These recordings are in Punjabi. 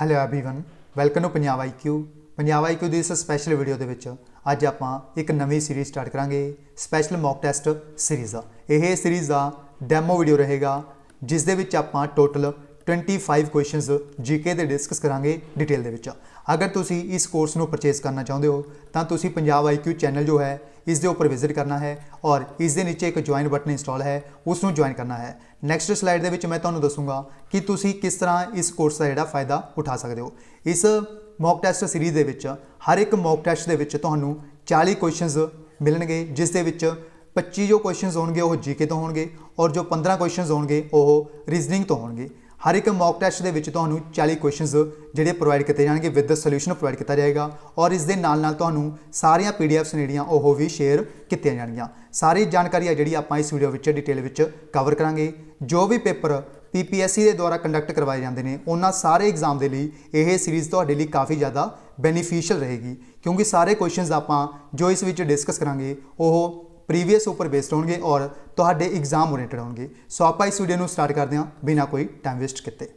hello everyone welcome to Punjab IQ Punjab IQ ਦੀ ਇਸ ਸਪੈਸ਼ਲ ਵੀਡੀਓ ਦੇ ਵਿੱਚ ਅੱਜ ਆਪਾਂ ਇੱਕ ਨਵੀਂ ਸੀਰੀਜ਼ ਸਟਾਰਟ ਕਰਾਂਗੇ ਸਪੈਸ਼ਲ ਮੌਕ ਟੈਸਟ ਸੀਰੀਜ਼ ਇਹ ਸੀਰੀਜ਼ ਦਾ ਡੈਮੋ ਵੀਡੀਓ ਰਹੇਗਾ ਜਿਸ ਦੇ ਵਿੱਚ ਆਪਾਂ ਟੋਟਲ 25 ਕੁਐਸਚਨਸ ਜੀਕੇ ਦੇ ਡਿਸਕਸ ਕਰਾਂਗੇ ਡਿਟੇਲ ਦੇ ਵਿੱਚ ਅਗਰ ਤੁਸੀਂ ਇਸ ਕੋਰਸ ਨੂੰ ਪਰਚੇਸ ਕਰਨਾ ਚਾਹੁੰਦੇ ਹੋ ਤਾਂ ਤੁਸੀਂ ਪੰਜਾਬ ਆਈਕਿਊ ਚੈਨਲ ਜੋ ਹੈ ਇਸ ਦੇ ਉੱਪਰ ਵਿਜ਼ਿਟ ਕਰਨਾ ਹੈ ਔਰ ਇਸ ਦੇ ਨੀਚੇ ਇੱਕ ਜੁਆਇਨ ਬਟਨ ਇੰਸਟਾਲ ਹੈ ਉਸ ਨੂੰ ਜੁਆਇਨ ਕਰਨਾ ਹੈ ਨੈਕਸਟ ਸਲਾਈਡ ਦੇ ਵਿੱਚ ਮੈਂ ਤੁਹਾਨੂੰ ਦੱਸੂਗਾ ਕਿ ਤੁਸੀਂ ਕਿਸ ਤਰ੍ਹਾਂ ਇਸ ਕੋਰਸ ਦਾ ਜਿਹੜਾ ਫਾਇਦਾ ਉਠਾ ਸਕਦੇ ਹੋ ਇਸ ਮੌਕ ਟੈਸਟ ਸੀਰੀਜ਼ ਦੇ ਵਿੱਚ ਹਰ ਇੱਕ ਮੌਕ ਟੈਸਟ ਦੇ ਵਿੱਚ ਤੁਹਾਨੂੰ 40 ਕੁਐਸਚਨਸ ਮਿਲਣਗੇ ਜਿਸ ਦੇ ਵਿੱਚ 25 ਜੋ ਕੁਐਸਚਨਸ ਹੋਣਗੇ ਉਹ ਜੀਕੇ ਤੋਂ ਹੋਣਗੇ ਔਰ ਜੋ 15 ਕੁਐਸਚਨਸ ਹੋਣਗੇ ਉਹ ਰੀਜ਼ਨਿੰਗ ਤੋਂ ਹੋਣਗੇ ਹਰ ਇੱਕ ਮੌਕ ਟੈਸਟ ਦੇ ਵਿੱਚ ਤੁਹਾਨੂੰ 40 ਕੁਐਸਚਨਸ ਜਿਹੜੇ ਪ੍ਰੋਵਾਈਡ ਕੀਤੇ ਜਾਣਗੇ ਵਿਦ ਦ ਸੋਲੂਸ਼ਨ ਪ੍ਰੋਵਾਈਡ ਕੀਤਾ ਜਾਏਗਾ ਔਰ ਇਸ ਦੇ ਨਾਲ ਨਾਲ ਤੁਹਾਨੂੰ ਸਾਰੀਆਂ ਪੀਡੀਐਫਸ ਜਿਹੜੀਆਂ ਉਹ ਵੀ ਸ਼ੇਅਰ ਕੀਤੀਆਂ ਜਾਣਗੀਆਂ ਸਾਰੀ ਜਾਣਕਾਰੀ ਆ ਜਿਹੜੀ ਆਪਾਂ ਇਸ ਵੀਡੀਓ ਵਿੱਚ ਡਿਟੇਲ ਵਿੱਚ ਕਵਰ ਕਰਾਂਗੇ ਜੋ ਵੀ ਪੇਪਰ ਪੀਪੀਐਸਸੀ ਦੇ ਦੁਆਰਾ ਕੰਡਕਟ ਕਰਵਾਏ ਜਾਂਦੇ ਨੇ ਉਹਨਾਂ ਸਾਰੇ ਐਗਜ਼ਾਮ ਦੇ ਲਈ ਇਹ ਸੀਰੀਜ਼ ਤੁਹਾਡੇ ਲਈ ਕਾਫੀ ਜ਼ਿਆਦਾ ਬੈਨੀਫੀਸ਼ੀਅਲ ਰਹੇਗੀ ਕਿਉਂਕਿ ਸਾਰੇ ਕੁਐਸਚਨਸ ਆਪਾਂ ਜੋ ਇਸ ਵਿੱਚ ਡਿਸਕਸ ਕਰਾਂਗੇ ਉਹ ਪ੍ਰੀਵੀਅਸ ਉਪਰ ਬੇਸਡ ਹੋਣਗੇ ਔਰ ਤੁਹਾਡੇ ਐਗਜ਼ਾਮ ਓਰੀਐਂਟਡ ਹੋਣਗੇ ਸੋ ਆਪਾਂ ਇਸ ਵੀਡੀਓ ਨੂੰ ਸਟਾਰਟ ਕਰਦੇ ਹਾਂ ਬਿਨਾਂ ਕੋਈ ਟਾਈਮ ਵੇਸਟ ਕੀਤੇ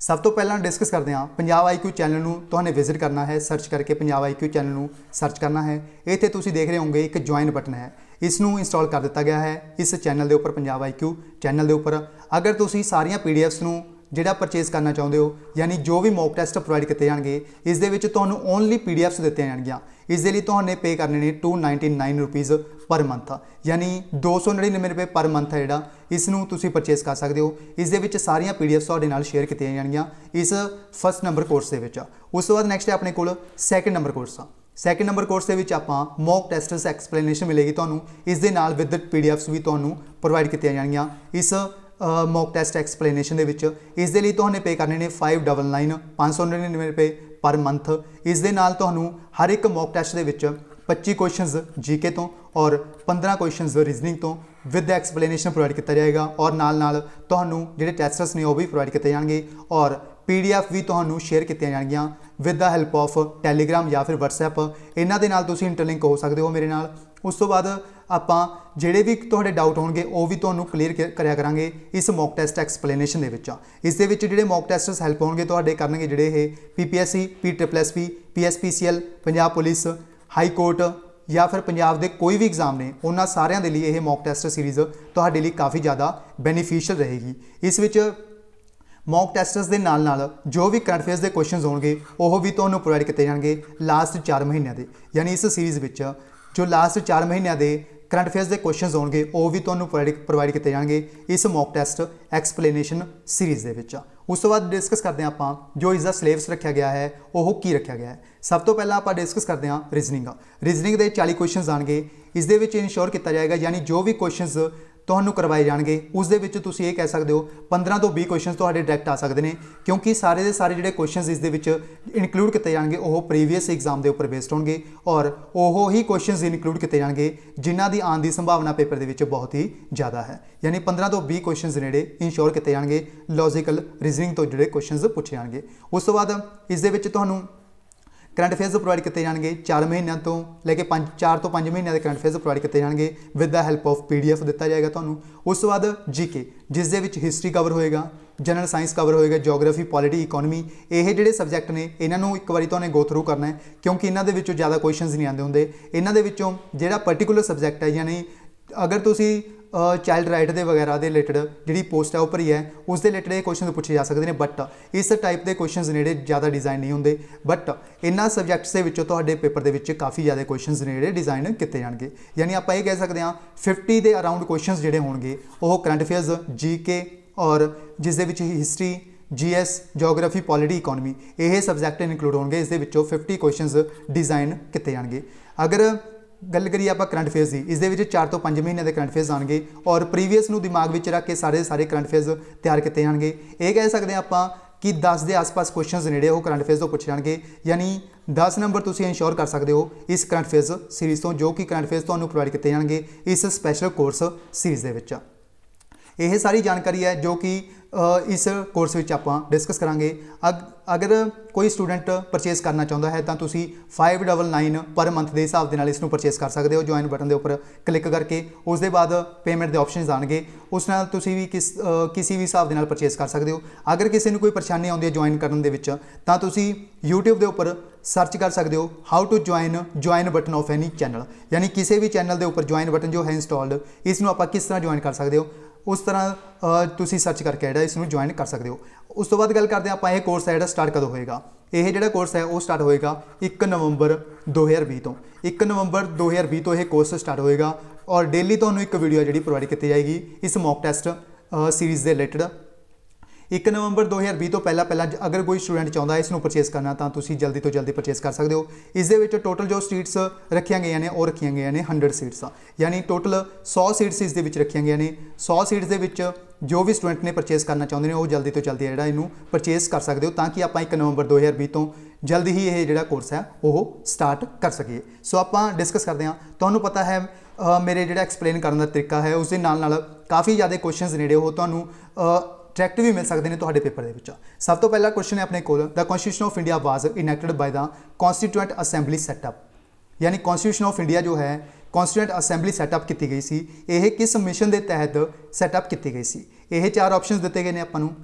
ਸਭ ਤੋਂ ਪਹਿਲਾਂ ਡਿਸਕਸ ਕਰਦੇ ਹਾਂ ਪੰਜਾਬ ਆਈਕਿਊ ਚੈਨਲ ਨੂੰ ਤੁਹਾਨੂੰ ਵਿਜ਼ਿਟ ਕਰਨਾ ਹੈ ਸਰਚ ਕਰਕੇ ਪੰਜਾਬ ਆਈਕਿਊ ਚੈਨਲ ਨੂੰ ਸਰਚ ਕਰਨਾ ਹੈ ਇੱਥੇ ਤੁਸੀਂ ਦੇਖ ਰਹੇ ਹੋਵੋਗੇ ਇੱਕ ਜੁਆਇਨ ਬਟਨ ਹੈ ਇਸ ਨੂੰ ਇੰਸਟਾਲ ਕਰ ਦਿੱਤਾ ਗਿਆ ਹੈ ਇਸ ਚੈਨਲ ਦੇ ਉੱਪਰ ਪੰਜਾਬ ਆਈਕਿਊ ਚੈਨਲ ਦੇ ਉੱਪਰ ਅਗਰ ਤੁਸੀਂ ਸਾਰੀਆਂ ਪੀਡੀਐਫਸ ਨੂੰ ਜਿਹੜਾ ਪਰਚੇਸ ਕਰਨਾ ਚਾਹੁੰਦੇ ਹੋ ਯਾਨੀ ਜੋ ਵੀ ਮੌਕ ਟੈਸਟ ਪ੍ਰੋਵਾਈਡ ਕੀਤੇ ਜਾਣਗੇ ਇਸ ਦੇ ਵਿੱਚ ਤੁਹਾਨੂੰ ਓਨਲੀ ਪੀਡੀਐਫਸ ਦਿੱਤੀਆਂ ਜਾਣਗੀਆਂ ਇਸ ਦੇ ਲਈ ਤੁਹਾਨੂੰ ਪੇ ਕਰਨੇ ਨੇ 299 ਰੁਪਏ ਪਰ ਮੰਥ ਯਾਨੀ 299 ਰੁਪਏ ਪਰ ਮੰਥ ਹੈ ਜਿਹੜਾ ਇਸ ਨੂੰ ਤੁਸੀਂ ਪਰਚੇਸ ਕਰ ਸਕਦੇ ਹੋ ਇਸ ਦੇ ਵਿੱਚ ਸਾਰੀਆਂ ਪੀਡੀਐਫਸ ਤੁਹਾਡੇ ਨਾਲ ਸ਼ੇਅਰ ਕੀਤੀਆਂ ਜਾਣਗੀਆਂ ਇਸ ਫਸਟ ਨੰਬਰ ਕੋਰਸ ਦੇ ਵਿੱਚ ਉਸ ਤੋਂ ਬਾਅਦ ਨੈਕਸਟ ਹੈ ਆਪਣੇ ਕੋਲ ਸੈਕੰਡ ਨੰਬਰ ਕੋਰਸ ਆ ਸੈਕੰਡ ਨੰਬਰ ਕੋਰਸ ਦੇ ਵਿੱਚ ਆਪਾਂ ਮੌਕ ਟੈਸਟਸ ਐਕਸਪਲੇਨੇਸ਼ਨ ਮਿਲੇਗੀ ਤੁਹਾਨੂੰ ਇਸ ਦੇ ਨਾਲ ਵਿਦ ਪੀਡੀਐਫਸ ਵੀ ਤੁਹਾਨੂੰ ਪ੍ਰੋਵਾਈਡ ਕੀਤੀਆਂ ਜਾਣਗੀਆਂ ਇਸ ਮੌਕ ਟੈਸਟ ਐਕਸਪਲੇਨੇਸ਼ਨ ਦੇ ਵਿੱਚ ਇਸ ਦੇ ਲਈ ਤੁਹਾਨੂੰ ਪੇ ਕਰਨੇ ਨੇ 599 599 ਰੁਪਏ ਪਰ ਮੰਥ ਇਸ ਦੇ ਨਾਲ ਤੁਹਾਨੂੰ ਹਰ ਇੱਕ ਮੌਕ ਟੈਸਟ ਦੇ ਵਿੱਚ 25 ਕੁਐਸਚਨਸ ਜੀਕੇ ਤੋਂ ਔਰ 15 ਕੁਐਸਚਨਸ ਰੀਜ਼ਨਿੰਗ ਤੋਂ ਵਿਦ ਐਕਸਪਲੇਨੇਸ਼ਨ ਪ੍ਰੋਵਾਈਡ ਕੀਤਾ ਜਾਏਗਾ ਔਰ ਨਾਲ ਨਾਲ ਤੁਹਾਨੂੰ ਜਿਹੜੇ ਟੈਸਟਸ ਨੇ ਉਹ ਵੀ ਪ੍ਰੋਵਾਈਡ ਕੀਤੇ ਜਾਣਗੇ ਔਰ ਪੀਡੀਐਫ ਵੀ ਤੁਹਾਨੂੰ ਸ਼ੇਅਰ ਕੀਤੀਆਂ ਜਾਣਗੀਆਂ with the help of Telegram ਜਾਂ ਫਿਰ WhatsApp ਇਹਨਾਂ ਦੇ ਨਾਲ ਤੁਸੀਂ ਇੰਟਰਲਿੰਕ ਹੋ ਸਕਦੇ ਹੋ ਮੇਰੇ ਨਾਲ ਉਸ ਤੋਂ ਬਾਅਦ ਆਪਾਂ ਜਿਹੜੇ ਵੀ ਤੁਹਾਡੇ ਡਾਊਟ ਹੋਣਗੇ ਉਹ ਵੀ ਤੁਹਾਨੂੰ ਕਲੀਅਰ ਕਰਿਆ ਕਰਾਂਗੇ ਇਸ ਮੌਕ ਟੈਸਟ ਐਕਸਪਲੇਨੇਸ਼ਨ ਦੇ ਵਿੱਚ ਇਸ ਦੇ ਵਿੱਚ ਜਿਹੜੇ ਮੌਕ ਟੈਸਟਸ ਹੈਲਪ ਹੋਣਗੇ ਤੁਹਾਡੇ ਕਰਨਗੇ ਜਿਹੜੇ ਇਹ PPSC P triple S P PSPCL Punjab police high court ਜਾਂ ਫਿਰ ਪੰਜਾਬ ਦੇ ਕੋਈ ਵੀ ਐਗਜ਼ਾਮ ਨੇ ਉਹਨਾਂ ਸਾਰਿਆਂ ਦੇ ਲਈ ਇਹ ਮੌਕ ਟੈਸਟ ਸੀਰੀਜ਼ ਤੁਹਾਡੇ ਲਈ ਕਾਫੀ ਜ਼ਿਆਦਾ ਬੈਨੀਫੀਸ਼ੀਅਲ ਰਹੇਗੀ ਇਸ ਵਿੱਚ ਮੌਕ ਟੈਸਟਸ ਦੇ ਨਾਲ ਨਾਲ ਜੋ ਵੀ ਕਰੰਟ ਅਫੇਅਰਸ ਦੇ ਕੁਐਸਚਨਸ ਹੋਣਗੇ ਉਹ ਵੀ ਤੁਹਾਨੂੰ ਪ੍ਰੋਵਾਈਡ ਕੀਤੇ ਜਾਣਗੇ ਲਾਸਟ 4 ਮਹੀਨਿਆਂ ਦੇ ਯਾਨੀ ਇਸ ਸੀਰੀਜ਼ ਵਿੱਚ ਜੋ ਲਾਸਟ 4 ਮਹੀਨਿਆਂ ਦੇ ਕਰੰਟ ਅਫੇਅਰਸ ਦੇ ਕੁਐਸਚਨਸ ਹੋਣਗੇ ਉਹ ਵੀ ਤੁਹਾਨੂੰ ਪ੍ਰੋਵਾਈਡ ਕੀਤੇ ਜਾਣਗੇ ਇਸ ਮੌਕ ਟੈਸਟ ਐਕਸਪਲੇਨੇਸ਼ਨ ਸੀਰੀਜ਼ ਦੇ ਵਿੱਚ ਉਸ ਤੋਂ ਬਾਅਦ ਡਿਸਕਸ ਕਰਦੇ ਹਾਂ ਆਪਾਂ ਜੋ ਇਸ ਦਾ ਸਿਲੇਬਸ ਰੱਖਿਆ ਗਿਆ ਹੈ ਉਹ ਕੀ ਰੱਖਿਆ ਗਿਆ ਹੈ ਸਭ ਤੋਂ ਪਹਿਲਾਂ ਆਪਾਂ ਡਿਸਕਸ ਕਰਦੇ ਹਾਂ ਰੀਜ਼ਨਿੰਗ ਰੀਜ਼ਨਿੰਗ ਦੇ 40 ਕੁਐਸਚਨਸ ਆਣਗੇ ਇਸ ਦੇ ਵਿੱਚ ਇਨਸ਼ੋਰ ਕੀਤਾ ਜਾਏਗਾ ਯਾਨੀ ਜੋ ਵੀ ਕੁਐਸਚਨਸ ਤੁਹਾਨੂੰ ਕਰਵਾਏ ਜਾਣਗੇ ਉਸ ਦੇ ਵਿੱਚ ਤੁਸੀਂ ਇਹ ਕਹਿ ਸਕਦੇ ਹੋ 15 ਤੋਂ 20 ਕੁਐਸਚਨਸ ਤੁਹਾਡੇ ਡਾਇਰੈਕਟ ਆ ਸਕਦੇ ਨੇ ਕਿਉਂਕਿ ਸਾਰੇ ਦੇ ਸਾਰੇ ਜਿਹੜੇ ਕੁਐਸਚਨਸ ਇਸ ਦੇ ਵਿੱਚ ਇਨਕਲੂਡ ਕੀਤੇ ਜਾਣਗੇ ਉਹ ਪ੍ਰੀਵੀਅਸ ਐਗਜ਼ਾਮ ਦੇ ਉੱਪਰ ਬੇਸਡ ਹੋਣਗੇ ਔਰ ਉਹ ਹੀ ਕੁਐਸਚਨਸ ਇਨਕਲੂਡ ਕੀਤੇ ਜਾਣਗੇ ਜਿਨ੍ਹਾਂ ਦੀ ਆਉਣ ਦੀ ਸੰਭਾਵਨਾ ਪੇਪਰ ਦੇ ਵਿੱਚ ਬਹੁਤ ਹੀ ਜ਼ਿਆਦਾ ਹੈ ਯਾਨੀ 15 ਤੋਂ 20 ਕੁਐਸਚਨਸ ਨੇੜੇ ਇਨਸ਼ੋਰ ਕੀਤੇ ਜਾਣਗੇ ਲੌਜੀਕਲ ਰੀਜ਼ਨਿੰਗ ਤੋਂ ਜਿਹੜੇ ਕੁਐਸਚਨਸ ਪੁੱਛੇ ਜਾਣਗੇ ਉਸ ਤੋਂ ਬਾਅਦ ਇਸ ਦੇ ਵਿੱਚ ਤੁਹਾਨੂੰ ਕਰੰਟ ਅਫੇਅਰਸ ਪ੍ਰੋਵਾਈਡ ਕੀਤੇ ਜਾਣਗੇ 4 ਮਹੀਨਿਆਂ ਤੋਂ ਲੈ ਕੇ 5 4 ਤੋਂ 5 ਮਹੀਨਿਆਂ ਦੇ ਕਰੰਟ ਅਫੇਅਰਸ ਪ੍ਰੋਵਾਈਡ ਕੀਤੇ ਜਾਣਗੇ with the help of PDF ਦਿੱਤਾ ਜਾਏਗਾ ਤੁਹਾਨੂੰ ਉਸ ਤੋਂ ਬਾਅਦ ਜੀਕੇ ਜਿਸ ਦੇ ਵਿੱਚ ਹਿਸਟਰੀ ਕਵਰ ਹੋਏਗਾ ਜਨਰਲ ਸਾਇੰਸ ਕਵਰ ਹੋਏਗਾ ਜੀਓਗ੍ਰਾਫੀ ਪੋਲਿਟੀ ਇਕਨੋਮੀ ਇਹ ਜਿਹੜੇ ਸਬਜੈਕਟ ਨੇ ਇਹਨਾਂ ਨੂੰ ਇੱਕ ਵਾਰੀ ਤੁਹਾਨੂੰ ਗੋ ਥਰੂ ਕਰਨਾ ਹੈ ਕਿਉਂਕਿ ਇਹਨਾਂ ਦੇ ਵਿੱਚੋਂ ਜ਼ਿਆਦਾ ਕੁਐਸਚਨਸ ਨਹੀਂ ਆਉਂਦੇ ਹੁੰਦੇ ਇਹਨਾਂ ਦੇ ਵਿੱਚੋਂ ਜਿਹੜਾ ਪਾਰਟਿਕੂਲਰ ਸਬਜੈਕਟ ਹੈ ਯਾਨੀ ਅਗਰ ਤੁਸੀਂ ਚਾਈਲਡ ਰਾਈਟ ਦੇ ਵਗੈਰਾ ਦੇ ਰਿਲੇਟਡ ਜਿਹੜੀ ਪੋਸਟ ਹੈ ਉਹ ਭਰੀ ਹੈ ਉਸ ਦੇ ਰਿਲੇਟਡ ਇਹ ਕੁਐਸਚਨ ਪੁੱਛੇ ਜਾ ਸਕਦੇ ਨੇ ਬਟ ਇਸ ਟਾਈਪ ਦੇ ਕੁਐਸਚਨਸ ਨੇੜੇ ਜ਼ਿਆਦਾ ਡਿਜ਼ਾਈਨ ਨਹੀਂ ਹੁੰਦੇ ਬਟ ਇਨ੍ਹਾਂ ਸਬਜੈਕਟਸ ਦੇ ਵਿੱਚੋਂ ਤੁਹਾਡੇ ਪੇਪਰ ਦੇ ਵਿੱਚ ਕਾਫੀ ਜ਼ਿਆਦਾ ਕੁਐਸਚਨਸ ਨੇੜੇ ਡਿਜ਼ਾਈਨ ਕੀਤੇ ਜਾਣਗੇ ਯਾਨੀ ਆਪਾਂ ਇਹ ਕਹਿ ਸਕਦੇ ਹਾਂ 50 ਦੇ ਅਰਾਊਂਡ ਕੁਐਸਚਨਸ ਜਿਹੜੇ ਹੋਣਗੇ ਉਹ ਕਰੰਟ ਅਫੇਅਰਸ ਜੀਕੇ ਔਰ ਜਿਸ ਦੇ ਵਿੱਚ history GS geography polity economy ਇਹ ਸਬਜੈਕਟ ਇਨਕਲੂਡ ਹੋਣਗੇ ਇਸ ਦੇ ਵਿੱਚੋਂ 50 ਕੁਐਸਚਨਸ ਡਿਜ਼ਾਈਨ ਕੀਤੇ ਜਾਣਗੇ ਅਗਰ ਗੱਲ ਕਰੀਏ ਆਪਾਂ ਕਰੰਟ ਫੇਸ ਦੀ ਇਸ ਦੇ ਵਿੱਚ 4 ਤੋਂ 5 ਮਹੀਨੇ ਦੇ ਕਰੰਟ ਫੇਸ ਆਣਗੇ ਔਰ ਪ੍ਰੀਵੀਅਸ ਨੂੰ ਦਿਮਾਗ ਵਿੱਚ ਰੱਖ ਕੇ ਸਾਰੇ ਸਾਰੇ ਕਰੰਟ ਫੇਸ ਤਿਆਰ ਕੀਤੇ ਜਾਣਗੇ ਇਹ ਕਹਿ ਸਕਦੇ ਆਪਾਂ ਕਿ 10 ਦੇ ਆਸ-ਪਾਸ ਕੁਐਸਚਨਸ ਨੇੜੇ ਉਹ ਕਰੰਟ ਫੇਸ ਤੋਂ ਪੁੱਛੇ ਜਾਣਗੇ ਯਾਨੀ 10 ਨੰਬਰ ਤੁਸੀਂ ਇਨਸ਼ੋਰ ਕਰ ਸਕਦੇ ਹੋ ਇਸ ਕਰੰਟ ਫੇਸ ਸੀਰੀਜ਼ ਤੋਂ ਜੋ ਕਿ ਕਰੰਟ ਫੇਸ ਤੁਹਾਨੂੰ ਪ੍ਰੋਵਾਈਡ ਕੀਤੇ ਜਾਣਗੇ ਇਸ ਸਪੈਸ਼ਲ ਕੋਰਸ ਸੀਰੀਜ਼ ਦੇ ਵਿੱਚ ਇਹ ਸਾਰੀ ਜਾਣਕਾਰੀ ਹੈ ਜੋ ਕਿ ਇਸ ਕੋਰਸ ਵਿੱਚ ਆਪਾਂ ਡਿਸਕਸ ਕਰਾਂਗੇ ਅਗਰ ਕੋਈ ਸਟੂਡੈਂਟ ਪਰਚੇਸ ਕਰਨਾ ਚਾਹੁੰਦਾ ਹੈ ਤਾਂ ਤੁਸੀਂ 599 ਪਰ ਮੰਥ ਦੇ ਹਿਸਾਬ ਦੇ ਨਾਲ ਇਸ ਨੂੰ ਪਰਚੇਸ ਕਰ ਸਕਦੇ ਹੋ ਜੁਆਇਨ ਬਟਨ ਦੇ ਉੱਪਰ ਕਲਿੱਕ ਕਰਕੇ ਉਸ ਦੇ ਬਾਅਦ ਪੇਮੈਂਟ ਦੇ ਆਪਸ਼ਨਸ ਆਣਗੇ ਉਸ ਨਾਲ ਤੁਸੀਂ ਵੀ ਕਿਸ ਕਿਸੇ ਵੀ ਹਿਸਾਬ ਦੇ ਨਾਲ ਪਰਚੇਸ ਕਰ ਸਕਦੇ ਹੋ ਅਗਰ ਕਿਸੇ ਨੂੰ ਕੋਈ ਪਰੇਸ਼ਾਨੀ ਆਉਂਦੀ ਹੈ ਜੁਆਇਨ ਕਰਨ ਦੇ ਵਿੱਚ ਤਾਂ ਤੁਸੀਂ YouTube ਦੇ ਉੱਪਰ ਸਰਚ ਕਰ ਸਕਦੇ ਹੋ how to join join button of any channel ਯਾਨੀ ਕਿਸੇ ਵੀ ਚੈਨਲ ਦੇ ਉੱਪਰ ਜੁਆਇਨ ਬਟਨ ਜੋ ਹੈ ਇੰਸਟਾਲਡ ਇਸ ਨੂੰ ਆਪਾਂ ਕਿਸ ਤਰ੍ਹਾਂ ਜੁਆਇਨ ਕਰ ਸਕਦੇ ਹੋ ਉਸ ਤਰ੍ਹਾਂ ਤੁਸੀਂ ਸਰਚ ਕਰਕੇ ਜਿਹੜਾ ਇਸ ਨੂੰ ਜੁਆਇਨ ਕਰ ਸਕਦੇ ਹੋ ਉਸ ਤੋਂ ਬਾਅਦ ਗੱਲ ਕਰਦੇ ਆਪਾਂ ਇਹ ਕੋਰਸ ਹੈ ਜਿਹੜਾ ਸਟਾਰਟ ਕਦੋਂ ਹੋਏਗਾ ਇਹ ਜਿਹੜਾ ਕੋਰਸ ਹੈ ਉਹ ਸਟਾਰਟ ਹੋਏਗਾ 1 ਨਵੰਬਰ 2020 ਤੋਂ 1 ਨਵੰਬਰ 2020 ਤੋਂ ਇਹ ਕੋਰਸ ਸਟਾਰਟ ਹੋਏਗਾ ਔਰ ਡੇਲੀ ਤੁਹਾਨੂੰ ਇੱਕ ਵੀਡੀਓ ਜਿਹੜੀ ਪ੍ਰੋਵਾਈਡ ਕੀਤੀ ਜਾਏਗੀ ਇਸ ਮੌਕ ਟੈਸਟ ਸੀਰੀਜ਼ ਦੇ ਰਿਲੇਟਡ 1 ਨਵੰਬਰ 2020 ਤੋਂ ਪਹਿਲਾਂ ਪਹਿਲਾਂ ਅਗਰ ਕੋਈ ਸਟੂਡੈਂਟ ਚਾਹੁੰਦਾ ਇਸ ਨੂੰ ਪਰਚੇਸ ਕਰਨਾ ਤਾਂ ਤੁਸੀਂ ਜਲਦੀ ਤੋਂ ਜਲਦੀ ਪਰਚੇਸ ਕਰ ਸਕਦੇ ਹੋ ਇਸ ਦੇ ਵਿੱਚ ਟੋਟਲ ਜੋ ਸੀਟਸ ਰੱਖੀਆਂ ਗਈਆਂ ਨੇ ਉਹ ਰੱਖੀਆਂ ਗਈਆਂ ਨੇ 100 ਸੀਟਸ ਯਾਨੀ ਟੋਟਲ 100 ਸੀਟਸ ਇਸ ਦੇ ਵਿੱਚ ਰੱਖੀਆਂ ਗਈਆਂ ਨੇ 100 ਸੀਟਸ ਦੇ ਵਿੱਚ ਜੋ ਵੀ ਸਟੂਡੈਂਟ ਨੇ ਪਰਚੇਸ ਕਰਨਾ ਚਾਹੁੰਦੇ ਨੇ ਉਹ ਜਲਦੀ ਤੋਂ ਜਲਦੀ ਜਿਹੜਾ ਇਹਨੂੰ ਪਰਚੇਸ ਕਰ ਸਕਦੇ ਹੋ ਤਾਂ ਕਿ ਆਪਾਂ 1 ਨਵੰਬਰ 2020 ਤੋਂ ਜਲਦੀ ਹੀ ਇਹ ਜਿਹੜਾ ਕੋਰਸ ਹੈ ਉਹ ਸਟਾਰਟ ਕਰ ਸਕੀਏ ਸੋ ਆਪਾਂ ਡਿਸਕਸ ਕਰਦੇ ਹਾਂ ਤੁਹਾਨੂੰ ਪਤਾ ਹੈ ਮੇਰੇ ਜਿਹੜਾ ਐਕਸਪਲੇਨ ਕਰਨ ਦਾ ਤਰੀਕਾ ਹੈ ਉਸ ਦੇ ਨਾਲ ਨਾਲ ਕਾਫੀ ਜ਼ਿਆਦਾ ਕੁਐਸਚਨਸ ਨੇੜੇ ਉਹ ਤੁਹਾਨੂੰ ਡਾਇਰੈਕਟ ਵੀ ਮਿਲ ਸਕਦੇ ਨੇ ਤੁਹਾਡੇ ਪੇਪਰ ਦੇ ਵਿੱਚ ਸਭ ਤੋਂ ਪਹਿਲਾ ਕੁਐਸਚਨ ਹੈ ਆਪਣੇ ਕੋਲ the constitution of India was enacted by the constituent assembly set up ਯਾਨੀ ਕਨਸਟੀਟਿਊਸ਼ਨ ਆਫ ਇੰਡੀਆ ਜੋ ਹੈ ਕਨਸਟੀਟਿਊਐਂਟ ਅਸੈਂਬਲੀ ਸੈਟਅਪ ਕੀਤੀ ਗਈ ਸੀ ਇਹ ਕਿਸ ਮਿਸ਼ਨ ਦੇ ਤਹਿਤ ਸੈਟਅਪ ਕੀਤੀ ਗਈ ਸੀ ਇਹ ਚਾਰ ਆਪਸ਼ਨਸ ਦਿੱਤੇ ਗਏ ਨੇ ਆਪਾਂ ਨੂੰ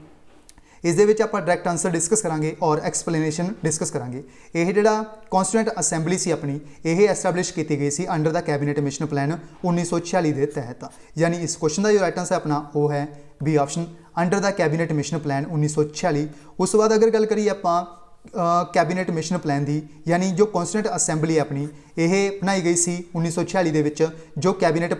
ਇਸ ਦੇ ਵਿੱਚ ਆਪਾਂ ਡਾਇਰੈਕਟ ਆਨਸਰ ਡਿਸਕਸ ਕਰਾਂਗੇ ਔਰ ਐਕਸਪਲੇਨੇਸ਼ਨ ਡਿਸਕਸ ਕਰਾਂਗੇ ਇਹ ਜਿਹੜਾ ਕਨਸਟੀਟੂਐਂਟ ਅਸੈਂਬਲੀ ਸੀ ਆਪਣੀ ਇਹ ਐਸਟੈਬਲਿਸ਼ ਕੀਤੀ ਗਈ ਸੀ under the cabinet mission plan 1946 ਦੇ ਤਹਿਤ ਯਾਨੀ ਇਸ ਕੁਐਸਚਨ ਦਾ ਜੋ ਰਾਈਟ ਆਨਸਰ ਆਪਣਾ ਉਹ ਹੈ B option under the cabinet mission plan 1946 ਉਸ ਤੋਂ ਬਾਅਦ ਅਗਰ ਗੱਲ ਕਰੀਏ ਆਪਾਂ ਕੈਬਨਿਟ ਮਿਸ਼ਨ ਪਲਾਨ ਦੀ ਯਾਨੀ ਜੋ ਕਨਸਟੈਂਟ ਅਸੈਂਬਲੀ ਆਪਣੀ ਇਹ ਬਣਾਈ ਗਈ ਸੀ 1946 ਦੇ ਵਿੱਚ ਜੋ ਕੈਬਨਿਟ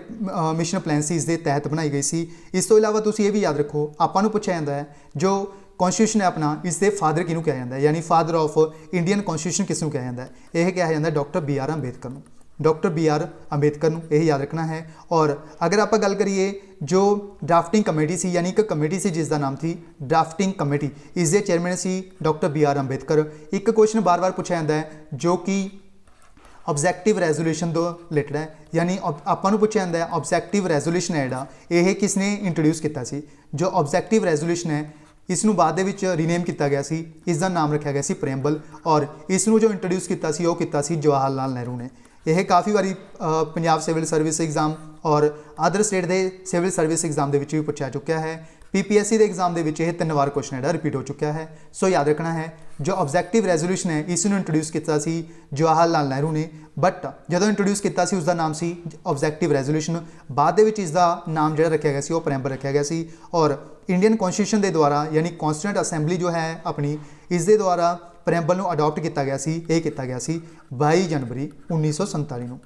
ਮਿਸ਼ਨ ਪਲਾਨ ਸੀ ਇਸ ਦੇ ਤਹਿਤ ਬਣਾਈ ਗਈ ਸੀ ਇਸ ਤੋਂ ਇਲਾਵਾ ਤੁਸੀਂ ਇਹ ਵੀ ਯਾਦ ਰੱਖੋ ਆਪਾਂ ਨੂੰ ਪੁੱਛਿਆ ਜਾਂਦਾ ਹੈ ਜੋ ਕਨਸਟੀਟਿਊਸ਼ਨ ਹੈ ਆਪਣਾ ਇਸ ਦੇ ਫਾਦਰ ਕਿਹਨੂੰ ਕਿਹਾ ਜਾਂਦਾ ਹੈ ਯਾਨੀ ਫਾਦਰ ਆਫ ਇੰਡੀਅਨ ਕਨਸਟੀਟਿਊਸ਼ਨ ਕਿਸ ਨੂੰ ਕਿਹਾ ਜਾਂਦਾ ਹੈ ਇਹ ਕਿਹਾ ਜਾਂਦਾ ਡਾਕਟਰ ਬੀ ਆਰ ਅੰਬੇਦਕਰ ਨੂੰ ਡਾਕਟਰ ਬੀ ਆਰ ਅੰਬੇਦਕਰ ਨੂੰ ਇਹ ਯਾਦ ਰੱਖਣਾ ਹੈ ਔਰ ਅਗਰ ਆਪਾਂ ਗੱਲ ਕਰੀਏ ਜੋ ਡਰਾਫਟਿੰਗ ਕਮੇਟੀ ਸੀ ਯਾਨੀ ਇੱਕ ਕਮੇਟੀ ਸੀ ਜਿਸ ਦਾ ਨਾਮ ਸੀ ਡਰਾਫਟਿੰਗ ਕਮੇਟੀ ਇਸ ਦੇ ਚੇਅਰਮੈਨ ਸੀ ਡਾਕਟਰ ਬੀ ਆਰ ਅੰਬੇਦਕਰ ਇੱਕ ਕੁਐਸਚਨ ਬਾਰ-ਬਾਰ ਪੁੱਛਿਆ ਜਾਂਦਾ ਹੈ ਜੋ ਕਿ ਆਬਜੈਕਟਿਵ ਰੈਜ਼ੋਲੂਸ਼ਨ ਤੋਂ ਰਿਲੇਟਡ ਹੈ ਯਾਨੀ ਆਪਾਂ ਨੂੰ ਪੁੱਛਿਆ ਜਾਂਦਾ ਹੈ ਆਬਜੈਕਟਿਵ ਰੈਜ਼ੋਲੂਸ਼ਨ ਹੈ ਜਿਹੜਾ ਇਹ ਕਿਸ ਨੇ ਇੰਟਰੋਡਿਊਸ ਕੀਤਾ ਸੀ ਜੋ ਆਬਜੈਕਟਿਵ ਰੈਜ਼ੋਲੂਸ਼ਨ ਹੈ ਇਸ ਨੂੰ ਬਾਅਦ ਦੇ ਵਿੱਚ ਰੀਨੇਮ ਕੀਤਾ ਗਿਆ ਸੀ ਇਸ ਦਾ ਨਾਮ ਰੱਖਿਆ ਗਿਆ ਸੀ ਪ੍ਰੇਮਬਲ ਔਰ ਇਸ ਨੂੰ ਜੋ ਇੰਟਰੋਡਿਊਸ ਕੀਤਾ ਸੀ ਉਹ ਕੀਤਾ ਸੀ ਜਵਾਹਰ ਲਾਲ ਨਹਿਰੂ ਨੇ ਇਹ ਕਾਫੀ ਵਾਰੀ ਪੰਜਾਬ ਸਿਵਲ ਸਰਵਿਸ ਐਗਜ਼ਾਮ ਔਰ ਆਦਰ ਸਟੇਟ ਦੇ ਸਿਵਲ ਸਰਵਿਸ ਐਗਜ਼ਾਮ ਦੇ ਵਿੱਚ ਵੀ ਪੁੱਛਿਆ ਚੁੱਕਿਆ ਹੈ ਪੀਪੀਐਸਸੀ ਦੇ ਐਗਜ਼ਾਮ ਦੇ ਵਿੱਚ ਇਹ ਤਿੰਨ ਵਾਰ ਕੁਐਸਚਨ ਜਿਹੜਾ ਰਿਪੀਟ ਹੋ ਚੁੱਕਿਆ ਹੈ ਸੋ ਯਾਦ ਰੱਖਣਾ ਹੈ ਜੋ ਆਬਜੈਕਟਿਵ ਰੈਜ਼ੋਲੂਸ਼ਨ ਹੈ ਇਸ ਨੂੰ ਇੰਟਰੋਡਿਊਸ ਕੀਤਾ ਸੀ ਜਵਾਹਰ ਲਾਲ ਨਹਿਰੂ ਨੇ ਬਟ ਜਦੋਂ ਇੰਟਰੋਡਿਊਸ ਕੀਤਾ ਸੀ ਉਸ ਦਾ ਨਾਮ ਸੀ ਆਬਜੈਕਟਿਵ ਰੈਜ਼ੋਲੂਸ਼ਨ ਬਾਅਦ ਦੇ ਵਿੱਚ ਇਸ ਦਾ ਨਾਮ ਜਿਹੜਾ ਰੱਖਿਆ ਗਿਆ ਸੀ ਉਹ ਪ੍ਰੈਂਬਲ ਰੱਖਿਆ ਗਿਆ ਸੀ ਔਰ ਇੰਡੀਅਨ ਕਨਸਟੀਟਿਊਸ਼ਨ ਦੇ ਦੁਆਰਾ ਯਾਨੀ ਕਨਸਟੀਟਿਊਟ ਅਸੈਂਬਲੀ ਜੋ ਹੈ ਆਪਣੀ ਇਸ ਦੇ ਦੁਆਰਾ ਪ੍ਰੈਂਬਲ ਨੂੰ ਅਡਾਪਟ ਕੀਤਾ ਗਿਆ ਸੀ ਇਹ ਕੀਤਾ ਗਿਆ ਸੀ 22 ਜਨਵਰੀ 1947 ਨੂੰ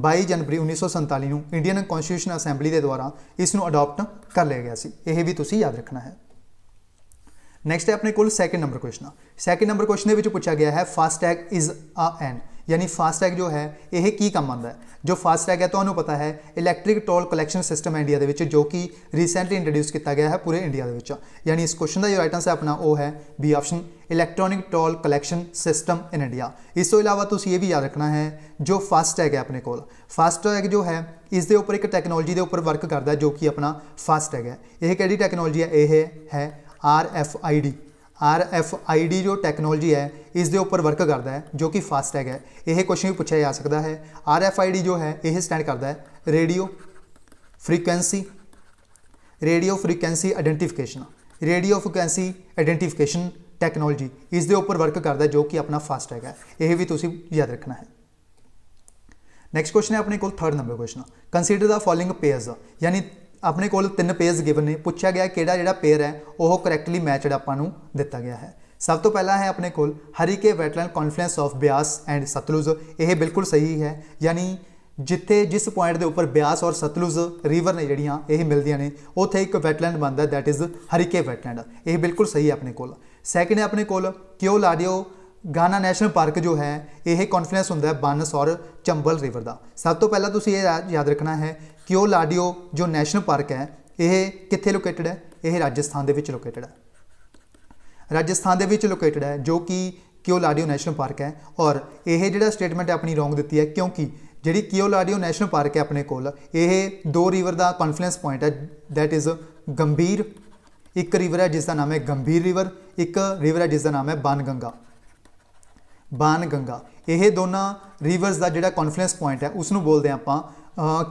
22 ਜਨਵਰੀ 1947 ਨੂੰ ਇੰਡੀਅਨ ਕਨਸਟੀਟਿਊਸ਼ਨ ਅਸੈਂਬਲੀ ਦੇ ਦੁਆਰਾ ਇਸ ਨੂੰ ਅਡਾਪਟ ਕਰ ਲਿਆ ਗਿਆ ਸੀ ਇਹ ਵੀ ਤੁਸੀਂ ਯਾਦ ਰੱਖਣਾ ਹੈ ਨੈਕਸਟ ਹੈ ਆਪਣੇ ਕੋਲ second number question second number question ਦੇ ਵਿੱਚ ਪੁੱਛਿਆ ਗਿਆ ਹੈ ਟੈਗ ਇਜ਼ ਅ ਐਂਡ ਯਾਨੀ ਫਾਸਟੈਗ ਜੋ ਹੈ ਇਹ ਕੀ ਕੰਮ ਆਉਂਦਾ ਹੈ ਜੋ ਫਾਸਟੈਗ ਹੈ ਤੁਹਾਨੂੰ ਪਤਾ ਹੈ electric toll collection system India ਦੇ ਵਿੱਚ ਜੋ ਕਿ ਰੀਸੈਂਟਲੀ ਇੰਟਰੋਡਿਊਸ ਕੀਤਾ ਗਿਆ ਹੈ ਪੂਰੇ ਇੰਡੀਆ ਦੇ ਵਿੱਚ ਯਾਨੀ ਇਸ ਕੁਐਸਚਨ ਦਾ ਜੋ ਰਾਈਟ ਆਨਸਰ ਆਪਣਾ ਉਹ ਹੈ B option electronic toll collection system in India ਇਸ ਤੋਂ ਇਲਾਵਾ ਤੁਸੀਂ ਇਹ ਵੀ ਯਾਦ ਰੱਖਣਾ ਹੈ ਜੋ ਫਾਸਟੈਗ ਹੈ ਆਪਣੇ ਕੋਲ ਫਾਸਟੈਗ ਜੋ ਹੈ ਇਸ ਦੇ ਉੱਪਰ ਇੱਕ ਟੈਕਨੋਲੋਜੀ ਦੇ ਉੱਪਰ ਵਰਕ ਕਰਦਾ ਜੋ ਕਿ ਆਪਣਾ ਫਾਸਟੈਗ ਹੈ ਇਹ ਕਿਹੜੀ ਟੈਕਨੋਲੋਜੀ ਹੈ ਇਹ ਹੈ R F I D R F I D ਜੋ ਟੈਕਨੋਲੋਜੀ ਹੈ ਇਸ ਦੇ ਉੱਪਰ ਵਰਕ ਕਰਦਾ ਹੈ ਜੋ ਕਿ ਫਾਸਟੈਗ ਹੈ ਇਹ ਕੁਐਸਚਨ ਵੀ ਪੁੱਛਿਆ ਜਾ ਸਕਦਾ ਹੈ ਆਰ ਐਫ ਆਈ ਡੀ ਜੋ ਹੈ ਇਹ ਸਟੈਂਡ ਕਰਦਾ ਹੈ radio frequency radio frequency identification radio frequency identification technology ਇਸ ਦੇ ਉੱਪਰ ਵਰਕ ਕਰਦਾ ਜੋ ਕਿ ਆਪਣਾ ਫਾਸਟੈਗ ਹੈ ਇਹ ਵੀ ਤੁਸੀਂ ਯਾਦ ਰੱਖਣਾ ਹੈ ਨੈਕਸਟ ਕੁਐਸਚਨ ਹੈ ਆਪਣੇ ਕੋਲ 3rd number question consider the following pairs ਯਾਨੀ ਆਪਣੇ ਕੋਲ ਤਿੰਨ ਪੇਅਰਸ ਗਿਵਨ ਨੇ ਪੁੱਛਿਆ ਗਿਆ ਕਿਹੜਾ ਜਿਹੜਾ ਪੇਅਰ ਹੈ ਉਹ ਕਰੈਕਟਲੀ ਮੈਚਡ ਆਪਾਂ ਨੂੰ ਦਿੱਤਾ ਗਿਆ ਹੈ ਸਭ ਤੋਂ ਪਹਿਲਾ ਹੈ ਆਪਣੇ ਕੋਲ Harike wetland confluence of Beas and Sutlej ਇਹ ਬਿਲਕੁਲ ਸਹੀ ਹੈ ਯਾਨੀ ਜਿੱਥੇ ਜਿਸ ਪੁਆਇੰਟ ਦੇ ਉੱਪਰ ਬਿਆਸ ਔਰ ਸਤਲੁਜ ਰਿਵਰ ਨੇ ਜਿਹੜੀਆਂ ਇਹ ਮਿਲਦੀਆਂ ਨੇ ਉੱਥੇ ਇੱਕ ਵੈਟਲੈਂਡ ਬਣਦਾ ਥੈਟ ਇਜ਼ ਹਰੀਕੇ ਵੈਟਲੈਂਡ ਇਹ ਬਿਲਕੁਲ ਸਹੀ ਹੈ ਆਪਣੇ ਕੋਲ ਸੈਕਿੰਡ ਹੈ ਆਪਣੇ ਕੋਲ ਕਿਉ ਲਾਡਿਓ ਗਾਨਾ ਨੈਸ਼ਨਲ ਪਾਰਕ ਜੋ ਹੈ ਇਹ ਕਨਫਲੂਐਂਸ ਹੁੰਦਾ ਹੈ ਬਨਸ ਔਰ ਚੰਬਲ ਰਿਵਰ ਦਾ ਸਭ ਤੋਂ ਪਹਿਲਾਂ ਤੁਸੀਂ ਇਹ ਯਾਦ ਰੱਖਣਾ ਹੈ ਕਿਓ ਲਾਡਿਓ ਜੋ ਨੈਸ਼ਨਲ ਪਾਰਕ ਹੈ ਇਹ ਕਿੱਥੇ ਲੋਕੇਟਡ ਹੈ ਇਹ ਰਾਜਸਥਾਨ ਦੇ ਵਿੱਚ ਲੋਕੇਟਡ ਹੈ ਰਾਜਸਥਾਨ ਦੇ ਵਿੱਚ ਲੋਕੇਟਡ ਹੈ ਜੋ ਕਿ ਕਿਓ ਲਾਡਿਓ ਨੈਸ਼ਨਲ ਪਾਰਕ ਹੈ ਔਰ ਇਹ ਜਿਹੜਾ ਸਟੇਟਮੈਂਟ ਆਪਣੀ ਰੋਂਗ ਦਿੱਤੀ ਹੈ ਕਿਉਂਕਿ ਜਿਹੜੀ ਕਿਓ ਲਾਡਿਓ ਨੈਸ਼ਨਲ ਪਾਰਕ ਹੈ ਆਪਣੇ ਕੋਲ ਇਹ ਦੋ ਰਿਵਰ ਦਾ ਕਨਫਲੂਐਂਸ ਪੁਆਇੰਟ ਹੈ ਥੈਟ ਇਜ਼ ਗੰਭੀਰ ਇੱਕ ਰਿਵਰ ਹੈ ਜਿਸ ਦਾ ਨਾਮ ਹੈ ਗੰਭੀਰ ਰਿਵਰ ਇੱਕ ਰਿਵਰ ਹੈ ਜਿਸ ਦਾ ਨਾਮ ਹੈ ਬਾਨ ਗੰਗਾ ਬਾਨ ਗੰਗਾ ਇਹ ਦੋਨਾਂ ਰਿਵਰਸ ਦਾ ਜਿਹੜਾ ਕਨਫਲੂਐਂਸ ਪੁਆਇੰਟ ਹੈ ਉਸ ਨੂੰ ਬੋਲਦੇ ਆਪਾਂ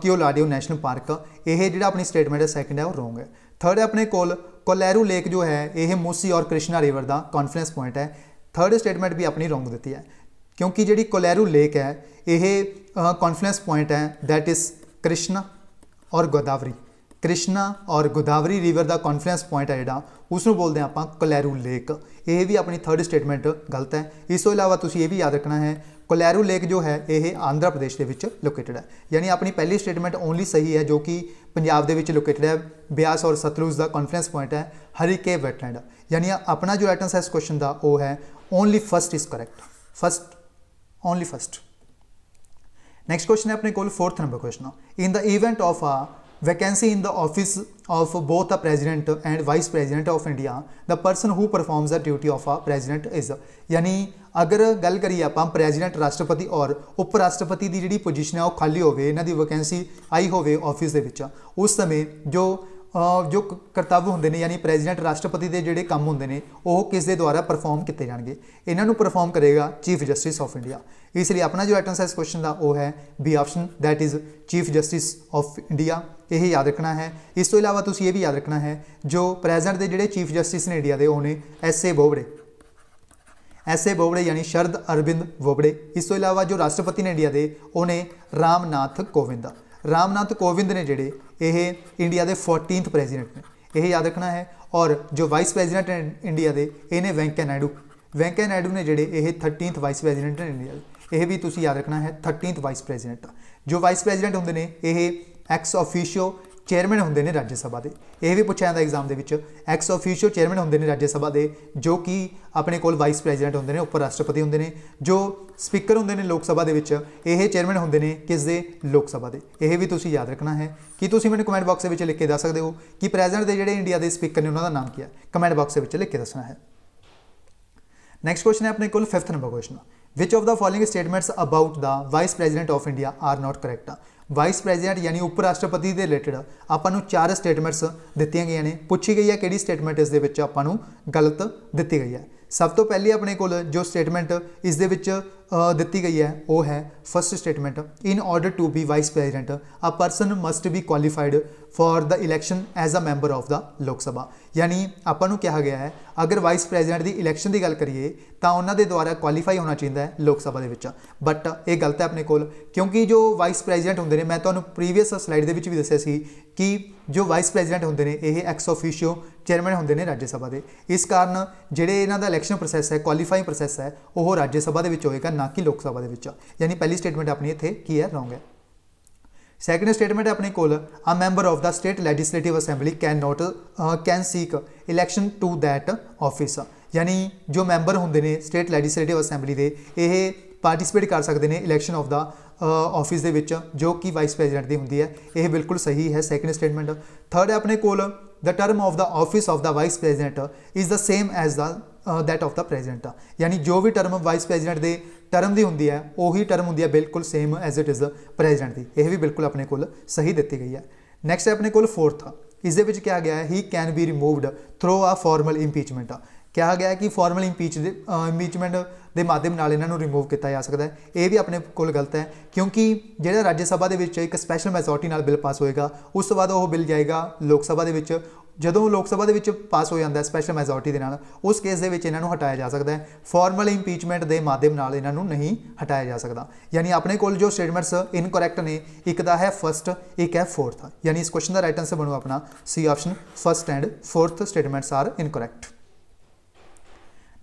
ਕਿਓਲਾਡੀਓ ਨੈਸ਼ਨਲ ਪਾਰਕ ਇਹ ਜਿਹੜਾ ਆਪਣੀ ਸਟੇਟਮੈਂਟ ਹੈ ਸੈਕੰਡ ਹੈ ਉਹ ਰੋਂਗ ਹੈ ਥਰਡ ਹੈ ਆਪਣੇ ਕੋਲ ਕੋਲੈਰੂ ਲੇਕ ਜੋ ਹੈ ਇਹ ਮੂਸੀ ਔਰ ਕ੍ਰਿਸ਼ਨਾ ਰਿਵਰ ਦਾ ਕਨਫਰੈਂਸ ਪੁਆਇੰਟ ਹੈ ਥਰਡ ਸਟੇਟਮੈਂਟ ਵੀ ਆਪਣੀ ਰੋਂਗ ਦਿੱਤੀ ਹੈ ਕਿਉਂਕਿ ਜਿਹੜੀ ਕੋਲੈਰੂ ਲੇਕ ਹੈ ਇਹ ਕਨਫਰੈਂਸ ਪੁਆਇੰਟ ਹੈ ਥੈਟ ਇਜ਼ ਕ੍ਰਿਸ਼ਨਾ ਔਰ ਗੋਦਾਵਰੀ ਕ੍ਰਿਸ਼ਨਾ ਔਰ ਗੋਦਾਵਰੀ ਰਿਵਰ ਦਾ ਕਨਫਰੈਂਸ ਪੁਆਇੰਟ ਹੈ ਜਿਹੜਾ ਉਸ ਨੂੰ ਬੋਲਦੇ ਆਪਾਂ ਕੋਲੈਰੂ ਲੇਕ ਇਹ ਵੀ ਆਪਣੀ ਥਰਡ ਸਟੇਟਮੈਂਟ ਗਲਤ ਹੈ ਇਸ ਤੋਂ ਇਲਾਵਾ ਤੁਸੀਂ ਇਹ ਵੀ ਯਾਦ ਰੱਖਣਾ ਹੈ ਕੋਲੈਰੂ ਲੇਕ ਜੋ ਹੈ ਇਹ ਆਂਧਰਾ ਪ੍ਰਦੇਸ਼ ਦੇ ਵਿੱਚ ਲੋਕੇਟਡ ਹੈ ਯਾਨੀ ਆਪਣੀ ਪਹਿਲੀ ਸਟੇਟਮੈਂਟ ਓਨਲੀ ਸਹੀ ਹੈ ਜੋ ਕਿ ਪੰਜਾਬ ਦੇ ਵਿੱਚ ਲੋਕੇਟਡ ਹੈ ਬਿਆਸ ਔਰ ਸਤਲੁਜ ਦਾ ਕਨਫਰੈਂਸ ਪੁਆਇੰਟ ਹੈ ਹਰੀਕੇ ਵੈਟਲੈਂਡ ਯਾਨੀ ਆਪਣਾ ਜੋ ਰਾਈਟ ਆਨਸਰ ਇਸ ਕੁਐਸਚਨ ਦਾ ਉਹ ਹੈ only first is correct first only first next question ਹੈ ਆਪਣੇ ਕੋਲ 4th number question in the event of a vacancy in the office of both a president and vice president of India the person who performs the duty of a president is ਯਾਨੀ ਅਗਰ ਗੱਲ ਕਰੀਏ ਆਪਾਂ ਪ੍ਰੈਜ਼ੀਡੈਂਟ ਰਾਸ਼ਟਰਪਤੀ ਔਰ ਉਪ ਰਾਸ਼ਟਰਪਤੀ ਦੀ ਜਿਹੜੀ ਪੋਜੀਸ਼ਨ ਹੈ ਉਹ ਖਾਲੀ ਹੋਵੇ ਇਹਨਾਂ ਦੀ ਵੈਕੈਂਸੀ ਆਈ ਹੋਵੇ ਆਫਿਸ ਦੇ ਵਿੱਚ ਉਸ ਸਮੇਂ ਜੋ ਜੋ ਕਰਤੱਵ ਹੁੰਦੇ ਨੇ ਯਾਨੀ ਪ੍ਰੈਜ਼ੀਡੈਂਟ ਰਾਸ਼ਟਰਪਤੀ ਦੇ ਜਿਹੜੇ ਕੰਮ ਹੁੰਦੇ ਨੇ ਉਹ ਕਿਸ ਦੇ ਦੁਆਰਾ ਪਰਫਾਰਮ ਕੀਤੇ ਜਾਣਗੇ ਇਹਨਾਂ ਨੂੰ ਪਰਫਾਰਮ ਕਰੇਗਾ ਚੀਫ ਜਸਟਿਸ ਆਫ ਇੰਡੀਆ ਇਸ ਲਈ ਆਪਣਾ ਜੋ ਐਟਨ ਸਾਈਜ਼ ਕੁਐਸਚਨ ਦਾ ਉਹ ਹੈ B option that is chief justice of India ਇਹ ਯਾਦ ਰੱਖਣਾ ਹੈ ਇਸ ਤੋਂ ਇਲਾਵਾ ਤੁਸੀਂ ਇਹ ਵੀ ਯਾਦ ਰੱਖਣਾ ਹੈ ਜੋ ਪ੍ਰੈਜ਼ੀਡੈਂਟ ਦੇ ਜਿਹੜੇ ਚੀਫ ਜਸਟਿਸ ਨੇ ਇੰਡੀਆ ਦੇ ਉਹ ਨੇ ਐਸ ਏ ਬੋਬੜੇ ਐਸੇ ਬੋਬੜੇ ਯਾਨੀ ਸ਼ਰਦ ਅਰਵਿੰਦ ਬੋਬੜੇ ਇਸ ਤੋਂ ਇਲਾਵਾ ਜੋ ਰਾਸ਼ਟਰਪਤੀ ਨੇ ਇੰਡੀਆ ਦੇ ਉਹਨੇ ਰਾਮਨਾਥ ਕੋਵਿੰਦ ਰਾਮਨਾਥ ਕੋਵਿੰਦ ਨੇ ਜਿਹੜੇ ਇਹ ਇੰਡੀਆ ਦੇ 14th ਪ੍ਰੈਜ਼ੀਡੈਂਟ ਨੇ ਇਹ ਯਾਦ ਰੱਖਣਾ ਹੈ ਔਰ ਜੋ ਵਾਈਸ ਪ੍ਰੈਜ਼ੀਡੈਂਟ ਇੰਡੀਆ ਦੇ ਇਹਨੇ ਵੈਂਕੈ ਨਾਇਡੂ ਵੈਂਕੈ ਨਾਇਡੂ ਨੇ ਜਿਹੜੇ ਇਹ 13th ਵਾਈਸ ਪ੍ਰੈਜ਼ੀਡੈਂਟ ਨੇ ਇੰਡੀਆ ਦੇ ਇਹ ਵੀ ਤੁਸੀਂ ਯਾਦ ਰੱਖਣਾ ਹੈ 13th ਵਾਈਸ ਪ੍ਰੈਜ਼ੀਡੈਂਟ ਜੋ ਵਾਈਸ ਪ੍ਰੈਜ਼ੀਡੈਂਟ ਹੁੰਦੇ ਨੇ ਇਹ ਐਕਸ ਆਫੀਸ਼ੀਓ ਚੇਅਰਮੈਨ ਹੁੰਦੇ ਨੇ ਰਾਜ ਸਭਾ ਦੇ ਇਹ ਵੀ ਪੁੱਛਿਆ ਜਾਂਦਾ ਐਗਜ਼ਾਮ ਦੇ ਵਿੱਚ ਐਕਸ ਆਫੀਸ਼ੀਅਲ ਚੇਅਰਮੈਨ ਹੁੰਦੇ ਨੇ ਰਾਜ ਸਭਾ ਦੇ ਜੋ ਕਿ ਆਪਣੇ ਕੋਲ ਵਾਈਸ ਪ੍ਰੈਜ਼ੀਡੈਂਟ ਹੁੰਦੇ ਨੇ ਉਪਰ ਰਾਸ਼ਟਰਪਤੀ ਹੁੰਦੇ ਨੇ ਜੋ ਸਪੀਕਰ ਹੁੰਦੇ ਨੇ ਲੋਕ ਸਭਾ ਦੇ ਵਿੱਚ ਇਹ ਚੇਅਰਮੈਨ ਹੁੰਦੇ ਨੇ ਕਿਸ ਦੇ ਲੋਕ ਸਭਾ ਦੇ ਇਹ ਵੀ ਤੁਸੀਂ ਯਾਦ ਰੱਖਣਾ ਹੈ ਕਿ ਤੁਸੀਂ ਮੈਨੂੰ ਕਮੈਂਟ ਬਾਕਸ ਦੇ ਵਿੱਚ ਲਿਖ ਕੇ ਦੱਸ ਸਕਦੇ ਹੋ ਕਿ ਪ੍ਰੈਜ਼ੀਡੈਂਟ ਦੇ ਜਿਹੜੇ ਇੰਡੀਆ ਦੇ ਸਪੀਕਰ ਨੇ ਉਹਨਾਂ ਦਾ ਨਾਮ ਕੀ ਹੈ ਕਮੈਂਟ ਬਾਕਸ ਦੇ ਵਿੱਚ ਲਿਖ ਕੇ ਦੱਸਣਾ ਹੈ ਨੈਕਸਟ ਕੁਐਸਚਨ ਹੈ ਆਪਣੇ ਕੋਲ 5th number question which of the following statements about the vice president of India are not correct vice president ਯਾਨੀ ਉਪ ਰਾਸ਼ਟਰਪਤੀ ਦੇ ਰਿਲੇਟਡ ਆਪਾਂ ਨੂੰ ਚਾਰ ਸਟੇਟਮੈਂਟਸ ਦਿੱਤੀਆਂ ਗਈਆਂ ਨੇ ਪੁੱਛੀ ਗਈ ਹੈ ਕਿਹੜੀ ਸਟੇਟਮੈਂਟ ਇਸ ਦੇ ਵਿੱਚ ਆਪਾਂ ਨੂੰ ਗਲਤ ਦਿੱਤੀ ਗਈ ਹੈ ਸਭ ਤੋਂ ਪਹਿਲੀ ਆਪਣੇ ਕੋਲ ਜੋ ਸਟੇਟਮੈਂਟ ਇਸ ਦੇ ਵਿੱਚ ਦਿੱਤੀ ਗਈ ਹੈ ਉਹ ਹੈ first statement in order to be vice president a person must be qualified for the election as a member of the Lok Sabha ਯਾਨੀ ਆਪਾਂ ਨੂੰ ਕਿਹਾ ਗਿਆ ਹੈ ਅਗਰ ਵਾਈਸ ਪ੍ਰੈਜ਼ੀਡੈਂਟ ਦੀ ਇਲੈਕਸ਼ਨ ਦੀ ਗੱਲ ਕਰੀਏ ਤਾਂ ਉਹਨਾਂ ਦੇ ਦੁਆਰਾ ਕੁਆਲੀਫਾਈ ਹੋਣਾ ਚਾਹੀਦਾ ਹੈ ਲੋਕ ਸਭਾ ਦੇ ਵਿੱਚ ਬਟ ਇਹ ਗਲਤ ਹੈ ਆਪਣੇ ਕੋਲ ਕਿਉਂਕਿ ਜੋ ਵਾਈਸ ਪ੍ਰੈਜ਼ੀਡੈਂਟ ਹੁੰਦੇ ਨੇ ਮੈਂ ਤੁਹਾਨੂੰ ਪ੍ਰੀਵੀਅਸ ਸਲਾਈਡ ਦੇ ਵਿੱਚ ਵੀ ਦੱਸਿਆ ਸੀ ਕਿ ਜੋ ਵਾਈਸ ਪ੍ਰੈਜ਼ੀਡੈਂਟ ਹੁੰਦੇ ਨੇ ਇਹ ਐਕਸ ਆਫੀਸ਼ੀਓ ਚੇਅਰਮੈਨ ਹੁੰਦੇ ਨੇ ਰਾਜ ਸਭਾ ਦੇ ਇਸ ਕਾਰਨ ਜਿਹੜੇ ਇਹਨਾਂ ਦਾ ਇਲੈਕਸ਼ਨ ਪ੍ਰੋਸੈਸ ਹੈ ਕੁਆਲੀਫਾਈ ਪ੍ਰੋਸੈਸ ਹੈ ਉਹ ਰਾਜ ਸਭਾ ਦੇ ਵਿੱਚ ਹੋਏਗਾ ਨਾ ਕਿ ਲੋਕ ਸਭਾ ਦੇ ਵਿੱਚ ਯਾਨੀ ਪਹਿਲੀ ਸਟੇਟਮੈਂਟ ਆਪਣੀ ਇੱਥੇ ਕੀ ਹੈ ਰੋਂਗ ਹੈ ਸੈਕੰਡ ਸਟੇਟਮੈਂਟ ਆਪਣੇ ਕੋਲ a member of the state legislative assembly can not can seek election to that office ਯਾਨੀ ਜੋ ਮੈਂਬਰ ਹੁੰਦੇ ਨੇ ਸਟੇਟ ਲੈਜਿਸਲੇਟਿਵ ਅਸੈਂਬਲੀ ਦੇ ਇਹ ਪਾਰਟਿਸਿਪੇਟ ਕਰ ਸਕਦੇ ਨੇ ਇਲੈਕਸ਼ਨ ਆਫ ਦਾ ਆਫਿਸ ਦੇ ਵਿੱਚ ਜੋ ਕਿ ਵਾਈਸ ਪ੍ਰੈਜ਼ੀਡੈਂਟ ਦੀ ਹੁੰਦੀ ਹੈ ਇਹ ਬਿਲਕੁਲ ਸਹੀ ਹੈ ਸੈਕੰਡ ਸਟੇਟਮੈਂਟ ਥਰਡ ਹੈ ਆਪਣੇ ਕੋਲ the term of the office of the vice president is the same as the that of the president ਯਾਨੀ ਜੋ ਵੀ ਟਰਮ ਵਾਈਸ ਪ੍ਰੈਜ਼ੀਡੈਂਟ ਦੇ ਟਰਮ ਦੀ ਹੁੰਦੀ ਹੈ ਉਹੀ ਟਰਮ ਹੁੰਦੀ ਹੈ ਬਿਲਕੁਲ same as it is president ਦੀ ਇਹ ਵੀ ਬਿਲਕੁਲ ਆਪਣੇ ਕੋਲ ਸਹੀ ਦਿੱਤੀ ਗਈ ਹੈ ਨੈਕਸਟ ਹੈ ਆਪਣੇ ਕੋਲ ਫੋਰਥ ਇਸ ਦੇ ਵਿੱਚ ਕਿਹਾ ਗਿਆ ਹੈ he can be removed through a formal impeachment ਕਿਹਾ ਗਿਆ ਹੈ ਕਿ ਫਾਰਮਲ ਇੰਪੀਚ ਦੇ ਇੰਪੀਚਮੈਂਟ ਦੇ ਮਾਧਿਅਮ ਨਾਲ ਇਹਨਾਂ ਨੂੰ ਰਿਮੂਵ ਕੀਤਾ ਜਾ ਸਕਦਾ ਹੈ ਇਹ ਵੀ ਆਪਣੇ ਕੋਲ ਗਲਤ ਹੈ ਕਿਉਂਕਿ ਜਿਹੜਾ ਰਾਜ ਸਭਾ ਦੇ ਵਿੱਚ ਇੱਕ ਸਪੈਸ਼ਲ ਮੈਜੋਰਟੀ ਨਾਲ ਬਿੱਲ ਪਾਸ ਹੋਏਗਾ ਉਸ ਤੋਂ ਬਾਅਦ ਉਹ ਬਿੱਲ ਜਾਏਗਾ ਲੋਕ ਸਭਾ ਦੇ ਵਿੱਚ ਜਦੋਂ ਲੋਕ ਸਭਾ ਦੇ ਵਿੱਚ ਪਾਸ ਹੋ ਜਾਂਦਾ ਹੈ ਸਪੈਸ਼ਲ ਮੈਜੋਰਟੀ ਦੇ ਨਾਲ ਉਸ ਕੇਸ ਦੇ ਵਿੱਚ ਇਹਨਾਂ ਨੂੰ ਹਟਾਇਆ ਜਾ ਸਕਦਾ ਹੈ ਫਾਰਮਲ ਇੰਪੀਚਮੈਂਟ ਦੇ ਮਾਧਿਅਮ ਨਾਲ ਇਹਨਾਂ ਨੂੰ ਨਹੀਂ ਹਟਾਇਆ ਜਾ ਸਕਦਾ ਯਾਨੀ ਆਪਣੇ ਕੋਲ ਜੋ ਸਟੇਟਮੈਂਟਸ ਇਨਕਰੈਕਟ ਨੇ ਇੱਕ ਦਾ ਹੈ ਫਰਸਟ ਇੱਕ ਹੈ ਫੋਰਥ ਯਾਨੀ ਇਸ ਕੁਐਸਚਨ ਦਾ ਰਾਈਟ ਆਨਸਰ ਬਣੂ ਆਪਣਾ C option first and fourth statements are incorrect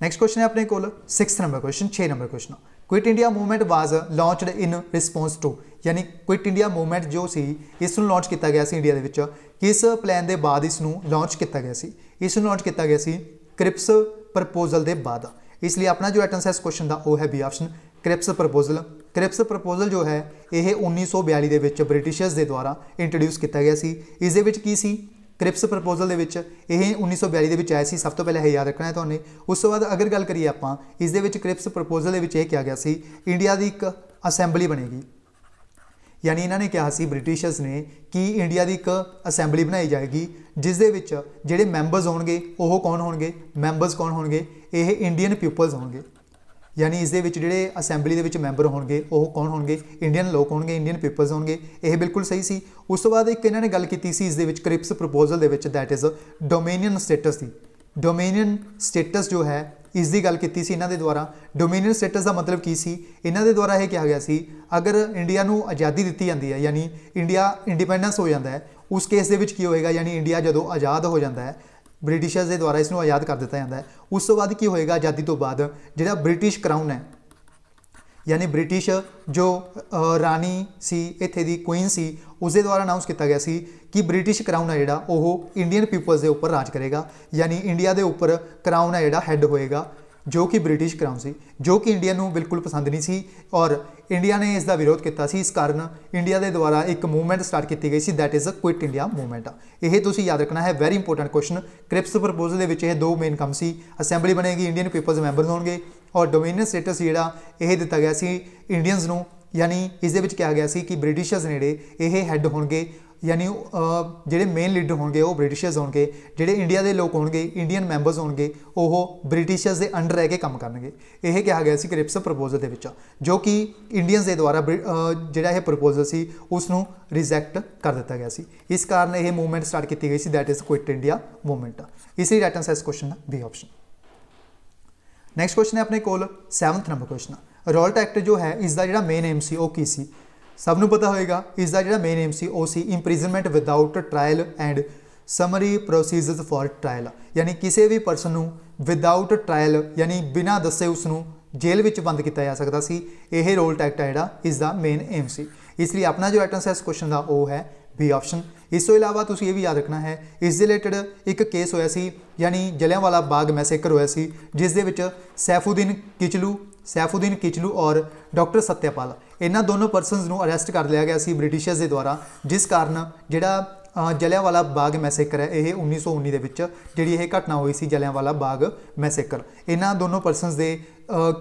next question ਹੈ ਆਪਣੇ ਕੋਲ 6 number question 6 number question quit India movement was launched in response to ਯਾਨੀ ਕੁਇਟ ਇੰਡੀਆ ਮੂਵਮੈਂਟ ਜੋ ਸੀ ਇਸ ਨੂੰ ਲਾਂਚ ਕੀਤਾ ਗਿਆ ਸੀ ਇੰਡੀਆ ਦੇ ਵਿੱਚ ਕਿਸ ਪਲਾਨ ਦੇ ਬਾਅਦ ਇਸ ਨੂੰ ਲਾਂਚ ਕੀਤਾ ਗਿਆ ਸੀ ਇਸ ਨੂੰ ਲਾਂਚ ਕੀਤਾ ਗਿਆ ਸੀ ਕ੍ਰਿਪਸ ਪ੍ਰਪੋਜ਼ਲ ਦੇ ਬਾਅਦ ਇਸ ਲਈ ਆਪਣਾ ਜੋ ਐਟਨਸ ਹੈ ਇਸ ਕੁਐਸਚਨ ਦਾ ਉਹ ਹੈ B option Cripps proposal Cripps proposal ਜੋ ਹੈ ਇਹ 1942 ਦੇ ਵਿੱਚ ਬ੍ਰਿਟਿਸ਼ਰਸ ਦੇ ਦੁਆਰਾ ਇੰਟਰੋਡਿਊਸ ਕੀਤਾ ਗਿਆ ਸੀ ਇਸ ਦੇ ਵਿੱਚ ਕੀ ਸੀ ਕ੍ਰਿਪਸ ਪ੍ਰਪੋਜ਼ਲ ਦੇ ਵਿੱਚ ਇਹ 1942 ਦੇ ਵਿੱਚ ਆਇਆ ਸੀ ਸਭ ਤੋਂ ਪਹਿਲਾਂ ਇਹ ਯਾਦ ਰੱਖਣਾ ਹੈ ਤੁਹਾਨੂੰ ਉਸ ਤੋਂ ਬਾਅਦ ਅਗਰ ਗੱਲ ਕਰੀਏ ਆਪਾਂ ਇਸ ਦੇ ਵਿੱਚ ਕ੍ਰਿਪਸ ਪ੍ਰਪੋਜ਼ਲ ਦੇ ਵਿੱਚ ਇਹ ਕਿਹਾ ਗਿਆ ਸੀ ਇੰਡੀਆ ਦੀ ਇੱਕ ਅਸੈਂਬਲੀ ਬਣੇਗੀ ਯਾਨੀ ਇਹਨਾਂ ਨੇ ਕਿਹਾ ਸੀ ਬ੍ਰਿਟਿਸ਼ਰਸ ਨੇ ਕਿ ਇੰਡੀਆ ਦੀ ਇੱਕ ਅਸੈਂਬਲੀ ਬਣਾਈ ਜਾਏਗੀ ਜਿਸ ਦੇ ਵਿੱਚ ਜਿਹੜੇ ਮੈਂਬਰਸ ਹੋਣਗੇ ਉਹ ਕੌਣ ਹੋਣਗੇ ਮੈਂਬਰਸ ਕੌਣ ਹੋਣਗੇ ਇਹ ਇੰਡੀਅਨ ਪੀਪਲਸ ਹੋਣਗੇ ਯਾਨੀ ਇਸ ਦੇ ਵਿੱਚ ਜਿਹੜੇ ਅਸੈਂਬਲੀ ਦੇ ਵਿੱਚ ਮੈਂਬਰ ਹੋਣਗੇ ਉਹ ਕੌਣ ਹੋਣਗੇ ਇੰਡੀਅਨ ਲੋਕ ਹੋਣਗੇ ਇੰਡੀਅਨ ਪੀਪਲਸ ਹੋਣਗੇ ਇਹ ਬਿਲਕੁਲ ਸਹੀ ਸੀ ਉਸ ਤੋਂ ਬਾਅਦ ਇੱਕ ਇਹਨਾਂ ਨੇ ਗੱਲ ਕੀਤੀ ਸੀ ਇਸ ਦੇ ਵਿੱਚ ਕ੍ਰਿਪਸ ਪ੍ਰਪੋਜ਼ਲ ਦੇ ਵਿੱਚ ਦੈਟ ਇਜ਼ ਡੋਮੇਨੀਅਨ ਸਟੇਟਸ ਦੀ ਡੋਮੇਨੀਅਨ ਸਟੇਟਸ ਜੋ ਹੈ ਇਸ ਦੀ ਗੱਲ ਕੀਤੀ ਸੀ ਇਹਨਾਂ ਦੇ ਦੁਆਰਾ ਡੋਮੇਨੀਅਨ ਸਟੇਟਸ ਦਾ ਮਤਲਬ ਕੀ ਸੀ ਇਹਨਾਂ ਦੇ ਦੁਆਰਾ ਇਹ ਕਿਹਾ ਗਿਆ ਸੀ ਅਗਰ ਇੰਡੀਆ ਨੂੰ ਆਜ਼ਾਦੀ ਦਿੱਤੀ ਜਾਂਦੀ ਹੈ ਯਾਨੀ ਇੰਡੀਆ ਇੰਡੀਪੈਂਡੈਂਸ ਹੋ ਜਾਂਦਾ ਹੈ ਉਸ ਕੇਸ ਦੇ ਵਿੱਚ ਕੀ ਹੋਏਗਾ ਯਾਨੀ ਇੰਡੀਆ ਜਦੋਂ ਆਜ਼ਾਦ ਹੋ ਜਾਂਦਾ ਹੈ ਬ੍ਰਿਟਿਸ਼ਰਜ਼ ਦੇ ਦੁਆਰਾ ਇਸ ਨੂੰ ਆਜ਼ਾਦ ਕਰ ਦਿੱਤਾ ਜਾਂਦਾ ਹੈ ਉਸ ਤੋਂ ਬਾਅਦ ਕੀ ਹੋਏਗਾ ਆਜ਼ਾਦੀ ਤੋਂ ਬਾਅਦ ਜਿਹੜਾ ਬ੍ਰਿਟਿਸ਼ ਕਰਾਊਨ ਹੈ ਯਾਨੀ ਬ੍ਰਿਟਿਸ਼ ਜੋ ਰਾਣੀ ਸੀ ਇੱਥੇ ਦੀ ਕੁਈਨ ਸੀ ਉਸ ਦੇ ਦੁਆਰਾ ਅਨਾਉਂਸ ਕੀਤਾ ਗਿਆ ਸੀ ਕਿ ਬ੍ਰਿਟਿਸ਼ ਕਰਾਊਨ ਹੈ ਜਿਹੜਾ ਉਹ ਇੰਡੀਅਨ ਪੀਪਲਸ ਦੇ ਉੱਪਰ ਰਾਜ ਕਰੇਗਾ ਯਾਨੀ ਇੰਡੀਆ ਦੇ ਉੱਪਰ ਕਰਾਊਨ ਹੈ ਜਿਹੜਾ ਹੈੱਡ ਹੋਏਗਾ ਜੋ ਕਿ ਬ੍ਰਿਟਿਸ਼ ਕਰਾਉਂ ਸੀ ਜੋ ਕਿ ਇੰਡੀਆ ਨੂੰ ਬਿਲਕੁਲ ਪਸੰਦ ਨਹੀਂ ਸੀ ਔਰ ਇੰਡੀਆ ਨੇ ਇਸ ਦਾ ਵਿਰੋਧ ਕੀਤਾ ਸੀ ਇਸ ਕਾਰਨ ਇੰਡੀਆ ਦੇ ਦੁਆਰਾ ਇੱਕ ਮੂਵਮੈਂਟ ਸਟਾਰਟ ਕੀਤੀ ਗਈ ਸੀ that is a quit India movement ਇਹ ਤੁਸੀਂ ਯਾਦ ਰੱਖਣਾ ਹੈ very important question Cripps proposal ਦੇ ਵਿੱਚ ਇਹ ਦੋ ਮੇਨ ਕੰਮ ਸੀ ਅਸੈਂਬਲੀ ਬਣੇਗੀ ਇੰਡੀਅਨ ਪੀਪਲਸ ਮੈਂਬਰ ਹੋਣਗੇ ਔਰ ਡੋਮੀਨੀਅਨ ਸਟੇਟਸ ਜਿਹੜਾ ਇਹ ਦਿੱਤਾ ਗਿਆ ਸੀ ਇੰਡੀਅਨਸ ਨੂੰ ਯਾਨੀ ਇਸ ਦੇ ਵਿੱਚ ਕਿਹਾ ਗਿਆ ਸੀ ਕਿ ਬ੍ਰਿਟਿਸ਼ਰਸ ਨੇੜੇ ਇਹ ਹੈੱਡ ਹੋਣਗੇ ਯਾਨੀ ਜਿਹੜੇ ਮੇਨ ਲੀਡਰ ਹੋਣਗੇ ਉਹ ਬ੍ਰਿਟਿਸ਼ਰਸ ਹੋਣਗੇ ਜਿਹੜੇ ਇੰਡੀਆ ਦੇ ਲੋਕ ਹੋਣਗੇ ਇੰਡੀਅਨ ਮੈਂਬਰਸ ਹੋਣਗੇ ਉਹ ਬ੍ਰਿਟਿਸ਼ਰਸ ਦੇ ਅੰਡਰ ਰਹਿ ਕੇ ਕੰਮ ਕਰਨਗੇ ਇਹ ਕਿਹਾ ਗਿਆ ਸੀ ਕ੍ਰਿਪਸ ਪ੍ਰਪੋਜ਼ਲ ਦੇ ਵਿੱਚ ਜੋ ਕਿ ਇੰਡੀਅਨਸ ਦੇ ਦੁਆਰਾ ਜਿਹੜਾ ਇਹ ਪ੍ਰਪੋਜ਼ਲ ਸੀ ਉਸ ਨੂੰ ਰਿਜੈਕਟ ਕਰ ਦਿੱਤਾ ਗਿਆ ਸੀ ਇਸ ਕਾਰਨ ਇਹ ਮੂਵਮੈਂਟ ਸਟਾਰਟ ਕੀਤੀ ਗਈ ਸੀ that is quit India movement ਇਸੇ ਲਈ ਰਾਈਟ ਆਨਸਰ ਇਸ ਕੁਐਸਚਨ ਦਾ ਬੀ ਆਪਸ਼ਨ ਨੈਕਸਟ ਕੁਐਸਚਨ ਹੈ ਆਪਣੇ ਕੋਲ 7th number question Rowlatt act ਜੋ ਹੈ ਇਸ ਦਾ ਜਿਹੜਾ ਮੇਨ ਐਮਸੀ ਉਹ ਕੀ ਸੀ ਸਭ ਨੂੰ ਪਤਾ ਹੋਏਗਾ ਇਸ ਦਾ ਜਿਹੜਾ ਮੇਨ ਏਮ ਸੀ ਉਹ ਸੀ imprisonment without trial and summary procedures for trial ਯਾਨੀ ਕਿਸੇ ਵੀ ਪਰਸਨ ਨੂੰ ਵਿਦਆਊਟ ਟ੍ਰਾਇਲ ਯਾਨੀ ਬਿਨਾਂ ਦੱਸੇ ਉਸ ਨੂੰ ਜੇਲ੍ਹ ਵਿੱਚ ਬੰਦ ਕੀਤਾ ਜਾ ਸਕਦਾ ਸੀ ਇਹ ਰੋਲ ਟੈਕਟ ਹੈ ਜਿਹੜਾ ਇਸ ਦਾ ਮੇਨ ਏਮ ਸੀ ਇਸ ਲਈ ਆਪਣਾ ਜੋ ਐਟਨਸ ਹੈ ਇਸ ਕੁਐਸਚਨ ਦਾ ਉਹ ਹੈ ਬੀ ਆਪਸ਼ਨ ਇਸ ਤੋਂ ਇਲਾਵਾ ਤੁਸੀਂ ਇਹ ਵੀ ਯਾਦ ਰੱਖਣਾ ਹੈ ਇਸ ਦੇ ਰਿਲੇਟਡ ਇੱਕ ਕੇਸ ਹੋਇਆ ਸੀ ਯਾਨੀ ਜਲਿਆਂਵਾਲਾ ਬਾਗ ਮੈਸੇਕਰ ਹੋਇਆ ਸੀ ਜਿਸ ਦੇ ਵਿੱਚ ਸੈਫੂਦੀਨ ਕਿਚਲੂ ਸੈਫੁਦੀਨ ਕਿਚਲੂ ਔਰ ਡਾਕਟਰ ਸਤਿਆਪਾਲ ਇਹਨਾਂ ਦੋਨੋਂ ਪਰਸਨਸ ਨੂੰ ਅਰੈਸਟ ਕਰ ਲਿਆ ਗਿਆ ਸੀ ਬ੍ਰਿਟਿਸ਼ਰਸ ਦੇ ਦੁਆਰਾ ਜਿਸ ਕਾਰਨ ਜਿਹੜਾ ਜਲਿਆਂਵਾਲਾ ਬਾਗ ਮੈਸੇਕਰ ਹੈ ਇਹ 1919 ਦੇ ਵਿੱਚ ਜਿਹੜੀ ਇਹ ਘਟਨਾ ਹੋਈ ਸੀ ਜਲਿਆਂਵਾਲਾ ਬਾਗ ਮੈਸੇਕਰ ਇਹਨਾਂ ਦੋਨੋਂ ਪਰਸਨਸ ਦੇ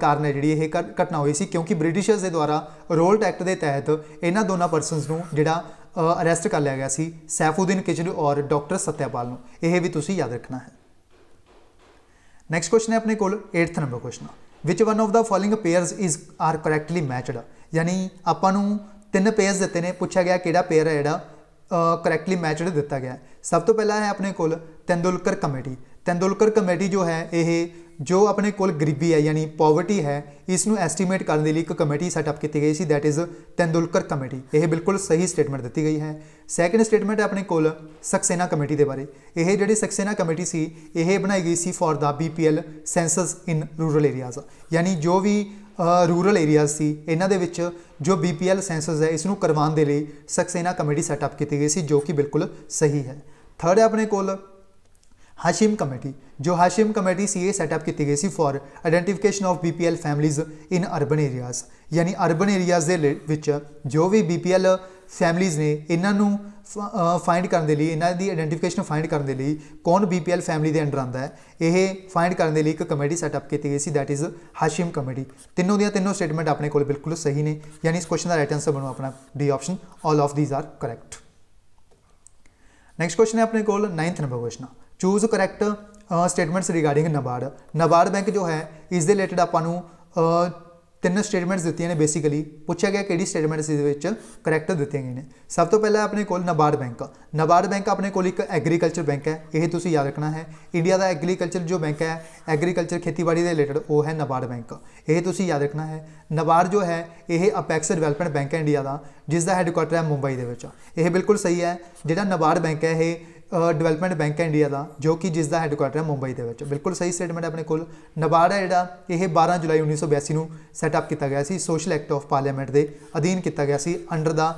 ਕਾਰਨ ਹੈ ਜਿਹੜੀ ਇਹ ਘਟਨਾ ਹੋਈ ਸੀ ਕਿਉਂਕਿ ਬ੍ਰਿਟਿਸ਼ਰਸ ਦੇ ਦੁਆਰਾ ਰੋਲਟ ਐਕਟ ਦੇ ਤਹਿਤ ਇਹਨਾਂ ਦੋਨਾਂ ਪਰਸਨਸ ਨੂੰ ਜਿਹੜਾ ਅਰੈਸਟ ਕਰ ਲਿਆ ਗਿਆ ਸੀ ਸੈਫੁਦੀਨ ਕਿਚਲੂ ਔਰ ਡਾਕਟਰ ਸਤਿਆਪਾਲ ਨੂੰ ਇਹ ਵੀ ਤੁਸੀਂ ਯਾਦ ਰੱਖਣਾ ਹੈ ਨੈਕਸਟ ਕੁਐਸਚਨ ਹੈ ਆਪਣੇ ਕੋਲ 8th number question which one of the following pairs is are correctly matched ਯਾਨੀ ਆਪਾਂ ਨੂੰ ਤਿੰਨ ਪੇਅਰਸ ਦਿੱਤੇ ਨੇ ਪੁੱਛਿਆ ਗਿਆ ਕਿਹੜਾ ਪੇਅਰ ਹੈ ਜਿਹੜਾ ਕਰੈਕਟਲੀ ਮੈਚਡ ਦਿੱਤਾ ਗਿਆ ਸਭ ਤੋਂ ਪਹਿਲਾਂ ਹੈ ਆਪਣੇ ਕੋਲ ਤੰਦੁਲਕਰ ਕਮੇਟੀ ਤੈਂਦੁਲਕਰ ਕਮੇਟੀ ਜੋ ਹੈ ਇਹ ਜੋ ਆਪਣੇ ਕੋਲ ਗਰੀਬੀ ਹੈ ਯਾਨੀ ਪੋਵਰਟੀ ਹੈ ਇਸ ਨੂੰ ਐਸਟੀਮੇਟ ਕਰਨ ਦੇ ਲਈ ਇੱਕ ਕਮੇਟੀ ਸੈਟ ਅਪ ਕੀਤੀ ਗਈ ਸੀ ਥੈਟ ਇਜ਼ ਤੈਂਦੁਲਕਰ ਕਮੇਟੀ ਇਹ ਬਿਲਕੁਲ ਸਹੀ ਸਟੇਟਮੈਂਟ ਦਿੱਤੀ ਗਈ ਹੈ ਸੈਕੰਡ ਸਟੇਟਮੈਂਟ ਹੈ ਆਪਣੇ ਕੋਲ ਸਕਸੇਨਾ ਕਮੇਟੀ ਦੇ ਬਾਰੇ ਇਹ ਜਿਹੜੀ ਸਕਸੇਨਾ ਕਮੇਟੀ ਸੀ ਇਹ ਬਣਾਈ ਗਈ ਸੀ for the BPL census in rural areas ਯਾਨੀ ਜੋ ਵੀ ਰੂਰਲ ਏਰੀਆਜ਼ ਸੀ ਇਹਨਾਂ ਦੇ ਵਿੱਚ ਜੋ ਬੀਪੀਐਲ ਸੈਂਸਸ ਹੈ ਇਸ ਨੂੰ ਕਰਵਾਉਣ ਦੇ ਲਈ ਸਕਸੇਨਾ ਕਮੇਟੀ ਸੈਟ ਅਪ ਕੀਤੀ ਗਈ ਸੀ ਜੋ ਕਿ ਬਿਲਕੁਲ ਸਹੀ ਹੈ ਥਰਡ ਹੈ ਆਪਣੇ ਕੋਲ Hashim Committee जो हाशिम कमेटी सी ए सेटअप की गई सी for identification of B P L families in urban areas ਯਾਨੀ ਅਰਬਨ ਏਰੀਆਜ਼ ਦੇ ਵਿੱਚ ਜੋ ਵੀ ਬੀ ਪੀ ਐਲ ਫੈਮਿਲੀਜ਼ ਨੇ ਇਹਨਾਂ ਨੂੰ ਫਾਈਂਡ ਕਰਨ ਦੇ ਲਈ ਇਹਨਾਂ ਦੀ ਆਇਡੈਂਟੀਫਿਕੇਸ਼ਨ ਫਾਈਂਡ ਕਰਨ ਦੇ ਲਈ ਕੌਣ ਬੀ ਪੀ ਐਲ ਫੈਮਿਲੀ ਦੇ ਅੰਡਰ ਆਂਦਾ ਹੈ ਇਹ ਫਾਈਂਡ ਕਰਨ ਦੇ ਲਈ ਇੱਕ ਕਮੇਟੀ ਸੈਟਅਪ ਕੀਤੀ ਗਈ ਸੀ ਥੈਟ ਇਜ਼ ਹਾਸ਼ਿਮ ਕਮੇਟੀ ਤਿੰਨੋਂ ਦੀਆਂ ਤਿੰਨੋਂ ਸਟੇਟਮੈਂਟ ਆਪਣੇ ਕੋਲ ਬਿਲਕੁਲ ਸਹੀ ਨੇ ਯਾਨੀ ਇਸ ਕੁਐਸਚਨ ਦਾ ਰਾਈਟ ਆਨਸਰ ਬਣੋ ਆਪਣਾ D option all of these are correct next question ਹੈ ਆਪਣੇ ਕੋਲ 9th number question choose correct statements regarding NABARD NABARD bank ਜੋ ਹੈ ਇਸ ਦੇ ਰਿਲੇਟਡ ਆਪਾਂ ਨੂੰ ਤਿੰਨ ਸਟੇਟਮੈਂਟਸ ਦਿੱਤੀਆਂ ਨੇ ਬੇਸਿਕਲੀ ਪੁੱਛਿਆ ਗਿਆ ਕਿਹੜੀ ਸਟੇਟਮੈਂਟਸ ਇਸ ਵਿੱਚ ਕਰੈਕਟ ਦਿੱਤੀਆਂ ਗਈਆਂ ਨੇ ਸਭ ਤੋਂ ਪਹਿਲਾਂ ਆਪਣੇ ਕੋਲ ਨਬਾਰਡ ਬੈਂਕ ਨਬਾਰਡ ਬੈਂਕ ਆਪਣੇ ਕੋਲ ਇੱਕ ਐਗਰੀਕਲਚਰ ਬੈਂਕ ਹੈ ਇਹ ਤੁਸੀਂ ਯਾਦ ਰੱਖਣਾ ਹੈ ਇੰਡੀਆ ਦਾ ਐਗਰੀਕਲਚਰ ਜੋ ਬੈਂਕ ਹੈ ਐਗਰੀਕਲਚਰ ਖੇਤੀਬਾੜੀ ਦੇ ਰਿਲੇਟਡ ਉਹ ਹੈ ਨਬਾਰਡ ਬੈਂਕ ਇਹ ਤੁਸੀਂ ਯਾਦ ਰੱਖਣਾ ਹੈ ਨਬਾਰਡ ਜੋ ਹੈ ਇਹ ਅਪੈਕਸ ਡਿਵੈਲਪਮੈਂਟ ਬੈਂਕ ਹੈ ਇੰਡੀਆ ਦਾ ਜਿਸ ਦਾ ਹੈੱਡਕੁਆਟਰ ਹੈ ਮੁੰਬਈ ਦੇ ਵਿੱਚ ਇਹ ਬਿਲਕੁਲ ਸਹੀ ਹੈ ਜਿਹੜਾ ਨਬਾਰਡ ਬੈਂਕ ਹੈ ਇਹ ਡਿਵੈਲਪਮੈਂਟ ਬੈਂਕ ਇੰਡੀਆ ਦਾ ਜੋ ਕਿ ਜਿਸ ਦਾ ਹੈੱਡਕੁਆਟਰ ਹੈ ਮੁੰਬਈ ਦੇ ਵਿੱਚ ਬਿਲਕੁਲ ਸਹੀ ਸਟੇਟਮੈਂਟ ਆਪਣੇ ਕੋਲ ਨਬਾਰਡ ਹੈ ਜਿਹੜਾ ਇਹ 12 ਜੁਲਾਈ 1982 ਨੂੰ ਸੈਟਅਪ ਕੀਤਾ ਗਿਆ ਸੀ ਸੋਸ਼ਲ ਐਕਟ ਆਫ ਪਾਰਲੀਮੈਂਟ ਦੇ ਅਧੀਨ ਕੀਤਾ ਗਿਆ ਸੀ ਅੰਡਰ ਦਾ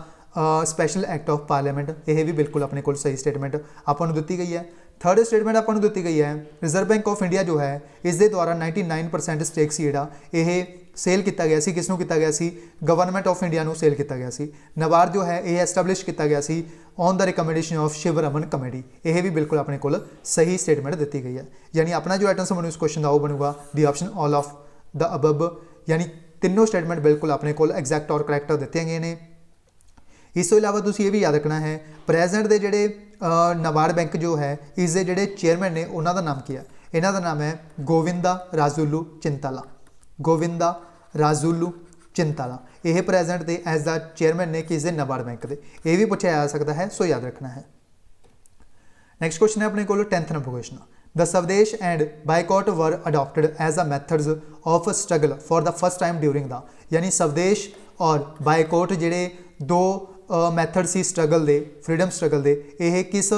ਸਪੈਸ਼ਲ ਐਕਟ ਆਫ ਪਾਰਲੀਮੈਂਟ ਇਹ ਵੀ ਬਿਲਕੁਲ ਆਪਣੇ ਕੋਲ ਸਹੀ ਸਟੇਟਮੈਂਟ ਆਪਾਂ ਨੂੰ ਦਿੱਤੀ ਗਈ ਹੈ ਥਰਡ ਸਟੇਟਮੈਂਟ ਆਪਾਂ ਨੂੰ ਦਿੱਤੀ ਗਈ ਹੈ ਰਿਜ਼ਰਵ ਬੈਂਕ ਆਫ ਇੰਡੀਆ ਜੋ ਹੈ ਇਸ ਦੇ ਦੁਆਰਾ 99% ਸਟੇਕ ਸੀ ਜਿਹੜਾ ਇਹ ਸੇਲ ਕੀਤਾ ਗਿਆ ਸੀ ਕਿਸ ਨੂੰ ਕੀਤਾ ਗਿਆ ਸੀ ਗਵਰਨਮੈਂਟ ਆਫ ਇੰਡੀਆ ਨੂੰ ਸੇਲ ਕੀਤਾ ਗਿਆ ਸੀ ਨਵਾਰ ਜੋ ਹੈ ਇਹ ਐਸਟੈਬਲਿਸ਼ ਕੀਤਾ ਗਿਆ ਸੀ on the recommendation of Shiv Raman committee ਇਹ ਵੀ ਬਿਲਕੁਲ ਆਪਣੇ ਕੋਲ ਸਹੀ ਸਟੇਟਮੈਂਟ ਦਿੱਤੀ ਗਈ ਹੈ ਯਾਨੀ ਆਪਣਾ ਜੋ ਆਈਟਮ ਸਾਨੂੰ ਇਸ ਕੁਐਸਚਨ ਦਾ ਉਹ ਬਣੂਗਾ ਦੀ ਆਪਸ਼ਨ ਆਲ ਆਫ ਦਾ ਅਬਬ ਯਾਨੀ ਤਿੰਨੋਂ ਸਟੇਟਮੈਂਟ ਬਿਲਕੁਲ ਆਪਣੇ ਕੋਲ ਐਗਜ਼ੈਕਟ ਔਰ ਕਰੈਕਟ ਦਿੱਤੇ ਗਏ ਨੇ ਇਸ ਤੋਂ ਇਲਾਵਾ ਤੁਸੀਂ ਇਹ ਵੀ ਯਾਦ ਰੱਖਣਾ ਹੈ ਪ੍ਰੈਜ਼ੀਡੈਂਟ ਦੇ ਜਿਹੜੇ ਨਵਾਰ ਬੈਂਕ ਜੋ ਹੈ ਇਸ ਦੇ ਜਿਹੜੇ ਚੇਅਰਮੈਨ ਨੇ ਉਹਨਾਂ ਦਾ ਨਾਮ ਕੀ ਹੈ ਇਹਨਾਂ ਦਾ ਨਾਮ ਹੈ ਗੋਵਿੰਦਾ ਰਾਜ਼ੂਲੂ ਚਿੰਤਾਲਾ ਗੋਵਿੰਦਾ ਰਾਜ਼ੂਲੂ ਚਿੰਤਾਲਾ ਇਹ ਪ੍ਰੈਜ਼ੈਂਟ ਦੇ ਐਜ਼ ਦਾ ਚੇਅਰਮੈਨ ਨੇ ਕਿਸ ਦੇ ਨਬਾਰਡ ਬੈਂਕ ਦੇ ਇਹ ਵੀ ਪੁੱਛਿਆ ਜਾ ਸਕਦਾ ਹੈ ਸੋ ਯਾਦ ਰੱਖਣਾ ਹੈ ਨੈਕਸਟ ਕੁਐਸਚਨ ਹੈ ਆਪਣੇ ਕੋਲ 10th number question the Swadesh and boycott were adopted as a methods of a struggle for the first time during the ਯਾਨੀ ਸਵਦੇਸ਼ ਔਰ ਬਾਈਕਾਟ ਜਿਹੜੇ ਦੋ ਮੈਥਡ ਸੀ ਸਟਰਗਲ ਦੇ ਫਰੀडम ਸਟਰਗਲ ਦੇ ਇਹ ਕਿਸ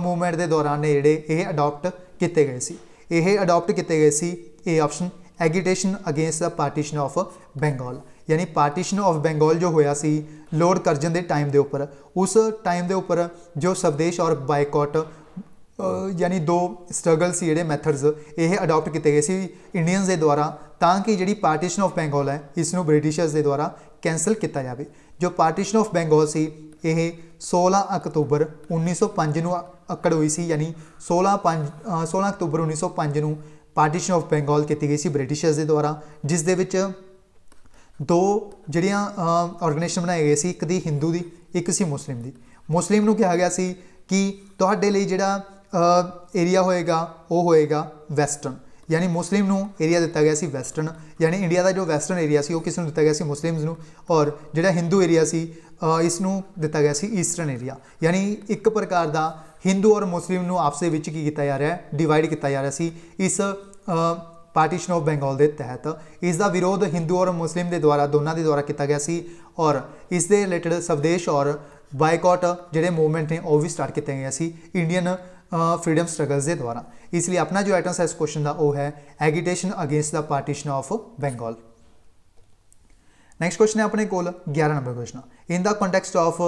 ਮੂਵਮੈਂਟ ਦੇ ਦੌਰਾਨ ਨੇ ਜਿਹੜੇ ਇਹ ਅਡਾਪਟ ਕੀਤੇ ਗਏ ਸੀ ਇਹ ਅਡਾਪਟ ਕੀਤੇ ਗਏ ਸੀ A option agitation against the partition of Bengal ਯਾਨੀ ਪਾਰਟੀਸ਼ਨ ਆਫ ਬੰਗਾਲ ਜੋ ਹੋਇਆ ਸੀ ਲੋਰਡ ਕਰਜਨ ਦੇ ਟਾਈਮ ਦੇ ਉੱਪਰ ਉਸ ਟਾਈਮ ਦੇ ਉੱਪਰ ਜੋ ਸਵਦੇਸ਼ ਔਰ ਬਾਈਕਾਟ ਯਾਨੀ ਦੋ ਸਟਰਗਲ ਸੀ ਜਿਹੜੇ ਮੈਥਡਸ ਇਹ ਅਡਾਪਟ ਕੀਤੇ ਗਏ ਸੀ ਇੰਡੀਅਨਸ ਦੇ ਦੁਆਰਾ ਤਾਂ ਕਿ ਜਿਹੜੀ ਪਾਰਟੀਸ਼ਨ ਆਫ ਬੰਗਾਲ ਹੈ ਇਸ ਨੂੰ ਬ੍ਰਿਟਿਸ਼ਰਸ ਦੇ ਦੁਆਰਾ ਕੈਨਸਲ ਕੀਤਾ ਜਾਵੇ ਜੋ ਪਾਰਟੀਸ਼ਨ ਆਫ ਬੰਗਾਲ ਸੀ ਇਹ 16 ਅਕਤੂਬਰ 1905 ਨੂੰ ਅਕੜ ਹੋਈ ਸੀ ਯਾਨੀ 16 5 16 ਅਕਤੂਬਰ 1905 ਨੂੰ ਪਾਰਟੀਸ਼ਨ ਆਫ ਬੰਗਾਲ ਕੀਤੀ ਗਈ ਸੀ ਬ੍ਰਿਟਿਸ਼ਰਸ ਦੇ ਦੁਆਰਾ ਜਿਸ ਦੇ ਵਿੱਚ ਦੋ ਜਿਹੜੀਆਂ ਆਰਗੇਨਾਈਜੇਸ਼ਨ ਬਣਾਏ ਗਏ ਸੀ ਇੱਕ ਦੀ ਹਿੰਦੂ ਦੀ ਇੱਕ ਸੀ ਮੁਸਲਿਮ ਦੀ ਮੁਸਲਿਮ ਨੂੰ ਕਿਹਾ ਗਿਆ ਸੀ ਕਿ ਤੁਹਾਡੇ ਲਈ ਜਿਹੜਾ ਏਰੀਆ ਹੋਏਗਾ ਉਹ ਹੋਏਗਾ ਵੈਸਟਰਨ ਯਾਨੀ ਮੁਸਲਿਮ ਨੂੰ ਏਰੀਆ ਦਿੱਤਾ ਗਿਆ ਸੀ ਵੈਸਟਰਨ ਯਾਨੀ ਇੰਡੀਆ ਦਾ ਜੋ ਵੈਸਟਰਨ ਏਰੀਆ ਸੀ ਉਹ ਕਿਸ ਨੂੰ ਦਿੱਤਾ ਗਿਆ ਸੀ ਮੁਸਲਿਮਸ ਨੂੰ ਔਰ ਜਿਹੜਾ ਹਿੰਦੂ ਏਰੀਆ ਸੀ ਇਸ ਨੂੰ ਦਿੱਤਾ ਗਿਆ ਸੀ ਈਸਟਰਨ ਏਰੀਆ ਯਾਨੀ ਇੱਕ ਪ੍ਰਕਾਰ ਦਾ ਹਿੰਦੂ ਔਰ ਮੁਸਲਿਮ ਨੂੰ ਆਪਸ ਵਿੱਚ ਕੀ ਕੀਤਾ ਜਾ ਰਿਹਾ ਡਿਵਾਈਡ ਕੀਤਾ ਜਾ ਰਿਹਾ ਸੀ ਇਸ ਪਾਰਟੀਸ਼ਨ ਆਫ ਬੰਗਾਲ ਦੇ ਤਹਿਤ ਇਸ ਦਾ ਵਿਰੋਧ ਹਿੰਦੂ ਔਰ ਮੁਸਲਿਮ ਦੇ ਦੁਆਰਾ ਦੋਨਾਂ ਦੇ ਦੁਆਰਾ ਕੀਤਾ ਗਿਆ ਸੀ ਔਰ ਇਸ ਦੇ ਰਿਲੇਟਡ ਸਵਦੇਸ਼ ਔਰ ਬਾਈਕਾਟ ਜਿਹੜੇ ਮੂਵਮੈਂਟ ਨੇ ਉਹ ਵੀ ਸਟਾਰਟ ਕੀਤੇ ਗਏ ਸੀ ਇੰਡੀਅਨ फ्रीडम स्ट्रगल्स के द्वारा इसलिए अपना जो आइटम साइज क्वेश्चन का वो है agitation against the partition of Bengal next question है अपने कोल ग्यारह number question in the context of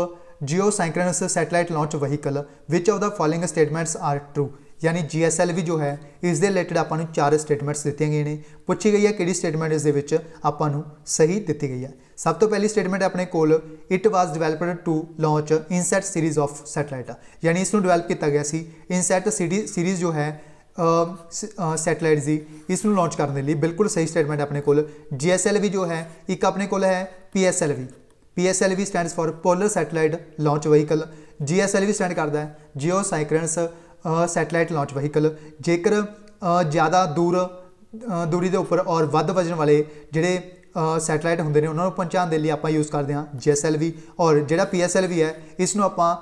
geosynchronous satellite launch vehicle which of the following statements are true ਯਾਨੀ GSLV ਜੋ ਹੈ ਇਸ ਦੇ ਰਿਲੇਟਡ ਆਪਾਂ ਨੂੰ ਚਾਰ ਸਟੇਟਮੈਂਟਸ ਦਿੱਤੀਆਂ ਗਈਆਂ ਨੇ ਪੁੱਛੀ ਗਈ ਹੈ ਕਿਹੜੀ ਸਟੇਟਮੈਂਟ ਇਸ ਦੇ ਵਿੱਚ ਆਪਾਂ ਨੂੰ ਸਹੀ ਦਿੱਤੀ ਗਈ ਹੈ ਸਭ ਤੋਂ ਪਹਿਲੀ ਸਟੇਟਮੈਂਟ ਆਪਣੇ ਕੋਲ it was developed to launch INSAT series of satellite ਯਾਨੀ ਇਸ ਨੂੰ ਡਿਵੈਲਪ ਕੀਤਾ ਗਿਆ ਸੀ ਇਨਸੈਟ ਸੀਰੀਜ਼ ਜੋ ਹੈ ਸੈਟੇਲਾਈਟ ਦੀ ਇਸ ਨੂੰ ਲਾਂਚ ਕਰਨ ਦੇ ਲਈ ਬਿਲਕੁਲ ਸਹੀ ਸਟੇਟਮੈਂਟ ਆਪਣੇ ਕੋਲ GSLV ਜੋ ਹੈ ਇੱਕ ਆਪਣੇ ਕੋਲ ਹੈ PSLV PSLV stands for polar satellite launch vehicle GSLV stand ਕਰਦਾ ਹੈ geosynchronous satellite launch vehicle ਜੇਕਰ ਜ਼ਿਆਦਾ ਦੂਰ ਦੂਰੀ ਦੇ ਉੱਪਰ ਔਰ ਵੱਧ ਵਜਨ ਵਾਲੇ ਜਿਹੜੇ ਸੈਟਲਾਈਟ ਹੁੰਦੇ ਨੇ ਉਹਨਾਂ ਨੂੰ ਪਹੁੰਚਾਉਣ ਦੇ ਲਈ ਆਪਾਂ ਯੂਜ਼ ਕਰਦੇ ਹਾਂ ਜੀਐਸਐਲਵੀ ਔਰ ਜਿਹੜਾ ਪੀਐਸਐਲਵੀ ਹੈ ਇਸ ਨੂੰ ਆਪਾਂ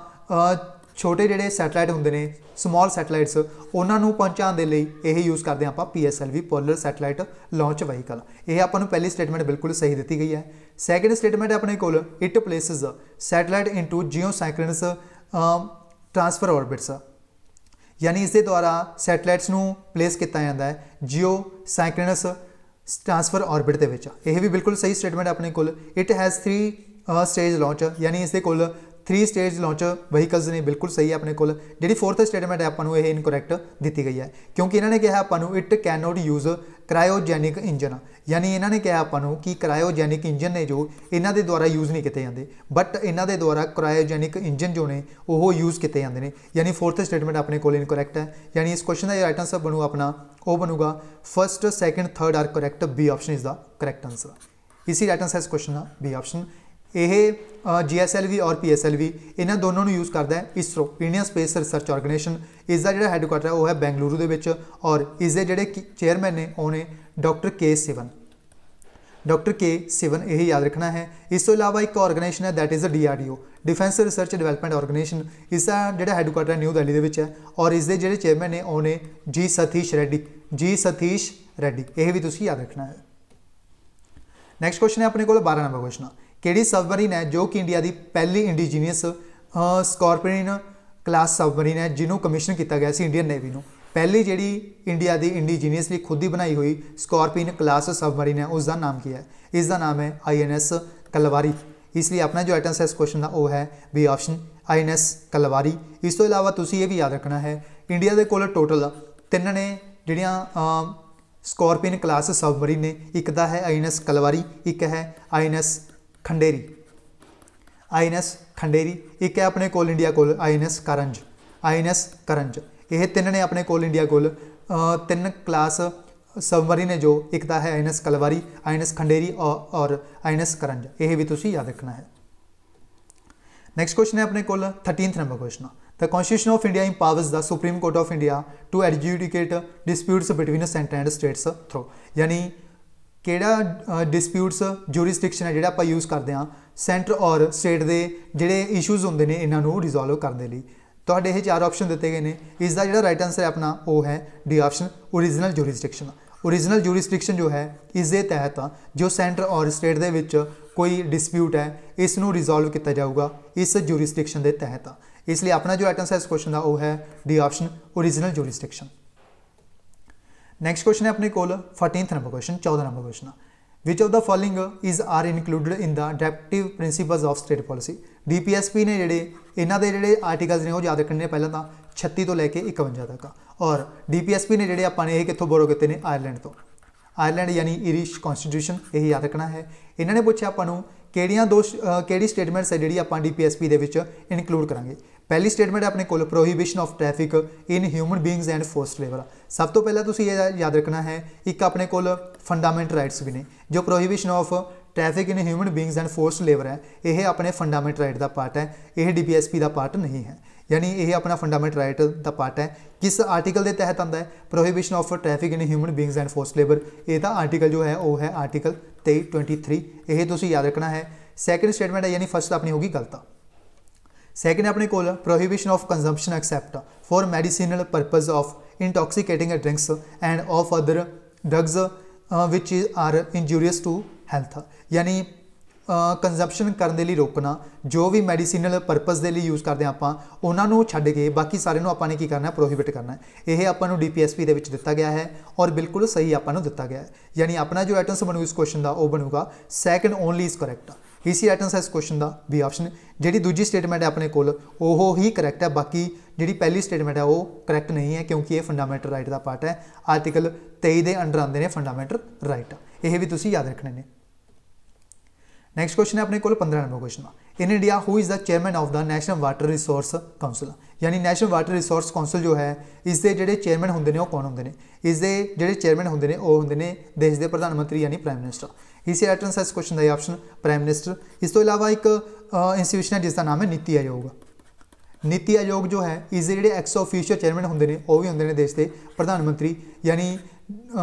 ਛੋਟੇ ਜਿਹੜੇ ਸੈਟਲਾਈਟ ਹੁੰਦੇ ਨੇ ਸਮਾਲ ਸੈਟਲਾਈਟਸ ਉਹਨਾਂ ਨੂੰ ਪਹੁੰਚਾਉਣ ਦੇ ਲਈ ਇਹ ਯੂਜ਼ ਕਰਦੇ ਆਪਾਂ PSLV polar satellite launch vehicle ਇਹ ਆਪਾਂ ਨੂੰ ਪਹਿਲੀ ਸਟੇਟਮੈਂਟ ਬਿਲਕੁਲ ਸਹੀ ਦਿੱਤੀ ਗਈ ਹੈ ਸੈਕੰਡ ਸਟੇਟਮੈਂਟ ਆਪਣੇ ਕੋਲ it places satellite into synchronous transfer orbits ਯਾਨੀ ਇਸ ਦੇ ਦੁਆਰਾ ਸੈਟਲਾਈਟਸ ਨੂੰ ਪਲੇਸ ਕੀਤਾ ਜਾਂਦਾ ਹੈ ਜੀਓ ਸਾਈਕਲਨਸ ਟ੍ਰਾਂਸਫਰ ਆਰਬਿਟ ਦੇ ਵਿੱਚ ਇਹ ਵੀ ਬਿਲਕੁਲ ਸਹੀ ਸਟੇਟਮੈਂਟ ਆਪਣੇ ਕੋਲ ਇਟ ਹੈਜ਼ 3 ਸਟੇਜ ਲਾਂਚਰ ਯਾਨੀ ਇਸ ਦੇ ਕੋਲ 3 ਸਟੇਜ ਲਾਂਚ ਵਹੀਕਲਸ ਨੇ ਬਿਲਕੁਲ ਸਹੀ ਹੈ ਆਪਣੇ ਕੋਲ ਜਿਹੜੀ 4th ਸਟੇਟਮੈਂਟ ਹੈ ਆਪਾਂ ਨੂੰ ਇਹ ਇਨਕੋਰੈਕਟ ਦਿੱਤੀ ਗਈ ਹੈ ਕਿਉਂਕਿ ਇਹਨਾਂ ਨੇ ਕਿਹਾ ਆਪਾਂ ਨੂੰ it can not use cryogenic engine ਯਾਨੀ ਇਹਨਾਂ ਨੇ ਕਿਹਾ ਆਪਾਂ ਨੂੰ ਕਿ ਕ੍ਰਾਇਓਜੈਨਿਕ ਇੰਜਨ ਨੇ ਜੋ ਇਹਨਾਂ ਦੇ ਦੁਆਰਾ ਯੂਜ਼ ਨਹੀਂ ਕੀਤੇ ਜਾਂਦੇ ਬਟ ਇਹਨਾਂ ਦੇ ਦੁਆਰਾ ਕ੍ਰਾਇਓਜੈਨਿਕ ਇੰਜਨ ਜੋ ਨੇ ਉਹ ਯੂਜ਼ ਕੀਤੇ ਜਾਂਦੇ ਨੇ ਯਾਨੀ 4th ਸਟੇਟਮੈਂਟ ਆਪਣੇ ਕੋਲ ਇਨਕੋਰੈਕਟ ਹੈ ਯਾਨੀ ਇਸ ਕੁਐਸਚਨ ਦਾ ਰਾਈਟ ਆਨਸਰ ਬਣੂ ਆਪਣਾ ਉਹ ਬਣੂਗਾ first second third are correct B option is the correct answer ਇਸੀ ਰਾਈਟ ਆਨਸਰ ਇਸ ਕੁਐਸਚਨ ਦਾ ਬੀ ਆਪਸ਼ਨ ਇਹ ਵੀ ਔਰ ਵੀ ਇਹਨਾਂ ਦੋਨੋਂ ਨੂੰ ਯੂਜ਼ ਕਰਦਾ ਹੈ ISRO Indian space research organisation ਇਸ ਦਾ ਜਿਹੜਾ ਹੈੱਡਕੁਆਰਟਰ ਹੈ ਉਹ ਹੈ ਬੈਂਗਲੁਰੂ ਦੇ ਵਿੱਚ ਔਰ ਇਸ ਦੇ ਜਿਹੜੇ ਚੇਅਰਮੈਨ ਨੇ ਉਹ ਨੇ doctor K Sivan doctor K Sivan ਇਹ ਯਾਦ ਰੱਖਣਾ ਹੈ ਇਸ ਤੋਂ ਇਲਾਵਾ ਇੱਕ ਆਰਗੇਨਾਈਜੇਸ਼ਨ ਹੈ that is a DRDO defence research development organisation ਇਸ ਦਾ ਜਿਹੜਾ ਹੈੱਡਕੁਆਰਟਰ ਹੈ ਨਿਊ ਦਿੱਲੀ ਦੇ ਵਿੱਚ ਹੈ ਔਰ ਇਸ ਦੇ ਜਿਹੜੇ ਚੇਅਰਮੈਨ ਨੇ ਉਹ ਨੇ ਜੀ ਸਤੀਸ਼ ਰੈਡੀ ਜੀ ਸਤੀਸ਼ ਰੈਡੀ ਇਹ ਵੀ ਤੁਸੀਂ ਯਾਦ ਰੱਖਣਾ ਹੈ ਨੈਕਸਟ ਕੁਐਸਚਨ ਹੈ ਆਪਣੇ ਕੋਲ 12 ਨੰਬਰ ਕੁਐਸਚਨ ਕਿਹੜੀ ਸਬਮਰੀਨ ਹੈ ਜੋ ਕਿ ਇੰਡੀਆ ਦੀ ਪਹਿਲੀ ਇੰਡੀਜੀਨੀਅਸ ਸਕਾਰਪੀਨ ਕਲਾਸ ਸਬਮਰੀਨ ਹੈ ਜਿਹਨੂੰ ਕਮਿਸ਼ਨ ਕੀਤਾ ਗਿਆ ਸੀ ਇੰਡੀਅਨ ਨੇਵੀ ਨੂੰ ਪਹਿਲੀ ਜਿਹੜੀ ਇੰਡੀਆ ਦੀ ਇੰਡੀਜੀਨੀਅਸਲੀ ਖੁਦ ਹੀ ਬਣਾਈ ਹੋਈ ਸਕਾਰਪੀਨ ਕਲਾਸ ਸਬਮਰੀਨ ਹੈ ਉਸ ਦਾ ਨਾਮ ਕੀ ਹੈ ਇਸ ਦਾ ਨਾਮ ਹੈ ਆਈਐਨਐਸ ਕਲਵਾਰੀ ਇਸ ਲਈ ਆਪਣਾ ਜੋ ਆਈਟਮਸ ਹੈ ਇਸ ਕੁਐਸਚਨ ਦਾ ਉਹ ਹੈ ਬੀ ਆਪਸ਼ਨ ਆਈਐਨਐਸ ਕਲਵਾਰੀ ਇਸ ਤੋਂ ਇਲਾਵਾ ਤੁਸੀਂ ਇਹ ਵੀ ਯਾਦ ਰੱਖਣਾ ਹੈ ਇੰਡੀਆ ਦੇ ਕੋਲ ਟੋਟਲ ਤਿੰਨ ਨੇ ਜਿਹੜੀਆਂ ਸਕਾਰਪੀਨ ਕਲਾਸ ਸਬਮਰੀਨ ਨੇ ਇੱਕ ਦਾ ਹੈ ਆਈਐਨਐਸ ਕਲਵਾਰੀ ਇੱਕ ਹੈ INS Khanderi I N S Khanderi एक है अपने कोल इंडिया को I N S Karanj I N S Karanj यह तीन ने अपने कोल इंडिया को तीन क्लास सबमरी ने जो एक है I N S Kalvari I N S Khanderi और, आई एन एस करंज यह भी तुम्हें याद रखना है नैक्सट क्वेश्चन है अपने को thirteenth number question the constitution of India in powers the supreme court of India to adjudicate disputes between centre and states through यानी ਕਿਹੜਾ ਡਿਸਪਿਊਟਸ ਜੂਰਿਸਡਿਕਸ਼ਨ ਹੈ ਜਿਹੜਾ ਆਪਾਂ ਯੂਜ਼ ਕਰਦੇ ਹਾਂ ਸੈਂਟਰ ਔਰ ਸਟੇਟ ਦੇ ਜਿਹੜੇ ਇਸ਼ੂਜ਼ ਹੁੰਦੇ ਨੇ ਇਹਨਾਂ ਨੂੰ ਰਿਜ਼ੋਲਵ ਕਰਨ ਦੇ ਲਈ ਤੁਹਾਡੇ ਇਹ ਚਾਰ ਆਪਸ਼ਨ ਦਿੱਤੇ ਗਏ ਨੇ ਇਸ ਦਾ ਜਿਹੜਾ ਰਾਈਟ ਆਨਸਰ ਹੈ ਆਪਣਾ ਉਹ ਹੈ D option origignal jurisdiction origignal jurisdiction ਜੋ ਹੈ ਇਸ ਦੇ ਤਹਿਤ ਜੋ ਸੈਂਟਰ ਔਰ ਸਟੇਟ ਦੇ ਵਿੱਚ ਕੋਈ ਡਿਸਪਿਊਟ ਹੈ ਇਸ ਨੂੰ ਰਿਜ਼ੋਲਵ ਕੀਤਾ ਜਾਊਗਾ ਇਸ ਜੂਰਿਸਡਿਕਸ਼ਨ ਦੇ ਤਹਿਤ ਇਸ ਲਈ ਆਪਣਾ ਜੋ ਰਾਈਟ ਆਨਸਰ ਇਸ ਕੁਐਸਚਨ ਦਾ ਉਹ ਹੈ D option origignal jurisdiction next question ਹੈ ਆਪਣੇ ਕੋਲ 14th number question 14 number question which of the following is are included in the adaptive principles of state policy DPSP ਨੇ ਜਿਹੜੇ ਇਹਨਾਂ ਦੇ ਜਿਹੜੇ ਆਰਟੀਕਲਸ ਨੇ ਉਹ ਯਾਦ ਰੱਖਣੇ ਨੇ ਪਹਿਲਾਂ ਤਾਂ 36 ਤੋਂ ਲੈ ਕੇ 51 ਤੱਕ ਔਰ ਡੀਪੀਐਸਪੀ ਨੇ ਜਿਹੜੇ ਆਪਾਂ ਨੇ ਇਹ ਕਿੱਥੋਂ ਬੋਰੋ ਕੀਤੇ ਨੇ ਆਇਰਲੈਂਡ ਤੋਂ ਆਇਰਲੈਂਡ ਯਾਨੀ ਇਰਿਸ਼ ਕਨਸਟੀਟਿਊਸ਼ਨ ਇਹ ਯਾਦ ਰੱਖਣਾ ਹੈ ਇਹਨਾਂ ਨੇ ਪੁੱਛਿਆ ਆਪਾਂ ਨੂੰ ਕਿਹੜੀਆਂ ਦੋ ਕਿਹੜੀ ਸਟੇਟਮੈਂਟਸ ਹੈ ਜਿਹੜੀ ਆਪਾਂ ਡੀਪੀਐਸਪੀ ਦੇ ਵਿੱਚ ਇਨਕਲੂਡ ਕਰਾਂਗੇ ਪਹਿਲੀ ਸਟੇਟਮੈਂਟ ਆਪਣੇ ਕੋਲ prohibition of traffic in human beings and forced labour ਸਭ ਤੋਂ ਪਹਿਲਾਂ ਤੁਸੀਂ ਇਹ ਯਾਦ ਰੱਖਣਾ ਹੈ ਇੱਕ ਆਪਣੇ ਕੋਲ ਫੰਡਾਮੈਂਟ ਰਾਈਟਸ ਵੀ ਨੇ ਜੋ prohibition of traffic in human beings and forced labour ਹੈ ਇਹ ਆਪਣੇ ਫੰਡਾਮੈਂਟ ਰਾਈਟ ਦਾ ਪਾਰਟ ਹੈ ਇਹ ਡੀਪੀਐਸਪੀ ਦਾ ਪਾਰਟ ਨਹੀਂ ਹੈ ਯਾਨੀ ਇਹ ਆਪਣਾ ਫੰਡਾਮੈਂਟ ਰਾਈਟ ਦਾ ਪਾਰਟ ਹੈ ਕਿਸ ਆਰਟੀਕਲ ਦੇ ਤਹਿਤ ਆਂਦਾ ਹੈ prohibition of traffic in human beings and forced labour ਇਹ ਤਾਂ ਆਰਟੀਕਲ ਜੋ ਹੈ ਉਹ ਹੈ ਆਰਟੀਕਲ 23 23 ਇਹ ਤੁਸੀਂ ਯਾਦ ਰੱਖਣਾ ਹੈ ਸੈਕੰਡ ਸਟੇਟਮੈਂਟ ਹੈ ਯਾਨੀ ਫਸਟ ਆਪਣੀ ਹੋਗੀ ਗਲਤਾ ਸੈਕਿੰਡ ਆਪਣੇ ਕੋਲ prohibition of consumption except for medicinal purpose of intoxicating uh and and of other drugs which are injurious to health ਯਾਨੀ ਕੰਜ਼ੰਪਸ਼ਨ ਕਰਨ ਦੇ ਲਈ ਰੋਕਣਾ ਜੋ ਵੀ ਮੈਡੀਸਿਨਲ ਪਰਪਸ ਦੇ ਲਈ ਯੂਜ਼ ਕਰਦੇ ਆਪਾਂ ਉਹਨਾਂ ਨੂੰ ਛੱਡ ਕੇ ਬਾਕੀ ਸਾਰੇ ਨੂੰ ਆਪਾਂ ਨੇ ਕੀ ਕਰਨਾ ਹੈ ਪ੍ਰੋਹਿਬਿਟ ਕਰਨਾ ਇਹ ਆਪਾਂ ਨੂੰ ਡੀਪੀਐਸਪੀ ਦੇ ਵਿੱਚ ਦਿੱਤਾ ਗਿਆ ਹੈ ਔਰ ਬਿਲਕੁਲ ਸਹੀ ਆਪਾਂ ਨੂੰ ਦਿੱਤਾ ਗਿਆ ਹੈ ਯਾਨੀ ਆਪਣਾ ਜੋ ਐਟਮਸ ਬਣੂ ਇਸ ਕੁਐਸਚਨ ਦਾ ਉਹ ਬਣੂਗਾ ਸੈਕੰਡ ਓਨਲੀ ਇਸ ਕਰੈਕਟ ਈਸੀ ਆਈਟਮਸ ਇਸ ਕੁਐਸਚਨ ਦਾ ਵੀ ਆਪਸ਼ਨ ਜਿਹੜੀ ਦੂਜੀ ਸਟੇਟਮੈਂਟ ਹੈ ਆਪਣੇ ਕੋਲ ਉਹ ਹੀ ਕਰੈਕਟ ਹੈ ਬਾਕੀ ਜਿਹੜੀ ਪਹਿਲੀ ਸਟੇਟਮੈਂਟ ਹੈ ਉਹ ਕਰੈਕਟ ਨਹੀਂ ਹੈ ਕਿਉਂਕਿ ਇਹ ਫੰਡਾਮੈਂਟਲ ਰਾਈਟ ਦਾ ਪਾਰਟ ਹੈ ਆਰਟੀਕਲ 23 ਦੇ ਅੰਡਰ ਆਉਂਦੇ ਨੇ ਫੰਡਾਮੈਂਟਲ ਰਾਈਟ ਇਹ ਵੀ ਤੁਸੀਂ ਯਾਦ ਰੱਖਣੇ ਨੇ ਨੈਕਸਟ ਕੁਐਸਚਨ ਹੈ ਆਪਣੇ ਕੋਲ 15 number question in India who is the chairman of the national water resource council ਯਾਨੀ ਨੈਸ਼ਨਲ ਵਾਟਰ ਰਿਸੋਰਸ ਕਾਉਂਸਲ ਜੋ ਹੈ ਇਸ ਦੇ ਜਿਹੜੇ ਚੇਅਰਮੈਨ ਹੁੰਦੇ ਨੇ ਉਹ ਕੌਣ ਹੁੰਦੇ ਨੇ ਇਸ ਦੇ ਜਿਹੜੇ ਚੇਅਰਮੈਨ ਹੁੰਦੇ ਨੇ ਉਹ ਹੁੰਦੇ ਨੇ ਦੇਸ਼ ਦੇ ਪ੍ਰਧਾਨ ਮੰਤਰੀ ਯਾਨੀ ਪ੍ਰਾਈਮ ਮਿਨਿਸਟਰ ਇਸੇ ਰਾਈਟ ਆਨਸਰ ਇਸ ਕੁਐਸਚਨ ਦਾ ਇਹ ਆਪਸ਼ਨ ਪ੍ਰਾਈਮ ਮਿਨਿਸਟਰ ਇਸ ਤੋਂ ਇਲਾਵਾ ਇੱਕ ਇੰਸਟੀਟਿਊਸ਼ਨ ਹੈ ਜਿਸ ਦਾ ਨਾਮ ਹੈ ਨੀਤੀ ਆਯੋਗ ਨੀਤੀ ਆਯੋਗ ਜੋ ਹੈ ਇਸ ਦੇ ਜਿਹੜੇ ਐਕਸ ਆਫੀਸ਼ੀਅਲ ਚੇਅਰਮੈਨ ਹੁੰਦੇ ਨੇ ਉਹ ਵੀ ਹੁੰਦੇ ਨੇ ਦੇਸ਼ ਦੇ ਪ੍ਰਧਾਨ ਮੰਤਰੀ ਯਾਨੀ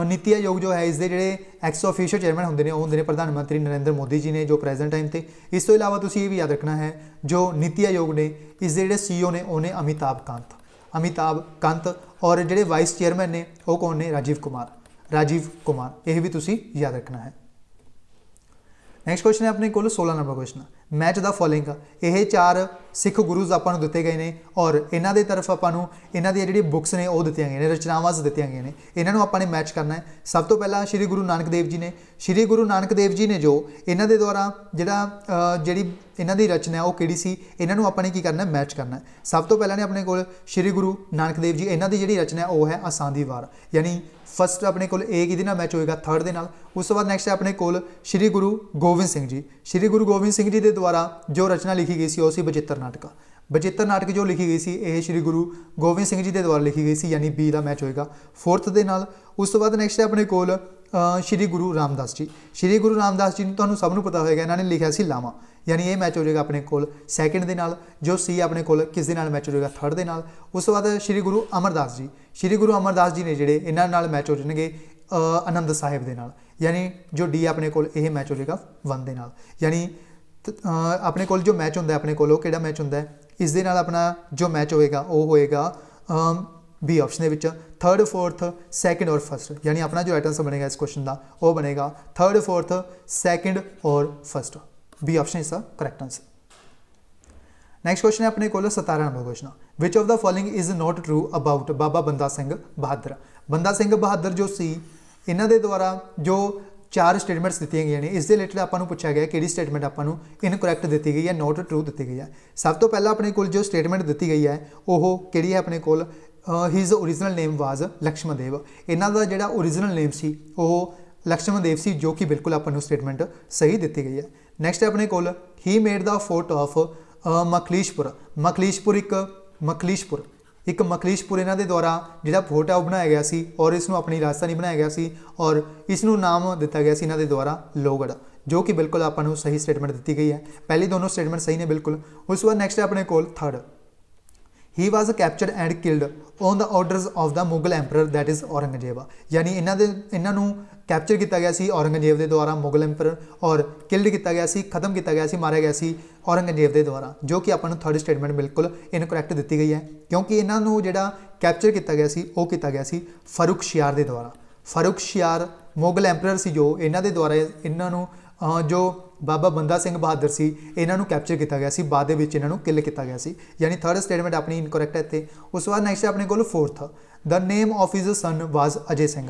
ਨੀਤੀ ਆਯੋਗ ਜੋ ਹੈ ਇਸ ਦੇ ਜਿਹੜੇ ਐਕਸ ਆਫੀਸ਼ੀਅਲ ਚੇਅਰਮੈਨ ਹੁੰਦੇ ਨੇ ਉਹ ਹੁੰਦੇ ਨੇ ਪ੍ਰਧਾਨ ਮੰਤਰੀ ਨਰਿੰਦਰ ਮੋਦੀ ਜੀ ਨੇ ਜੋ ਪ੍ਰੈਜ਼ੈਂਟ ਟਾਈਮ ਤੇ ਇਸ ਤੋਂ ਇਲਾਵਾ ਤੁਸੀਂ ਇਹ ਵੀ ਯਾਦ ਰੱਖਣਾ ਹੈ ਜੋ ਨੀਤੀ ਆਯੋਗ ਨੇ ਇਸ ਦੇ ਜਿਹੜੇ ਸੀਈਓ ਨੇ ਉਹਨੇ ਅਮਿਤਾਭ ਕਾਂਤ ਅਮਿਤਾਭ ਕਾਂਤ ਔਰ ਜਿਹੜੇ ਵਾਈਸ ਚੇਅਰਮੈਨ ਨੇ ਉਹ ਕੌਣ ਨੇ ਰਾਜੀਵ ਕੁਮਾਰ ਰਾਜੀਵ ਕੁਮਾਰ ਇਹ ਵੀ ਤੁਸੀਂ ਯਾਦ ਰੱਖਣਾ ਹੈ ਨੈਕਸਟ ਕੁਐਸਚਨ ਹੈ ਆਪਣੇ ਕੋਲ 16 number question match the following ਇਹ ਚਾਰ ਸਿੱਖ ਗੁਰੂਜ਼ ਆਪਾਂ ਨੂੰ ਦਿੱਤੇ ਗਏ ਨੇ ਔਰ ਇਹਨਾਂ ਦੇ ਤਰਫ ਆਪਾਂ ਨੂੰ ਇਹਨਾਂ ਦੀਆਂ ਜਿਹੜੀਆਂ ਬੁੱਕਸ ਨੇ ਉਹ ਦਿੱਤੀਆਂ ਗਈਆਂ ਨੇ ਰਚਨਾਵਾਂ ਦਿੱਤੀਆਂ ਗਈਆਂ ਨੇ ਇਹਨਾਂ ਨੂੰ ਆਪਾਂ ਨੇ ਮੈਚ ਕਰਨਾ ਹੈ ਸਭ ਤੋਂ ਪਹਿਲਾਂ ਸ੍ਰੀ ਗੁਰੂ ਨਾਨਕ ਦੇਵ ਜੀ ਨੇ ਸ੍ਰੀ ਗੁਰੂ ਨਾਨਕ ਦੇਵ ਜੀ ਨੇ ਜੋ ਇਹਨਾਂ ਦੇ ਦੁਆਰਾ ਜਿਹੜਾ ਜਿਹੜੀ ਇਹਨਾਂ ਦੀ ਰਚਨਾ ਉਹ ਕਿਹੜੀ ਸੀ ਇਹਨਾਂ ਨੂੰ ਆਪਾਂ ਨੇ ਕੀ ਕਰਨਾ ਮੈਚ ਕਰਨਾ ਸਭ ਤੋਂ ਪਹਿਲਾਂ ਨੇ ਆਪਣੇ ਕੋਲ ਸ੍ਰੀ ਗੁਰੂ ਨਾਨਕ ਦੇਵ ਜੀ ਇਹਨਾਂ ਦੀ ਜਿਹੜੀ ਰਚਨਾ ਉਹ ਹੈ ਆਸਾਂ ਦੀ ਵਾਰ ਯਾਨੀ ਫਸਟ ਆਪਣੇ ਕੋਲ A ਕਿਹਦੇ ਨਾਲ ਮੈਚ ਹੋਏਗਾ ਥਰਡ ਦੇ ਨਾਲ ਉਸ ਤੋਂ ਬਾਅਦ ਨੈਕਸਟ ਹੈ ਆਪਣੇ ਕੋਲ ਸ਼੍ਰੀ ਗੁਰੂ ਗੋਬਿੰਦ ਸਿੰਘ ਜੀ ਸ਼੍ਰੀ ਗੁਰੂ ਗੋਬਿੰਦ ਸਿੰਘ ਜੀ ਦੇ ਦੁਆਰਾ ਜੋ ਰਚਨਾ ਲਿਖੀ ਗਈ ਸੀ ਉਹ ਸੀ ਬਚਿੱਤਰ ਨਾਟਕਾ ਬਜੇਤਰ ਨਾਟਕ ਜੋ ਲਿਖੀ ਗਈ ਸੀ ਇਹ ਸ੍ਰੀ ਗੁਰੂ ਗੋਬਿੰਦ ਸਿੰਘ ਜੀ ਦੇ ਦੁਆਰਾ ਲਿਖੀ ਗਈ ਸੀ ਯਾਨੀ ਬੀ ਦਾ ਮੈਚ ਹੋਏਗਾ ਫੋਰਥ ਦੇ ਨਾਲ ਉਸ ਤੋਂ ਬਾਅਦ ਨੈਕਸਟ ਹੈ ਆਪਣੇ ਕੋਲ ਸ਼੍ਰੀ ਗੁਰੂ ਰਾਮਦਾਸ ਜੀ ਸ਼੍ਰੀ ਗੁਰੂ ਰਾਮਦਾਸ ਜੀ ਨੂੰ ਤੁਹਾਨੂੰ ਸਭ ਨੂੰ ਪਤਾ ਹੋਏਗਾ ਇਹਨਾਂ ਨੇ ਲਿਖਿਆ ਸੀ ਲਾਵਾ ਯਾਨੀ ਇਹ ਮੈਚ ਹੋ ਜਾਏਗਾ ਆਪਣੇ ਕੋਲ ਸੈਕਿੰਡ ਦੇ ਨਾਲ ਜੋ ਸੀ ਆਪਣੇ ਕੋਲ ਕਿਸ ਦੇ ਨਾਲ ਮੈਚ ਹੋ ਜਾਏਗਾ ਥਰਡ ਦੇ ਨਾਲ ਉਸ ਤੋਂ ਬਾਅਦ ਸ਼੍ਰੀ ਗੁਰੂ ਅਮਰਦਾਸ ਜੀ ਸ਼੍ਰੀ ਗੁਰੂ ਅਮਰਦਾਸ ਜੀ ਨੇ ਜਿਹੜੇ ਇਹਨਾਂ ਨਾਲ ਮੈਚ ਹੋ ਜਣਗੇ ਆਨੰਦ ਸਾਹਿਬ ਦੇ ਨਾਲ ਯਾਨੀ ਜੋ ਡੀ ਆਪਣੇ ਕੋਲ ਇਹ ਮੈਚ ਹੋ ਜਾਏਗਾ 1 ਦੇ ਨਾਲ ਯਾਨੀ ਆਪਣੇ ਕੋਲ ਜੋ ਮੈਚ ਹੁੰਦਾ ਆਪਣੇ ਕੋਲ ਉਹ ਕਿਹੜਾ ਮੈਚ ਹੁੰਦਾ ਹੈ ਇਸ ਦੇ ਨਾਲ ਆਪਣਾ ਜੋ ਮੈਚ ਹੋਏਗਾ ਉਹ ਹੋਏਗਾ ਬੀ ਆਪਸ਼ਨ ਦੇ ਵਿੱਚ ਥਰਡ ਫੋਰਥ ਸੈਕੰਡ ਔਰ 1st ਯਾਨੀ ਆਪਣਾ ਜੋ ਆਈਟਮਸ ਬਣੇਗਾ ਇਸ ਕੁਐਸਚਨ ਦਾ ਉਹ ਬਣੇਗਾ ਥਰਡ ਫੋਰਥ ਸੈਕੰਡ ਔਰ 1st ਬੀ ਆਪਸ਼ਨ ਇਸ ਦਾ ਕਰੈਕਟ ਆਨਸਰ ਨੈਕਸਟ ਕੁਐਸਚਨ ਹੈ ਆਪਣੇ ਕੋਲ 17 number question which of the following is not true about Baba Banda Singh Bahadur ਬੰਦਾ ਸਿੰਘ ਬਹਾਦਰ ਜੋ ਸੀ ਇਹਨਾਂ ਦੇ ਦੁਆਰਾ ਜੋ ਚਾਰ ਸਟੇਟਮੈਂਟਸ ਦਿੱਤੀਆਂ ਗਈਆਂ ਨੇ ਇਸ ਦੇ ਰਿਲੇਟਡ ਆਪਾਂ ਨੂੰ ਪੁੱਛਿਆ ਗਿਆ ਕਿਹੜੀ ਸਟੇਟਮੈਂਟ ਆਪਾਂ ਨੂੰ ਇਨਕਰੈਕਟ ਦਿੱਤੀ ਗਈ ਹੈ ਨਾਟ ਟਰੂ ਦਿੱਤੀ ਗਈ ਹੈ ਸਭ ਤੋਂ ਪਹਿਲਾਂ ਆਪਣੇ ਕੋਲ ਜੋ ਸਟੇਟਮੈਂਟ ਦਿੱਤੀ ਗਈ ਹੈ ਉਹ ਕਿਹੜੀ ਹੈ ਆਪਣੇ ਕੋਲ ਹਿਸ origignal ਨੇਮ ਵਾਜ਼ ਲਕਸ਼ਮਦੇਵ ਇਹਨਾਂ ਦਾ ਜਿਹੜਾ origignal ਨੇਮ ਸੀ ਉਹ ਲక్ష్ਮਣਦੇਵ ਸੀ ਜੋ ਕਿ ਬਿਲਕੁਲ ਆਪਾਂ ਨੂੰ ਸਟੇਟਮੈਂਟ ਸਹੀ ਦਿੱਤੀ ਗਈ ਹੈ ਨੈਕਸਟ ਆਪਣੇ ਕੋਲ he made the photo of Mukhlispur Mukhlispur ਇੱਕ ਮਕਲੀਸ਼ਪੁਰ ਇੱਕ ਮਖਲੀਸ਼ਪੁਰ ਇਹਨਾਂ ਦੇ ਦੁਆਰਾ ਜਿਹੜਾ ਫੋਰਟ ਆ ਉਹ ਬਣਾਇਆ ਗਿਆ ਸੀ ਔਰ ਇਸ ਨੂੰ ਆਪਣੀ ਰਾਜਧਾਨੀ ਬਣਾਇਆ ਗਿਆ ਸੀ ਔਰ ਇਸ ਨੂੰ ਨਾਮ ਦਿੱਤਾ ਗਿਆ ਸੀ ਇਹਨਾਂ ਦੇ ਦੁਆਰਾ ਲੋਗੜ ਜੋ ਕਿ ਬਿਲਕੁਲ ਆਪਾਂ ਨੂੰ ਸਹੀ ਸਟੇਟਮੈਂਟ ਦਿੱਤੀ ਗਈ ਹੈ ਪਹਿਲੀ ਦੋਨੋਂ ਸਟੇਟਮੈਂਟ ਸਹੀ ਨੇ ਬਿਲਕੁਲ ਉਸ ਤੋਂ ਬਾਅਦ ਨੈਕਸਟ ਹੈ ਆਪਣੇ ਕੋਲ third he was captured and killed on the orders of the Mughal emperor that is Aurangzeb ਯਾਨੀ ਇਹਨਾਂ ਦੇ ਇਹਨਾਂ ਨੂੰ ਕੈਪਚਰ ਕੀਤਾ ਗਿਆ ਸੀ ਔਰੰਗਜ਼ੇਬ ਦੇ ਦੁਆਰਾ ਮੁਗਲ ਐਮਪਰਰ ਔਰ ਕਿਲਡ ਕੀਤਾ ਗਿਆ ਸੀ ਖਤਮ ਕੀਤਾ ਗਿਆ ਸੀ ਮਾਰਿਆ ਗਿਆ ਸੀ ਔਰੰਗਜ਼ੇਬ ਦੇ ਦੁਆਰਾ ਜੋ ਕਿ ਆਪਾਂ ਨੂੰ ਥਰਡ ਸਟੇਟਮੈਂਟ ਬਿਲਕੁਲ ਇਨਕਰੈਕਟ ਦਿੱਤੀ ਗਈ ਹੈ ਕਿਉਂਕਿ ਇਹਨਾਂ ਨੂੰ ਜਿਹੜਾ ਕੈਪਚਰ ਕੀਤਾ ਗਿਆ ਸੀ ਉਹ ਕੀਤਾ ਗਿਆ ਸੀ ਫਾਰੂਕ ਸ਼ਿਆਰ ਦੇ ਦੁਆਰਾ ਫਾਰੂਕ ਸ਼ਿਆਰ ਮੁਗਲ ਐਮਪਰਰ ਸੀ ਜੋ ਇਹਨਾਂ ਦੇ ਦੁਆਰਾ ਇਹਨਾਂ ਨੂੰ ਜੋ ਬਾਬਾ ਬੰਦਾ ਸਿੰਘ ਬਹਾਦਰ ਸੀ ਇਹਨਾਂ ਨੂੰ ਕੈਪਚਰ ਕੀਤਾ ਗਿਆ ਸੀ ਬਾਅਦ ਦੇ ਵਿੱਚ ਇਹਨਾਂ ਨੂੰ ਕਿਲ ਕੀਤਾ ਗਿਆ ਸੀ ਯਾਨੀ ਥਰਡ ਸਟੇਟਮੈਂਟ ਆਪਣੀ ਇਨਕਰੈਕਟ ਹੈ ਇੱਥੇ ਉਸ ਤੋਂ ਬਾਅਦ ਨੈਕਸਟ ਆਪਣੇ ਕੋਲ fourth the name of his son was Ajay Singh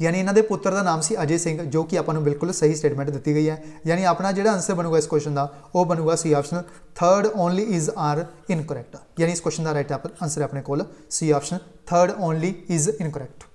ਯਾਨੀ ਇਹਨਾਂ ਦੇ ਪੁੱਤਰ ਦਾ ਨਾਮ ਸੀ ਅਜੇ ਸਿੰਘ ਜੋ ਕਿ ਆਪਾਂ ਨੂੰ ਬਿਲਕੁਲ ਸਹੀ ਸਟੇਟਮੈਂਟ ਦਿੱਤੀ ਗਈ ਹੈ ਯਾਨੀ ਆਪਣਾ ਜਿਹੜਾ ਆਨਸਰ ਬਣੂਗਾ ਇਸ ਕੁਐਸਚਨ ਦਾ ਉਹ ਬਣੂਗਾ C option third only is are incorrect ਯਾਨੀ ਇਸ ਕੁਐਸਚਨ ਦਾ ਰਾਈਟ ਆਨਸਰ ਆਪਣੇ ਕੋਲ C option third only is incorrect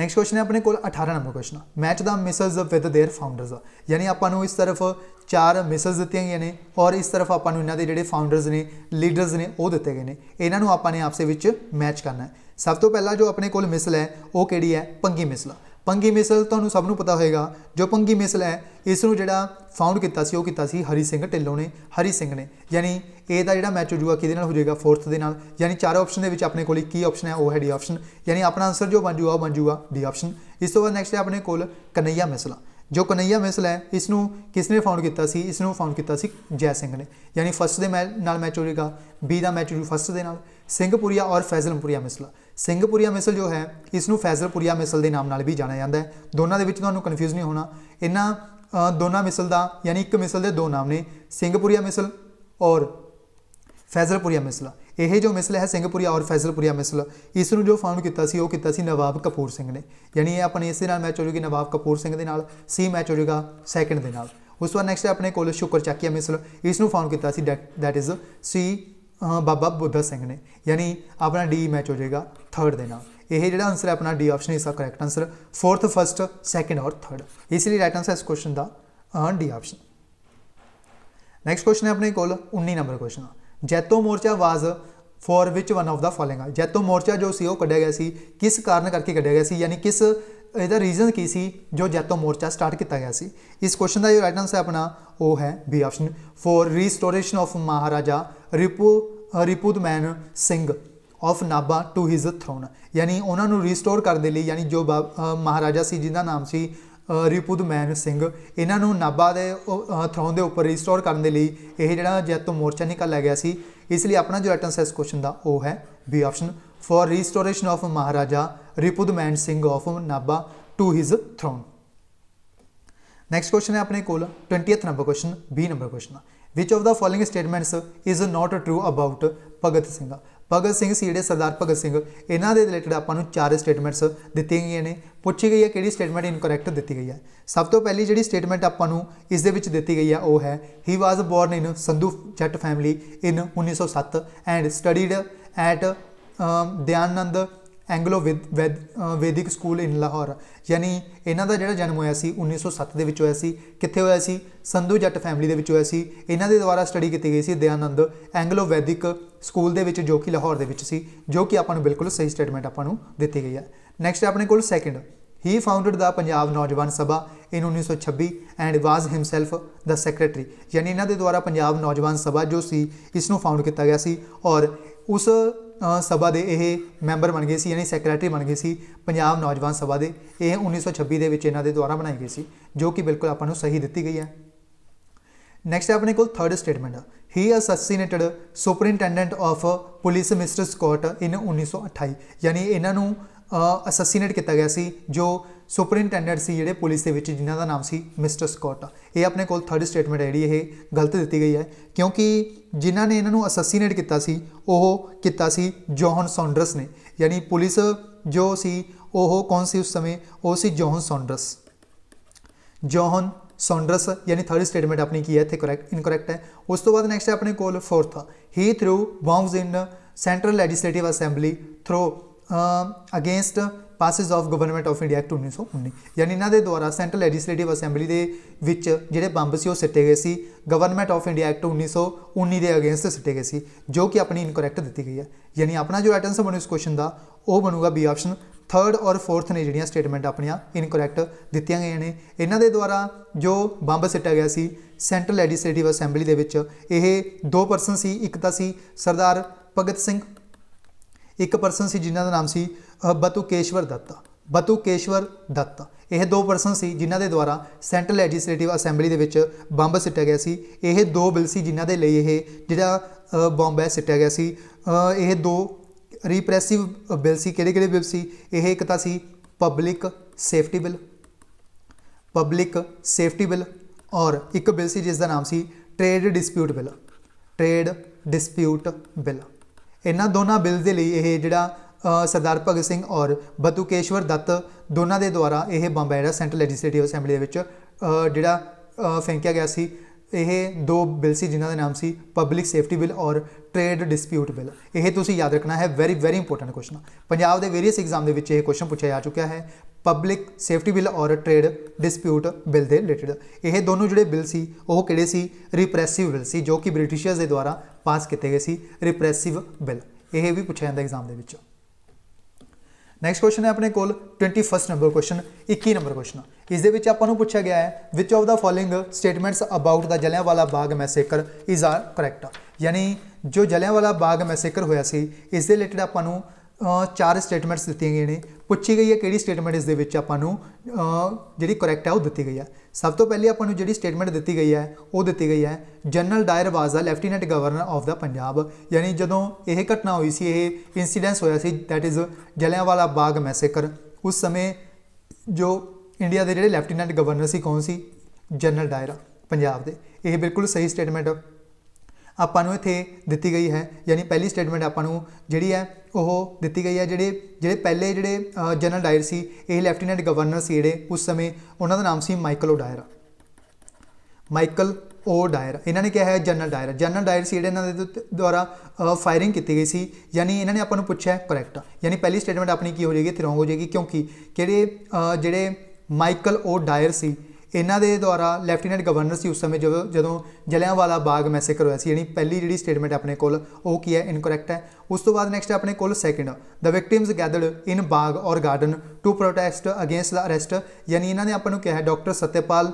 next question ਹੈ ਆਪਣੇ ਕੋਲ 18 number question match the misls with their founders ਯਾਨੀ ਆਪਾਂ ਨੂੰ ਇਸ ਤਰਫ ਚਾਰ ਮਿਸਸ ਦਿੱਤੀਆਂ ਗਈਆਂ ਨੇ ਔਰ ਇਸ ਤਰਫ ਆਪਾਂ ਨੂੰ ਇਹਨਾਂ ਦੇ ਜਿਹੜੇ ਫਾਊਂਡਰਸ ਨੇ ਲੀਡਰਸ ਨੇ ਉਹ ਦਿੱਤੇ ਗਏ ਨੇ ਇਹਨਾਂ ਨੂੰ ਆਪਾਂ ਨੇ ਆਪਸੇ ਵਿੱਚ ਮੈਚ ਕਰਨਾ ਹੈ ਸਭ ਤੋਂ ਪਹਿਲਾਂ ਜੋ ਆਪਣੇ ਕੋਲ ਮਿਸਲ ਹੈ ਉਹ ਕਿਹੜੀ ਹੈ ਪੰਗੀ ਮਿਸਲ ਪੰਗੀ ਮਿਸਲ ਤੁਹਾਨੂੰ ਸਭ ਨੂੰ ਪਤਾ ਹੋਵੇਗਾ ਜੋ ਪੰਗੀ ਮਿਸਲ ਹੈ ਇਸ ਨੂੰ ਜਿਹੜਾ ਫਾਊਂਡ ਕੀਤਾ ਸੀ ਉਹ ਕੀਤਾ ਸੀ ਹਰੀ ਸਿੰਘ ਢਿੱਲੋਂ ਨੇ ਹਰੀ ਸਿੰਘ ਨੇ ਯਾਨੀ ਇਹ ਦਾ ਜਿਹੜਾ ਮੈਚ ਹੋ ਜੂਗਾ ਕਿਹਦੇ ਨਾਲ ਹੋ ਜਾਏਗਾ ਫੋਰਥ ਦੇ ਨਾਲ ਯਾਨੀ ਚਾਰ ਆਪਸ਼ਨ ਦੇ ਵਿੱਚ ਆਪਣੇ ਕੋਲ ਕੀ ਆਪਸ਼ਨ ਹੈ ਉਹ ਹੈ ਡੀ ਆਪਸ਼ਨ ਯਾਨੀ ਆਪਣਾ ਆਨਸਰ ਜੋ ਬਣ ਜੂਗਾ ਉਹ ਬਣ ਜੂਗਾ ਡੀ ਆਪਸ਼ਨ ਇਸ ਤੋਂ ਬਾਅਦ ਨੈਕਸਟ ਹੈ ਆਪਣੇ ਕੋਲ ਕਨਈਆ ਮਿਸਲ ਜੋ ਕਨਈਆ ਮਿਸਲ ਹੈ ਇਸ ਨੂੰ ਕਿਸ ਨੇ ਫਾਊਂਡ ਕੀਤਾ ਸੀ ਇਸ ਨੂੰ ਫਾਊਂਡ ਕੀਤਾ ਸੀ ਜੈ ਸਿੰਘ ਨੇ ਯਾਨੀ ਫਸਟ ਦੇ ਨਾਲ ਮੈਚ ਹੋ ਜਾਏਗਾ ਬੀ ਦਾ ਮੈਚ ਹੋ ਜੂ ਫਸਟ ਦੇ ਨਾਲ ਸਿੰਘਪੁਰੀਆ ਔਰ ਫੈਜ਼ਲਪੁਰੀਆ ਮਿਸਲਾ ਸਿੰਘਪੁਰੀਆ ਮਿਸਲ ਜੋ ਹੈ ਇਸ ਨੂੰ ਫੈਜ਼ਲਪੁਰੀਆ ਮਿਸਲ ਦੇ ਨਾਮ ਨਾਲ ਵੀ ਜਾਣਿਆ ਜਾਂਦਾ ਹੈ ਦੋਨਾਂ ਦੇ ਵਿੱਚ ਤੁਹਾਨੂੰ ਕਨਫਿਊਜ਼ ਨਹੀਂ ਹੋਣਾ ਇਹਨਾਂ ਦੋਨਾਂ ਮਿਸਲ ਦਾ ਯਾਨੀ ਇੱਕ ਮਿਸਲ ਦੇ ਦੋ ਨਾਮ ਨੇ ਸਿੰਘਪੁਰੀਆ ਮਿਸਲ ਔਰ ਫੈਜ਼ਲਪੁਰੀਆ ਮਿਸਲ ਇਹ ਜੋ ਮਿਸਲ ਹੈ ਸਿੰਘਪੁਰੀਆ ਔਰ ਫੈਜ਼ਲਪੁਰੀਆ ਮਿਸਲ ਇਸ ਨੂੰ ਜੋ ਫਾਊਂਡ ਕੀਤਾ ਸੀ ਉਹ ਕੀਤਾ ਸੀ ਨਵਾਬ ਕਪੂਰ ਸਿੰਘ ਨੇ ਯਾਨੀ ਇਹ ਆਪਣੇ ਇਸੇ ਨਾਲ ਮੈਚ ਹੋ ਜੂਗੀ ਨਵਾਬ ਕਪੂਰ ਸਿੰਘ ਦੇ ਨਾਲ ਸੀ ਮੈਚ ਹੋ ਜੂਗਾ ਸੈਕੰਡ ਦੇ ਨਾਲ ਉਸ ਤੋਂ ਨੈਕਸਟ ਆਪਣੇ ਕੋਲ ਸ਼ੁਕਰ ਚੱਕੀਆ ਮਿਸਲ ਇਸ ਨੂੰ ਫਾਊਂਡ ਕੀਤਾ ਸੀ that is C Baba Buddha Singh ਨੇ ਯਾਨੀ ਆਪਣਾ ਡੀ ਮੈਚ ਹੋ ਜਾਏਗਾ थर्ड देना ਇਹ ਜਿਹੜਾ ਆਨਸਰ ਹੈ ਆਪਣਾ ਡੀ ਆਪਸ਼ਨ ਇਸ ਦਾ correct answer fourth first second ਔਰ ਥਰਡ ਇਸ ਲਈ ਰਾਈਟ ਆਨਸਰ ਇਸ ਕੁਐਸਚਨ ਦਾ ਡੀ ਆਪਸ਼ਨ ਨੈਕਸਟ ਕੁਐਸਚਨ ਹੈ ਆਪਣੇ ਕੋਲ 19 number question Jaito Morcha was for which one of the following Jaito Morcha ਜੋ ਸੀ ਉਹ ਕੱਢਿਆ ਗਿਆ ਸੀ ਕਿਸ ਕਾਰਨ ਕਰਕੇ ਕੱਢਿਆ ਗਿਆ ਸੀ ਯਾਨੀ ਕਿਸ ਇਹਦਾ ਰੀਜ਼ਨ ਕੀ ਸੀ ਜੋ ਜੈਤੋ ਮੋਰਚਾ ਸਟਾਰਟ ਕੀਤਾ ਗਿਆ ਸੀ ਇਸ ਕੁਐਸਚਨ ਦਾ ਜੋ ਰਾਈਟ ਆਨਸਰ ਹੈ ਆਪਣਾ ਉਹ ਹੈ B option for restoration of Maharaja Ripu Ripudaman Singh of Nabha to his throne ਯਾਨੀ ਉਹਨਾਂ ਨੂੰ ਰੀਸਟੋਰ ਕਰਨ ਦੇ ਲਈ ਯਾਨੀ ਜੋ ਮਹਾਰਾਜਾ ਸੀ ਜਿਹਦਾ ਨਾਮ ਸੀ ਰਿਪੁਦ ਮੈਨ ਸਿੰਘ ਇਹਨਾਂ ਨੂੰ ਨਾਬਾ ਦੇ ਥਰੋਨ ਦੇ ਉੱਪਰ ਰੀਸਟੋਰ ਕਰਨ ਦੇ ਲਈ ਇਹ ਜਿਹੜਾ ਜੈਤੋ ਮੋਰਚਾ ਨਿਕਾਲਿਆ ਗਿਆ ਸੀ ਇਸ ਲਈ ਆਪਣਾ ਜੋ ਰਾਈਟ ਇਸ ਕੁਐਸਚਨ ਦਾ ਉਹ ਹੈ B option for restoration of Maharaja Ripudaman Singh of Nabha to his throne next question ਹੈ ਆਪਣੇ ਕੋਲ 20th number question B number question which of the following statements is not true about Bhagat Singh Bhagat Singh ਸੀ ਜਿਹੜੇ ਸਰਦਾਰ ਭਗਤ ਸਿੰਘ ਇਹਨਾਂ ਦੇ ਰਿਲੇਟਡ ਆਪਾਂ ਨੂੰ ਚਾਰ ਸਟੇਟਮੈਂਟਸ ਦਿੱਤੀਆਂ ਗਈਆਂ ਨੇ ਪੁੱਛੀ ਗਈ ਹੈ ਕਿਹੜੀ ਸਟੇਟਮੈਂਟ ਇਨਕਰੈਕਟ ਦਿੱਤੀ ਗਈ ਹੈ ਸਭ ਤੋਂ ਪਹਿਲੀ ਜਿਹੜੀ ਸਟੇਟਮੈਂਟ ਆਪਾਂ ਨੂੰ ਇਸ ਦੇ ਵਿੱਚ ਦਿੱਤੀ ਗਈ ਹੈ ਉਹ ਹੈ ਹੀ ਵਾਸ born in Sandhu Jatt family in 1907 and studied at Dayanand Anglo Vedic school in Lahore ਯਾਨੀ ਇਹਨਾਂ ਦਾ ਜਿਹੜਾ ਜਨਮ ਹੋਇਆ ਸੀ 1907 ਦੇ ਵਿੱਚ ਹੋਇਆ ਸੀ ਕਿੱਥੇ ਹੋਇਆ ਸੀ ਸੰਧੂ ਜੱਟ ਫੈਮਿਲੀ ਦੇ ਵਿੱਚ ਹੋਇਆ ਸੀ ਇਹਨਾਂ ਦੇ ਦੁਆਰਾ ਸਟੱਡੀ ਕੀਤੀ ਗਈ ਸੀ ਦਿਆਨੰਦ ਐਂਗਲੋ ਵੈਦਿਕ ਸਕੂਲ ਦੇ ਵਿੱਚ ਜੋ ਕਿ ਲਾਹੌਰ ਦੇ ਵਿੱਚ ਸੀ ਜੋ ਕਿ ਆਪਾਂ ਨੂੰ ਬਿਲਕੁਲ ਸਹੀ ਸਟੇਟਮੈਂਟ ਆਪਾਂ ਨੂੰ ਦਿੱਤੀ ਗਈ ਹੈ ਨੈਕਸਟ ਆਪਣੇ ਕੋਲ second he founded the Punjab Naujawan Sabha in 1926 and was himself the secretary ਯਾਨੀ ਇਹਨਾਂ ਦੇ ਦੁਆਰਾ ਪੰਜਾਬ ਨੌਜਵਾਨ ਸਭਾ ਜੋ ਸੀ ਇਸ ਨੂੰ ਫਾਊਂਡ ਕੀਤਾ ਗਿਆ ਸੀ ਔਰ ਉਸ ਸਭਾ ਦੇ ਇਹ ਮੈਂਬਰ ਬਣ ਗਏ ਸੀ ਯਾਨੀ ਸੈਕਟਰੀ ਬਣ ਗਏ ਸੀ ਪੰਜਾਬ ਨੌਜਵਾਨ ਸਭਾ ਦੇ ਇਹ 1926 ਦੇ ਵਿੱਚ ਇਹਨਾਂ ਦੇ ਦੁਆਰਾ ਬਣਾਈ ਗਈ ਸੀ ਜੋ ਕਿ ਬਿਲਕੁਲ ਆਪਾਂ ਨੂੰ ਸਹੀ ਦਿੱਤੀ ਗਈ ਹੈ ਨੈਕਸਟ ਆਪਣੇ ਕੋਲ third statement he he assassinated superintendent of police mister Scott in 1928 ਯਾਨੀ ਇਹਨਾਂ ਨੂੰ ਅਸੈਸੀਨੇਟ ਕੀਤਾ ਗਿਆ ਸੀ ਜੋ ਸੁਪਰਿੰਟੈਂਡੈਂਟ ਸੀ ਜਿਹੜੇ ਪੁਲਿਸ ਦੇ ਵਿੱਚ ਜਿਨ੍ਹਾਂ ਦਾ ਨਾਮ ਸੀ ਮਿਸਟਰ ਸਕਾਟ ਇਹ ਆਪਣੇ ਕੋਲ ਥਰਡ ਸਟੇਟਮੈਂਟ ਹੈ ਜਿਹੜੀ ਇਹ ਗਲਤ ਦਿੱਤੀ ਗਈ ਹੈ ਕਿਉਂਕਿ ਜਿਨ੍ਹਾਂ ਨੇ ਇਹਨਾਂ ਨੂੰ ਅਸੈਸੀਨੇਟ ਕੀਤਾ ਸੀ ਉਹ ਕੀਤਾ ਸੀ ਜੋਹਨ ਸੌਂਡਰਸ ਨੇ ਯਾਨੀ ਪੁਲਿਸ ਜੋ ਸੀ ਉਹ ਕੌਣ ਸੀ ਉਸ ਸਮੇਂ ਉਹ ਸੀ ਜੋਹਨ ਸੌਂਡਰਸ ਜੋਹਨ ਸੌਂਡਰਸ ਯਾਨੀ ਥਰਡ ਸਟੇਟਮੈਂਟ ਆਪਣੀ ਕੀ ਹੈ ਇੱਥੇ ਕਰੈਕਟ ਇਨਕਰੈਕਟ ਹੈ ਉਸ ਤੋਂ ਬਾਅਦ ਨੈਕਸਟ ਹੈ ਆਪਣੇ ਕੋਲ fourth he threw bombs in central legislative assembly threw against passes of government of India act 1919 ਯਾਨੀ ਇਹਨਾਂ ਦੇ ਦੁਆਰਾ ਸੈਂਟਰਲ ਲੈਜਿਸਲੇਟਿਵ ਅਸੈਂਬਲੀ ਦੇ ਵਿੱਚ ਜਿਹੜੇ ਬੰਬ ਸੀ ਉਹ ਸਿੱਟੇ ਗਏ ਸੀ ਗਵਰਨਮੈਂਟ ਆਫ ਇੰਡੀਆ ਐਕਟ 1919 ਦੇ ਅਗੇਂਸਟ ਸਿੱਟੇ ਗਏ ਸੀ ਜੋ ਕਿ ਆਪਣੀ ਇਨਕਰੈਕਟ ਦਿੱਤੀ ਗਈ ਹੈ ਯਾਨੀ ਆਪਣਾ ਜੋ ਆਈਟਮ ਬਣੂ ਇਸ ਕੁਐਸਚਨ ਦਾ ਉਹ ਬਣੂਗਾ ਬੀ ਆਪਸ਼ਨ ਥਰਡ ਔਰ ਫੋਰਥ ਨੇ ਜਿਹੜੀਆਂ ਸਟੇਟਮੈਂਟ ਆਪਣੀਆਂ ਇਨਕਰੈਕਟ ਦਿੱਤੀਆਂ ਗਈਆਂ ਨੇ ਇਹਨਾਂ ਦੇ ਦੁਆਰਾ ਜੋ ਬੰਬ ਸਿੱਟਿਆ ਗਿਆ ਸੀ ਸੈਂਟਰਲ ਲੈਜਿਸਲੇਟਿਵ ਅਸੈਂਬਲੀ ਦੇ ਵਿੱਚ ਇਹ ਦੋ ਪਰਸਨ ਸੀ ਇੱਕ ਤਾਂ ਸੀ ਸਰਦਾਰ ਭਗਤ ਸਿੰਘ ਇੱਕ ਪਰਸਨ ਸੀ ਜਿਨ੍ਹਾਂ ਦਾ ਨਾਮ ਸੀ ਬਤੁਕੇਸ਼ਵਰ ਦੱਤਾ ਬਤੁਕੇਸ਼ਵਰ ਦੱਤਾ ਇਹ ਦੋ ਪਰਸਨ ਸੀ ਜਿਨ੍ਹਾਂ ਦੇ ਦੁਆਰਾ ਸੈਂਟਰਲ ਲੈਜਿਸਲੇਟਿਵ ਅਸੈਂਬਲੀ ਦੇ ਵਿੱਚ ਬੰਬ ਸਿੱਟਿਆ ਗਿਆ ਸੀ ਇਹ ਦੋ ਬਿੱਲ ਸੀ ਜਿਨ੍ਹਾਂ ਦੇ ਲਈ ਇਹ ਜਿਹੜਾ ਬੰਬ ਹੈ ਸਿੱਟਿਆ ਗਿਆ ਸੀ ਇਹ ਦੋ ਰੀਪ੍ਰੈਸਿਵ ਬਿੱਲ ਸੀ ਕਿਹੜੇ ਕਿਹੜੇ ਬਿੱਲ ਸੀ ਇਹ ਇੱਕ ਤਾਂ ਸੀ public safety bill public safety bill ਔਰ ਇੱਕ ਬਿੱਲ ਸੀ ਜਿਸ ਦਾ ਨਾਮ ਸੀ trade dispute bill trade dispute bill ਇਹਨਾਂ ਦੋਨਾਂ ਬਿੱਲ ਦੇ ਲਈ ਇਹ ਜਿਹੜਾ ਸਰਦਾਰ ਭਗਤ ਸਿੰਘ ਔਰ ਬਤੂਕੇਸ਼ਵਰ ਦੱਤ ਦੋਨਾਂ ਦੇ ਦੁਆਰਾ ਇਹ ਦਾ ਸੈਂਟਰਲ ਲੈਜਿਸਲੇਟਿਵ ਅਸੈਂਬਲੀ ਦੇ ਵਿੱਚ ਜਿਹੜਾ ਫੈਂਕਿਆ ਗਿਆ ਸੀ ਇਹ ਦੋ ਬਿੱਲ ਸੀ ਜਿਨ੍ਹਾਂ ਦੇ ਨਾਮ ਸੀ ਪਬਲਿਕ ਸੇਫਟੀ ਬਿੱਲ ਔਰ ਟ੍ਰੇਡ ਡਿਸਪਿਊਟ ਬਿੱਲ ਇਹ ਤੁਸੀਂ ਯਾਦ ਰੱਖਣਾ ਹੈ very very important question Punjab ਦੇ ਵੇਰੀਅਸ ਐਗਜ਼ਾਮ ਦੇ ਵਿੱਚ ਇਹ ਕੁਐਸਚਨ ਪੁੱਛਿਆ ਜਾ ਚੁੱਕਿਆ ਹੈ ਪਬਲਿਕ ਸੇਫਟੀ ਬਿੱਲ ਔਰ ਟ੍ਰੇਡ ਡਿਸਪਿਊਟ ਬਿੱਲ ਦੇ ਰਿਲੇਟਡ ਇਹ ਦੋਨੋਂ ਜਿਹੜੇ ਬਿੱਲ ਸੀ ਉਹ ਕਿਹੜੇ ਸੀ ਰਿਪਰੈਸਿਵ ਬਿੱਲ ਸੀ ਜੋ ਕਿ ਬ੍ਰਿਟਿਸ਼ਰਸ ਦੇ ਦੁਆਰਾ ਪਾਸ ਕੀਤੇ ਗਏ ਸੀ ਰਿਪਰੈਸਿਵ ਬਿੱਲ ਇਹ ਵੀ ਪੁੱਛਿਆ ਜਾਂਦਾ ਐਗਜ਼ਾਮ ਦੇ ਵਿੱਚ ਨੈਕਸਟ ਕੁਐਸਚਨ ਹੈ ਆਪਣੇ ਕੋਲ 21st number question 21 number question ਇਸ ਦੇ ਵਿੱਚ ਆਪਾਂ ਨੂੰ ਪੁੱਛਿਆ ਗਿਆ ਹੈ which of the following statements about the Jallianwala Bagh massacre is are correct ਯਾਨੀ ਜੋ ਜਲਿਆਂਵਾਲਾ ਬਾਗ ਮੈਸੇਕਰ ਹੋਇਆ ਸੀ ਇਸ ਦੇ ਰਿਲੇਟਡ ਆਪਾਂ ਨੂੰ ਚਾਰ ਸਟੇਟਮੈਂਟਸ ਦਿੱਤੀਆਂ ਗਈਆਂ ਨੇ ਪੁੱਛੀ ਗਈ ਹੈ ਕਿਹੜੀ ਸਟੇਟਮੈਂਟ ਇਸ ਦੇ ਵਿੱਚ ਆਪਾਂ ਨੂੰ ਜਿਹੜੀ ਕਰੈਕਟ ਹੈ ਉਹ ਦਿੱਤੀ ਗਈ ਹੈ ਸਭ ਤੋਂ ਪਹਿਲੇ ਆਪਾਂ ਨੂੰ ਜਿਹੜੀ ਸਟੇਟਮੈਂਟ ਦਿੱਤੀ ਗਈ ਹੈ ਉਹ ਦਿੱਤੀ ਗਈ ਹੈ general Dyer was a lieutenant governor of the Punjab ਯਾਨੀ ਜਦੋਂ ਇਹ ਘਟਨਾ ਹੋਈ ਸੀ ਇਹ ਇਨਸੀਡੈਂਸ ਹੋਇਆ ਸੀ that is Jallianwala Bagh massacre ਉਸ ਸਮੇਂ ਜੋ ਇੰਡੀਆ ਦੇ ਜਿਹੜੇ ਲੈਫਟੀਨੈਂਟ ਗਵਰਨਰ ਸੀ ਕੌਣ ਸੀ ਜਨਰਲ ਡਾਇਰ ਪੰਜਾਬ ਦੇ ਇਹ ਬਿਲਕੁਲ ਸਹੀ ਸਟੇਟਮੈਂਟ ਆਪਾਂ ਨੂੰ ਇੱਥੇ ਦਿੱਤੀ ਗਈ ਹੈ ਯਾਨੀ ਪਹਿਲੀ ਸਟੇਟਮੈਂਟ ਆਪਾਂ ਨੂੰ ਜਿਹੜੀ ਹੈ ਉਹ ਦਿੱਤੀ ਗਈ ਹੈ ਜਿਹੜੇ ਜਿਹੜੇ ਪਹਿਲੇ ਜਿਹੜੇ ਜਨਰਲ ਡਾਇਰ ਸੀ ਇਹ ਲੈਫਟੀਨੈਂਟ ਗਵਰਨਰ ਸੀ ਜਿਹੜੇ ਉਸ ਸਮੇਂ ਉਹਨਾਂ ਦਾ ਨਾਮ ਸੀ Michael O'Dwyer Michael O'Dwyer ਇਹਨਾਂ ਨੇ ਕਿਹਾ ਹੈ ਜਨਰਲ ਡਾਇਰ ਜਨਰਲ ਡਾਇਰ ਸੀ ਜਿਹੜੇ ਇਹਨਾਂ ਦੇ ਦੁਆਰਾ ਫਾਇਰਿੰਗ ਕੀਤੀ ਗਈ ਸੀ ਯਾਨੀ ਇਹਨਾਂ ਨੇ ਆਪਾਂ ਨੂੰ ਪੁੱਛਿਆ ਕਰੈਕਟ ਯਾਨੀ ਪਹਿਲੀ ਸਟੇਟਮੈਂਟ ਆਪਣੀ ਕੀ ਹੋ ਜਾਏਗੀ ਇੱਥੇ ਰੋਂਗ ਹੋ ਜਾਏਗੀ ਕਿਉਂਕਿ ਕਿਹੜੇ ਜਿਹੜੇ ਮਾਈਕਲ ਓ ਡਾਇਰ ਸੀ ਇਹਨਾਂ ਦੇ ਦੁਆਰਾ ਲੈਫਟੀਨੈਂਟ ਗਵਰਨਰ ਸੀ ਉਸ ਸਮੇਂ ਜਦੋਂ ਜਦੋਂ ਜਲਿਆਂਵਾਲਾ ਬਾਗ ਮੈਸੇਕਰ ਹੋਇਆ ਸੀ ਯਾਨੀ ਪਹਿਲੀ ਜਿਹੜੀ ਸਟੇਟਮੈਂਟ ਆਪਣੇ ਕੋਲ ਉਹ ਕੀ ਹੈ ਇਨਕਰੈਕਟ ਹੈ ਉਸ ਤੋਂ ਬਾਅਦ ਨੈਕਸਟ ਆਪਣੇ ਕੋਲ second the victims gathered in bagh or garden to protest against the arrest ਯਾਨੀ ਇਹਨਾਂ ਨੇ ਆਪਾਂ ਨੂੰ ਕਿਹਾ ਡਾਕਟਰ ਸਤਿਆਪਾਲ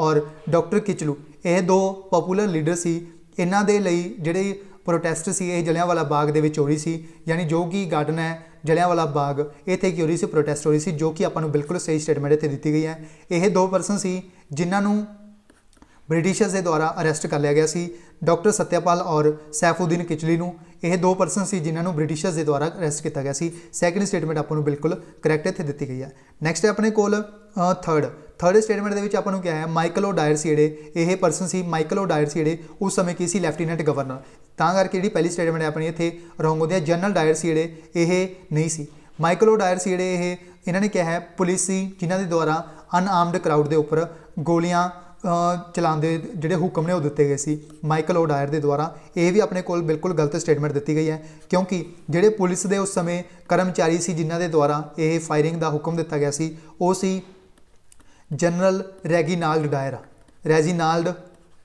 ਔਰ ਡਾਕਟਰ ਕਿਚਲੂ ਇਹ ਦੋ ਪਪੂਲਰ ਲੀਡਰ ਸੀ ਇਹਨਾਂ ਦੇ ਲਈ ਜਿਹੜੇ ਪ੍ਰੋਟੈਸਟ ਸੀ ਇਹ ਜਲਿਆਂਵਾਲਾ ਬਾਗ ਦੇ ਵਿੱਚ ਹੋ ਰਹੀ ਸੀ ਯਾਨੀ ਜੋ ਕਿ ਗਾਰਡਨ ਹੈ ਜਲਿਆਂਵਾਲਾ ਬਾਗ ਇੱਥੇ ਕੀ ਹੋ ਰਹੀ ਸੀ ਪ੍ਰੋਟੈਸਟ ਹੋ ਰਹੀ ਸੀ ਜੋ ਕਿ ਆਪਾਂ ਨੂੰ ਬਿਲਕੁਲ ਸਹੀ ਸਟੇਟਮੈਂਟ ਇੱਥੇ ਦਿੱਤੀ ਗਈ ਹੈ ਇਹ ਦੋ ਪਰਸਨ ਸੀ ਜਿਨ੍ਹਾਂ ਨੂੰ ਬ੍ਰਿਟਿਸ਼ਰਸ ਦੇ ਦੁਆਰਾ ਅਰੈਸਟ ਕਰ ਲਿਆ ਗਿਆ ਸੀ ਡਾਕਟਰ ਸਤਿਆਪਾਲ ਔਰ ਸੈਫੁਦੀਨ ਕਿਚਲੀ ਨੂੰ ਇਹ ਦੋ ਪਰਸਨ ਸੀ ਜਿਨ੍ਹਾਂ ਨੂੰ ਬ੍ਰਿਟਿਸ਼ਰਸ ਦੇ ਦੁਆਰਾ ਅਰੈਸਟ ਕੀਤਾ ਗਿਆ ਸੀ ਸੈਕੰਡ ਸਟੇਟਮੈਂਟ ਆਪਾਂ ਨੂੰ ਬਿਲਕੁਲ ਕਰੈਕਟ ਇੱਥੇ ਦਿੱਤੀ ਗਈ ਹੈ ਨੈਕਸਟ ਹੈ ਆਪਣੇ ਕੋਲ ਥਰਡ ਥਰਡ ਸਟੇਟਮੈਂਟ ਦੇ ਵਿੱਚ ਆਪਾਂ ਨੂੰ ਕਿਹਾ ਹੈ ਮਾਈਕਲ ਓ ਡਾਇਰ ਸੀ ਜਿਹੜੇ ਇਹ ਪਰਸਨ ਸੀ ਮਾਈਕਲ ਓ ਡਾਇਰ ਸੀ ਜਿਹੜੇ ਉਸ ਸਮੇਂ ਕੀ ਸੀ ਲੈਫਟੀਨੈਂਟ ਗਵਰਨਰ ਤਾਂ ਕਰਕੇ ਜਿਹੜੀ ਪਹਿਲੀ ਸਟੇਟਮੈਂਟ ਹੈ ਆਪਣੀ ਇੱਥੇ ਰੋਂਗ ਹੁੰਦੀ ਹੈ ਜਨਰਲ ਡਾਇਰ ਸੀ ਜਿਹੜੇ ਇਹ ਨਹੀਂ ਸੀ ਮਾਈਕਲੋ ਡਾਇਰ ਸੀ ਜਿਹੜੇ ਇਹ ਇਹਨਾਂ ਨੇ ਕਿਹਾ ਹੈ ਪੁਲਿਸ ਸੀ ਜਿਨ੍ਹਾਂ ਦੇ ਦੁਆਰਾ ਅਨਆਰਮਡ ਕਰਾਊਡ ਦੇ ਉੱਪਰ ਗੋਲੀਆਂ ਚਲਾਉਣ ਦੇ ਜਿਹੜੇ ਹੁਕਮ ਨੇ ਉਹ ਦਿੱਤੇ ਗਏ ਸੀ ਮਾਈਕਲ ਓਡਾਇਰ ਦੇ ਦੁਆਰਾ ਇਹ ਵੀ ਆਪਣੇ ਕੋਲ ਬਿਲਕੁਲ ਗਲਤ ਸਟੇਟਮੈਂਟ ਦਿੱਤੀ ਗਈ ਹੈ ਕਿਉਂਕਿ ਜਿਹੜੇ ਪੁਲਿਸ ਦੇ ਉਸ ਸਮੇਂ ਕਰਮਚਾਰੀ ਸੀ ਜਿਨ੍ਹਾਂ ਦੇ ਦੁਆਰਾ ਇਹ ਫਾਇਰਿੰਗ ਦਾ ਹੁਕਮ ਦਿੱਤਾ ਗਿਆ ਸੀ ਉਹ ਸੀ ਜਨਰਲ ਰੈਗੀਨਾਲਡ ਡਾਇਰਾ ਰੈਜੀਨਾਲਡ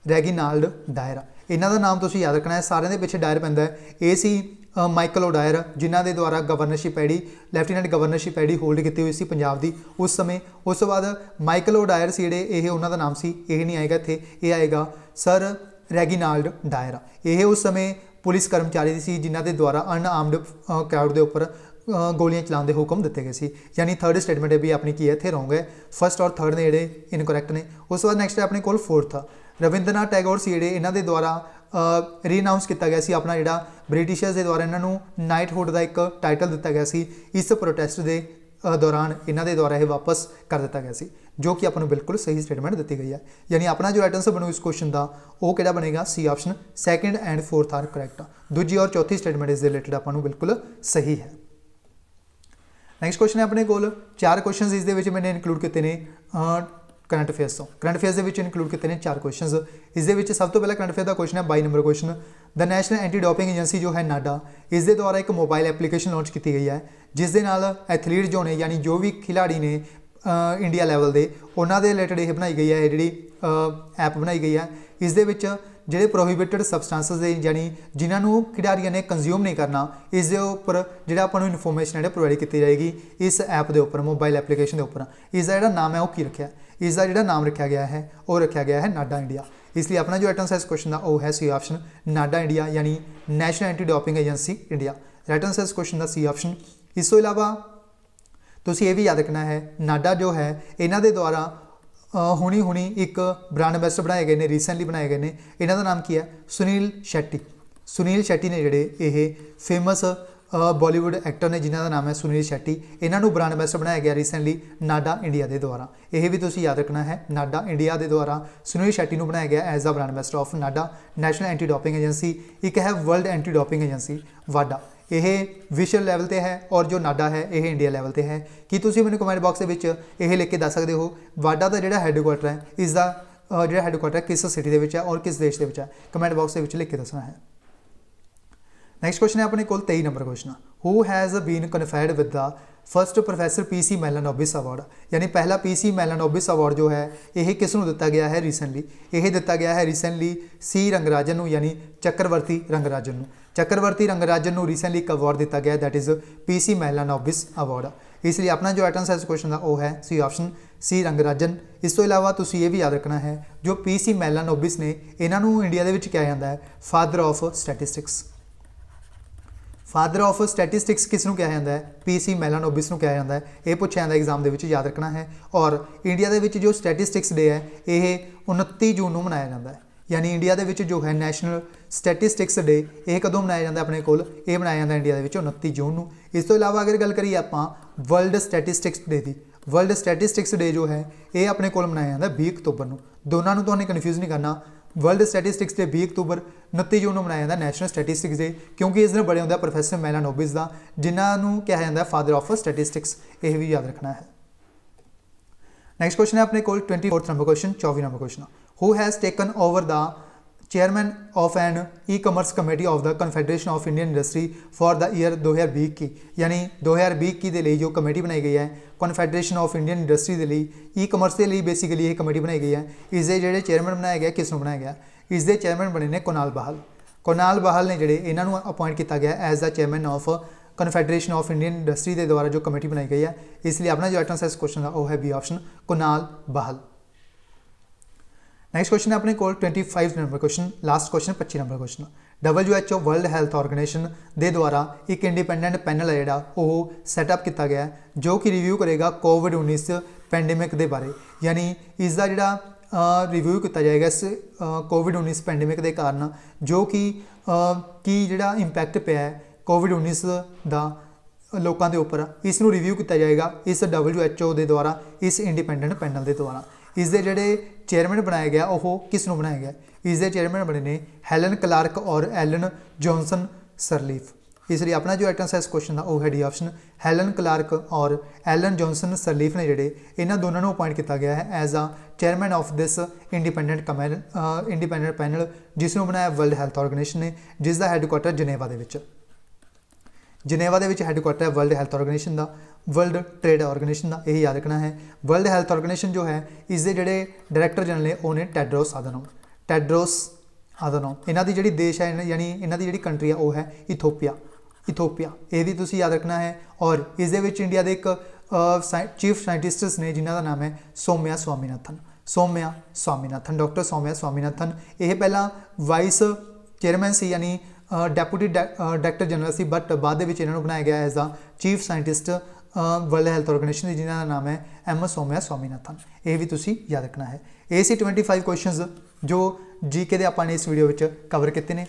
ਰੈਗੀਨਾਲਡ ਡਾਇਰਾ ਇਹਨਾਂ ਦਾ ਨਾਮ ਤੁਸੀਂ ਯਾਦ ਰੱਖਣਾ ਹੈ ਸਾਰਿਆਂ ਦੇ ਪਿੱਛੇ ਡਾਇਰ ਪੈਂਦਾ ਹੈ ਇਹ ਸੀ ਮਾਈਕਲ ਓਡਾਇਰ ਜਿਨ੍ਹਾਂ ਦੇ ਦੁਆਰਾ ਗਵਰਨਰਸ਼ਿਪ ਐਡੀ ਲੈਫਟੀਨੈਂਟ ਗਵਰਨਰਸ਼ਿਪ ਐਡੀ ਹੋਲਡ ਕੀਤੀ ਹੋਈ ਸੀ ਪੰਜਾਬ ਦੀ ਉਸ ਸਮੇਂ ਉਸ ਤੋਂ ਬਾਅਦ ਮਾਈਕਲ ਓਡਾਇਰ ਸੀ ਜਿਹੜੇ ਇਹ ਉਹਨਾਂ ਦਾ ਨਾਮ ਸੀ ਇਹ ਨਹੀਂ ਆਏਗਾ ਇੱਥੇ ਇਹ ਆਏਗਾ ਸਰ ਰੈਗਿਨਾਲਡ ਡਾਇਰ ਇਹ ਉਸ ਸਮੇਂ ਪੁਲਿਸ ਕਰਮਚਾਰੀ ਸੀ ਜਿਨ੍ਹਾਂ ਦੇ ਦੁਆਰਾ ਅਨਆਰਮਡ ਕਰਾਊਡ ਦੇ ਉੱਪਰ ਗੋਲੀਆਂ ਚਲਾਉਣ ਦੇ ਹੁਕਮ ਦਿੱਤੇ ਗਏ ਸੀ ਯਾਨੀ ਥਰਡ ਸਟੇਟਮੈਂਟ ਵੀ ਆਪਣੀ ਕੀ ਹੈ ਇੱਥੇ ਰੋਂਗ ਹੈ ਫਰਸਟ ਔਰ ਥਰਡ ਨੇ ਜਿਹੜੇ ਇਨਕਰੈਕਟ ਨੇ ਉਸ ਤੋਂ ਬਾਅਦ ਨੈਕਸਟ ਹੈ ਆਪਣੇ ਕੋਲ ਫੋਰਥ ਆ ਰਵਿੰਦਰਨਾਥ ਟੈਗੋਰ ਸੀ ਜਿਹੜੇ ਇਹਨਾਂ ਦੇ ਦੁਆਰਾ ਰੀਅਨਾਉਂਸ ਕੀਤਾ ਗਿਆ ਸੀ ਆਪਣਾ ਜਿਹੜਾ ਬ੍ਰਿਟਿਸ਼ਰਸ ਦੇ ਦੁਆਰਾ ਇਹਨਾਂ ਨੂੰ ਨਾਈਟਹੁੱਡ ਦਾ ਇੱਕ ਟਾਈਟਲ ਦਿੱਤਾ ਗਿਆ ਸੀ ਇਸ ਪ੍ਰੋਟੈਸਟ ਦੇ ਦੌਰਾਨ ਇਹਨਾਂ ਦੇ ਦੁਆਰਾ ਇਹ ਵਾਪਸ ਕਰ ਦਿੱਤਾ ਗਿਆ ਸੀ ਜੋ ਕਿ ਆਪਾਂ ਨੂੰ ਬਿਲਕੁਲ ਸਹੀ ਸਟੇਟਮੈਂਟ ਦਿੱਤੀ ਗਈ ਹੈ ਯਾਨੀ ਆਪਣਾ ਜੋ ਰਾਈਟ ਆਨਸਰ ਬਣੂ ਇਸ ਕੁਐਸਚਨ ਦਾ ਉਹ ਕਿਹੜਾ ਬਣੇਗਾ C option second and fourth are correct ਦੂਜੀ ਔਰ ਚੌਥੀ ਸਟੇਟਮੈਂਟ ਇਸ ਦੇ ਰਿਲੇਟਡ ਆਪਾਂ ਨੂੰ ਬਿਲਕੁਲ ਸਹੀ ਹੈ ਨੈਕਸਟ ਕੁਐਸਚਨ ਹੈ ਆਪਣੇ ਕੋਲ ਚਾਰ ਕੁਐਸਚਨਸ ਇਸ ਦੇ ਵਿੱਚ ਮੈਨੇ ਇਨਕਲੂਡ ਕੀਤੇ ਨੇ ਕਰੰਟ ਅਫੇਅਰਸ ਤੋਂ ਕਰੰਟ ਅਫੇਅਰਸ ਦੇ ਵਿੱਚ ਇਨਕਲੂਡ ਕੀਤੇ ਨੇ ਚਾਰ ਕੁਐਸਚਨਸ ਇਸ ਦੇ ਵਿੱਚ ਸਭ ਤੋਂ ਪਹਿਲਾ ਕਰੰਟ ਅਫੇਅਰ ਦਾ ਕੁਐਸਚਨ ਹੈ 22 number question the national anti doping agency ਜੋ ਹੈ ਨਾਡਾ ਇਸ ਦੇ ਦੁਆਰਾ ਇੱਕ ਮੋਬਾਈਲ ਐਪਲੀਕੇਸ਼ਨ ਲਾਂਚ ਕੀਤੀ ਗਈ ਹੈ ਜਿਸ ਦੇ ਨਾਲ ਐਥਲੀਟ ਜੋ ਨੇ ਯਾਨੀ ਜੋ ਵੀ ਖਿਡਾਰੀ ਨੇ ਇੰਡੀਆ ਲੈਵਲ ਦੇ ਉਹਨਾਂ ਦੇ ਰਿਲੇਟਡ ਇਹ ਬਣਾਈ ਗਈ ਹੈ ਇਹ ਜਿਹੜੀ ਐਪ ਬਣਾਈ ਗਈ ਹੈ ਇਸ ਦੇ ਵਿੱਚ ਜਿਹੜੇ ਪ੍ਰੋਹਿਬਿਟਡ ਸਬਸਟੈਂਸਸ ਦੇ ਯਾਨੀ ਜਿਨ੍ਹਾਂ ਨੂੰ ਖਿਡਾਰੀਆਂ ਨੇ ਕੰਜ਼ਿਊਮ ਨਹੀਂ ਕਰਨਾ ਇਸ ਦੇ ਉੱਪਰ ਜਿਹੜਾ ਆਪਾਂ ਨੂੰ ਇਨਫੋਰਮੇਸ਼ਨ ਹੈ ਪ੍ਰੋਵਾਈਡ ਕੀਤੀ ਜਾਏਗੀ ਇਸ ਐਪ ਦੇ ਉੱਪਰ ਮੋਬਾਈਲ ਐਪਲੀਕੇਸ਼ਨ ਦੇ ਉੱਪਰ ਇਸ ਦਾ ਜਿਹੜਾ ਨਾਮ ਹੈ ਉਹ ਕੀ ਰੱਖਿਆ ਇਸ ਦਾ ਜਿਹੜਾ ਨਾਮ ਰੱਖਿਆ ਗਿਆ ਹੈ ਉਹ ਰੱਖਿਆ ਗਿਆ ਹੈ ਨਾਡਾ ਇੰਡੀਆ ਇਸ ਲਈ ਆਪਣਾ ਜੋ ਐਟਮ ਸਾਈਜ਼ ਕੁਐਸਚਨ ਦਾ ਉਹ ਹੈ ਸੀ ਆਪਸ਼ਨ ਨਾਡਾ ਇੰਡੀਆ ਯਾਨੀ national anti doping agency India right answer ਇਸ ਕੁਐਸਚਨ ਦਾ ਸੀ ਆਪਸ਼ਨ ਇਸ ਤੋਂ ਇਲਾਵਾ ਤੁਸੀਂ ਇਹ ਵੀ ਯਾਦ ਰੱਖਣਾ ਹੈ ਨਾਡਾ ਜੋ ਹੈ ਇਹਨਾਂ ਦੇ ਦੁਆਰਾ ਹੁਣੀ ਹੁਣੀ ਇੱਕ ਬ੍ਰਾਂਡ ਐਮਬੈਸਡਰ ਬਣਾਏ ਗਏ ਨੇ ਰੀਸੈਂਟਲੀ ਬਣਾਏ ਗਏ ਨੇ ਇਹਨਾਂ ਦਾ ਨਾਮ ਕੀ ਹੈ ਸੁਨੀਲ ਸ਼ੈਟੀ ਸੁਨੀਲ ਸ਼ੈਟੀ ਨੇ ਜਿਹੜੇ ਇਹ ਫੇਮਸ ਬਾਲੀਵੁੱਡ ਐਕਟਰ ਨੇ ਜਿਨ੍ਹਾਂ ਦਾ ਨਾਮ ਹੈ ਸੁਨੀਲ ਸ਼ੈਟੀ ਇਹਨਾਂ ਨੂੰ ਬ੍ਰਾਂਡ ਐਮਬੈਸਡਰ ਬਣਾਇਆ ਗਿਆ ਰੀਸੈਂਟਲੀ ਨਾਡਾ ਇੰਡੀਆ ਦੇ ਦੁਆਰਾ ਇਹ ਵੀ ਤੁਸੀਂ ਯਾਦ ਰੱਖਣਾ ਹੈ ਨਾਡਾ ਇੰਡੀਆ ਦੇ ਦੁਆਰਾ ਸੁਨੀਲ ਸ਼ੈਟੀ ਨੂੰ ਬਣਾਇਆ ਗਿਆ as a brand ambassador of NADA national anti doping agency ਇੱਕ ਹੈ ਵਰਲਡ ਐਂਟੀ ਡੋਪਿੰਗ ਏਜੰਸੀ ਵਾਡਾ ਇਹ ਵਿਸ਼ਵ ਲੈਵਲ ਤੇ ਹੈ ਔਰ ਜੋ ਨਾਡਾ ਹੈ ਇਹ ਇੰਡੀਆ ਲੈਵਲ ਤੇ ਹੈ ਕੀ ਤੁਸੀਂ ਮੈਨੂੰ ਕਮੈਂਟ ਬਾਕਸ ਦੇ ਵਿੱਚ ਇਹ ਲਿਖ ਕੇ ਦੱਸ ਸਕਦੇ ਹੋ ਵਾਡਾ ਦਾ ਜਿਹੜਾ ਹੈੱਡਕੁਆਟਰ ਹੈ ਇਸ ਦਾ ਜਿਹੜਾ ਹੈੱਡਕੁਆਟਰ ਕਿਸ ਸਿਟੀ ਦੇ ਵਿੱਚ ਹੈ ਔਰ ਕਿਸ ਦੇਸ਼ ਦੇ ਵਿੱਚ ਹੈ ਕਮੈਂਟ ਬਾਕਸ ਦੇ ਵਿੱਚ ਲਿਖ ਕੇ ਦੱਸਣਾ ਹੈ ਨੈਕਸਟ ਕੁਐਸਚਨ ਹੈ ਆਪਣੇ ਕੋਲ 23 number question who has been conferred with the first professor PC Mahalanobis award ਯਾਨੀ ਪਹਿਲਾ ਪੀਸੀ ਮੈਲਨੋਬਿਸ ਅਵਾਰਡ ਜੋ ਹੈ ਇਹ ਕਿਸ ਨੂੰ ਦਿੱਤਾ ਗਿਆ ਹੈ ਰੀਸੈਂਟਲੀ ਇਹ ਦਿੱਤਾ ਗਿਆ ਹੈ ਰੀਸੈਂਟਲੀ ਸੀ ਰੰਗਰਾਜਨ ਨੂੰ ਯਾਨੀ ਚੱਕਰਵਰਤੀ ਰੰਗਰਾਜਨ ਨੂੰ ਚੱਕਰਵਰਤੀ ਰੰਗਰਾਜਨ ਨੂੰ ਰੀਸੈਂਟਲੀ ਇੱਕ ਅਵਾਰਡ ਦਿੱਤਾ ਗਿਆ that is PC Mahalanobis award ਇਸ ਲਈ ਆਪਣਾ ਜੋ ਹੈ ਇਸ ਕੁਐਸਚਨ ਦਾ ਉਹ ਹੈ ਸੀ ਆਪਸ਼ਨ ਸੀ ਰੰਗਰਾਜਨ ਇਸ ਤੋਂ ਇਲਾਵਾ ਤੁਸੀਂ ਇਹ ਵੀ ਯਾਦ ਰੱਖਣਾ ਹੈ ਜੋ ਪੀਸੀ ਮੈਲਨੋਬਿਸ ਨੇ ਇਹਨਾਂ ਨੂੰ ਇੰਡੀਆ ਦੇ ਵਿੱਚ ਕਿਹਾ ਜਾਂਦਾ ਹੈ father of statistics father of statistics ਕਿਸ ਨੂੰ ਕਿਹਾ ਜਾਂਦਾ ਹੈ ਪੀਸੀ ਮੈਲਾਨੋਬਿਸ ਨੂੰ ਕਿਹਾ ਜਾਂਦਾ ਹੈ ਇਹ ਪੁੱਛਿਆ ਜਾਂਦਾ ਐਗਜ਼ਾਮ ਦੇ ਵਿੱਚ ਯਾਦ ਰੱਖਣਾ ਹੈ ਔਰ ਇੰਡੀਆ ਦੇ ਵਿੱਚ ਜੋ ਸਟੈਟਿਸਟਿਕਸ ਡੇ ਹੈ ਇਹ 29 ਜੂਨ ਨੂੰ ਮਨਾਇਆ ਜਾਂਦਾ ਹੈ ਯਾਨੀ ਇੰਡੀਆ ਦੇ ਵਿੱਚ ਜੋ ਹੈ ਨੈਸ਼ਨਲ ਸਟੈਟਿਸਟਿਕਸ ਡੇ ਇਹ ਕਦੋਂ ਮਨਾਇਆ ਜਾਂਦਾ ਆਪਣੇ ਕੋਲ ਇਹ ਮਨਾਇਆ ਜਾਂਦਾ ਇੰਡੀਆ ਦੇ ਵਿੱਚ 29 ਜੂਨ ਨੂੰ ਇਸ ਤੋਂ ਇਲਾਵਾ ਅਗਰ ਗੱਲ ਕਰੀਏ ਆਪਾਂ ਵਰਲਡ ਸਟੈਟਿਸਟਿਕਸ ਡੇ ਦੀ ਵਰਲਡ ਸਟੈਟਿਸਟਿਕਸ ਡੇ ਜੋ ਹੈ ਇਹ ਆਪਣੇ ਕੋਲ ਮਨਾਇਆ ਜਾਂਦਾ 20 ਅਕਤੂਬਰ ਨੂੰ ਦੋਨਾਂ ਨੂੰ ਤੁਹਾਨੂੰ ਕਨਫਿਊਜ਼ ਨਹੀਂ ਕਰਨਾ ਵਰਲਡ ਸਟੈਟਿਸਟਿਕਸ ਦੇ 20 ਅਕਤੂਬਰ 29 ਜੂਨ ਨੂੰ ਮਨਾਇਆ ਜਾਂਦਾ ਨੈਸ਼ਨਲ ਸਟੈਟਿਸਟਿਕਸ ਦੇ ਕਿਉਂਕਿ ਇਸ ਦਿਨ ਬੜੇ ਹੁੰਦਾ ਪ੍ਰੋਫੈਸਰ ਮੈਲਾਨੋਬਿਸ ਦਾ ਜਿਨ੍ਹਾਂ ਨੂੰ ਕਿਹਾ ਜਾਂਦਾ ਫਾਦਰ ਆਫ ਸਟੈਟਿਸਟਿਕਸ ਇਹ ਵੀ ਯਾਦ ਰੱਖਣਾ ਹੈ ਨੈਕਸਟ ਕੁਐਸਚਨ ਹੈ ਆਪਣੇ ਕੋਲ 24th number question 24 number question who has taken over the chairman of an e commerce committee of the confederation of Indian industry for the year 2020 ਕੀ ਯਾਨੀ 2020 ਕੀ ਦੇ ਲਈ ਜੋ ਕਮੇਟੀ ਬਣਾਈ ਗਈ ਹੈ ਕਨਫੈਡਰੇਸ਼ਨ ਆਫ ਇੰਡੀਅਨ ਇੰਡਸਟਰੀ ਦੇ ਲਈ ਈ commerce ਦੇ ਲਈ ਬੇਸਿਕਲੀ ਇਹ ਕਮੇਟੀ ਬਣਾਈ ਗਈ ਹੈ ਇਸ ਦੇ ਜਿਹੜੇ ਚੇਅਰਮੈਨ ਬਣਾਇਆ ਗਿਆ ਕਿਸ ਨੂੰ ਬਣਾਇਆ ਗਿਆ ਇਸ ਦੇ ਚੇਅਰਮੈਨ ਬਣੇ ਨੇ ਕੋਨਾਲ ਬਹਾਲ ਕੋਨਾਲ ਬਹਾਲ ਨੇ ਜਿਹੜੇ ਇਹਨਾਂ ਨੂੰ ਅਪਾਇੰਟ ਕੀਤਾ ਗਿਆ as the chairman of confederation of Indian industry ਦੇ ਦੁਆਰਾ ਜੋ ਕਮੇਟੀ ਬਣਾਈ ਗਈ ਹੈ ਇਸ ਲਈ ਆਪਣਾ ਜੋ ਆਟਨਸ ਕੁਐਸਚਨ ਦਾ ਉਹ ਹੈ ਬੀ ਆਪਸ਼ਨ ਕੋਨਾਲ ਬਹਾਲ ਨੈਕਸਟ ਕੁਐਸਚਨ ਹੈ ਆਪਣੇ ਕੋਲ 25 number question last question 25 number question WHO world health organisation ਦੇ ਦੁਆਰਾ ਇੱਕ ਇੰਡੀਪੈਂਡੈਂਟ ਪੈਨਲ ਹੈ ਜਿਹੜਾ ਉਹ ਸੈਟਅਪ ਕੀਤਾ ਗਿਆ ਜੋ ਕਿ ਰਿਵਿਊ ਕਰੇਗਾ ਕੋਵਿਡ-19 ਪੈਂਡੈਮਿਕ ਦੇ ਬਾਰੇ ਯਾਨੀ ਇਸ ਦਾ ਜਿਹੜਾ ਰਿਵਿਊ ਕੀਤਾ ਜਾਏਗਾ ਇਸ ਕੋਵਿਡ-19 ਪੈਂਡੈਮਿਕ ਦੇ ਕਾਰਨ ਜੋ ਕਿ ਕੀ ਜਿਹੜਾ ਇੰਪੈਕਟ ਪਿਆ ਹੈ ਕੋਵਿਡ-19 ਦਾ ਲੋਕਾਂ ਦੇ ਉੱਪਰ ਇਸ ਨੂੰ ਰਿਵਿਊ ਕੀਤਾ ਜਾਏਗਾ ਇਸ WHO ਦੇ ਦੁਆਰਾ ਇਸ ਇੰਡੀਪੈਂਡੈਂਟ ਪੈਨਲ ਦੇ ਦੁਆਰਾ ਇਸ ਦੇ ਜਿਹੜੇ ਚੇਅਰਮੈਨ ਬਣਾਇਆ ਗਿਆ ਉਹ ਕਿਸ ਨੂੰ ਬਣਾਇਆ ਗਿਆ ਇਸ ਦੇ ਚੇਅਰਮੈਨ ਬਣੇ ਨੇ ਹੈਲਨ ਕਲਾਰਕ ਔਰ ਐਲਨ ਜੌਨਸਨ ਸਰਲੀਫ ਇਸ ਲਈ ਆਪਣਾ ਜੋ ਆਈਟਮ ਸਾਈਜ਼ ਕੁਐਸਚਨ ਦਾ ਉਹ ਹੈ ਡੀ ਆਪਸ਼ਨ ਹੈਲਨ ਕਲਾਰਕ ਔਰ ਐਲਨ ਜੌਨਸਨ ਸਰਲੀਫ ਨੇ ਜਿਹੜੇ ਇਹਨਾਂ ਦੋਨਾਂ ਨੂੰ ਅਪਾਇੰਟ ਕੀਤਾ ਗਿਆ ਹੈ as a chairman of this independent common independent panel ਜਿਸ ਨੂੰ ਬਣਾਇਆ ਵਰਲਡ ਹੈਲਥ ਆਰਗੇਨਾਈਜੇਸ਼ਨ ਨੇ ਜਿਸ ਦਾ ਹੈੱਡਕੁਆਟਰ ਜਨੇਵਾ ਦੇ ਵਿੱਚ ਜਨੇਵਾ ਦੇ ਵਿੱਚ ਹੈੱਡਕੁਆਟਰ ਹੈ ਵਰਲਡ ਹੈਲਥ ਆਰਗੇਨਾਈਜੇਸ਼ਨ ਦਾ ਵਰਲਡ ਟ੍ਰੇਡ ਆਰਗੇਨਾਈਜੇਸ਼ਨ ਦਾ ਇਹ ਯਾਦ ਰੱਖਣਾ ਹੈ ਵਰਲਡ ਹੈਲਥ ਆਰਗੇਨਾਈਜੇਸ਼ਨ ਜੋ ਹੈ ਇਸ ਦੇ ਜਿਹੜੇ ਡਾਇਰੈਕਟਰ ਜਨਰਲ ਨੇ ਉਹ ਨੇ ਟੈਡਰੋਸ ਆਦਨੋ ਟੈਡਰੋਸ ਆਦਨੋ ਇਹਨਾਂ ਦੀ ਜਿਹੜੀ ਦੇਸ਼ ਹੈ ਯਾਨੀ ਇਹਨਾਂ ਦੀ ਜਿਹੜੀ ਕੰਟਰੀ ਆ ਉਹ ਹੈ ਇਥੋਪੀਆ ਇਥੋਪੀਆ ਇਹ ਵੀ ਤੁਸੀਂ ਯਾਦ ਰੱਖਣਾ ਹੈ ਔਰ ਇਸ ਦੇ ਵਿੱਚ ਇੰਡੀਆ ਦੇ ਇੱਕ ਚੀਫ ਸਾਇੰਟਿਸਟਸ ਨੇ ਜਿਨ੍ਹਾਂ ਦਾ ਨਾਮ ਹੈ ਸੋਮਿਆ ਸਵਾਮੀਨਾਥਨ ਸੋਮਿਆ ਸਵਾਮੀਨਾਥਨ ਡਾਕਟਰ ਸੋਮਿਆ ਸਵਾਮੀਨਾਥਨ ਇਹ ਪਹਿਲਾਂ ਵਾਈਸ ਚੇਅਰਮੈਨ ਸੀ ਯਾਨੀ ਡੈਪੂਟੀ ਡਾਇਰੈਕਟਰ ਜਨਰਲ ਸੀ ਬਟ ਬਾਅਦ ਦੇ ਵਿੱਚ ਇਹਨਾਂ ਨੂੰ ਬਣਾਇਆ ਗਿਆ as a chief scientist world health organisation ਦੀ ਜਿਨ੍ਹਾਂ ਦਾ ਨਾਮ ਹੈ ਐਮ ਸੋਮਿਆ ਸਵਾਮੀਨਾਥਨ ਇਹ ਵੀ ਤੁਸੀਂ ਯਾਦ ਰੱਖਣਾ ਹੈ ਇਹ ਸੀ 25 ਕੁਐਸਚਨਸ ਜੋ ਜੀਕੇ ਦੇ ਆਪਾਂ ਨੇ ਇਸ ਵੀਡੀਓ ਵਿੱਚ ਕਵਰ ਕੀਤੇ ਨੇ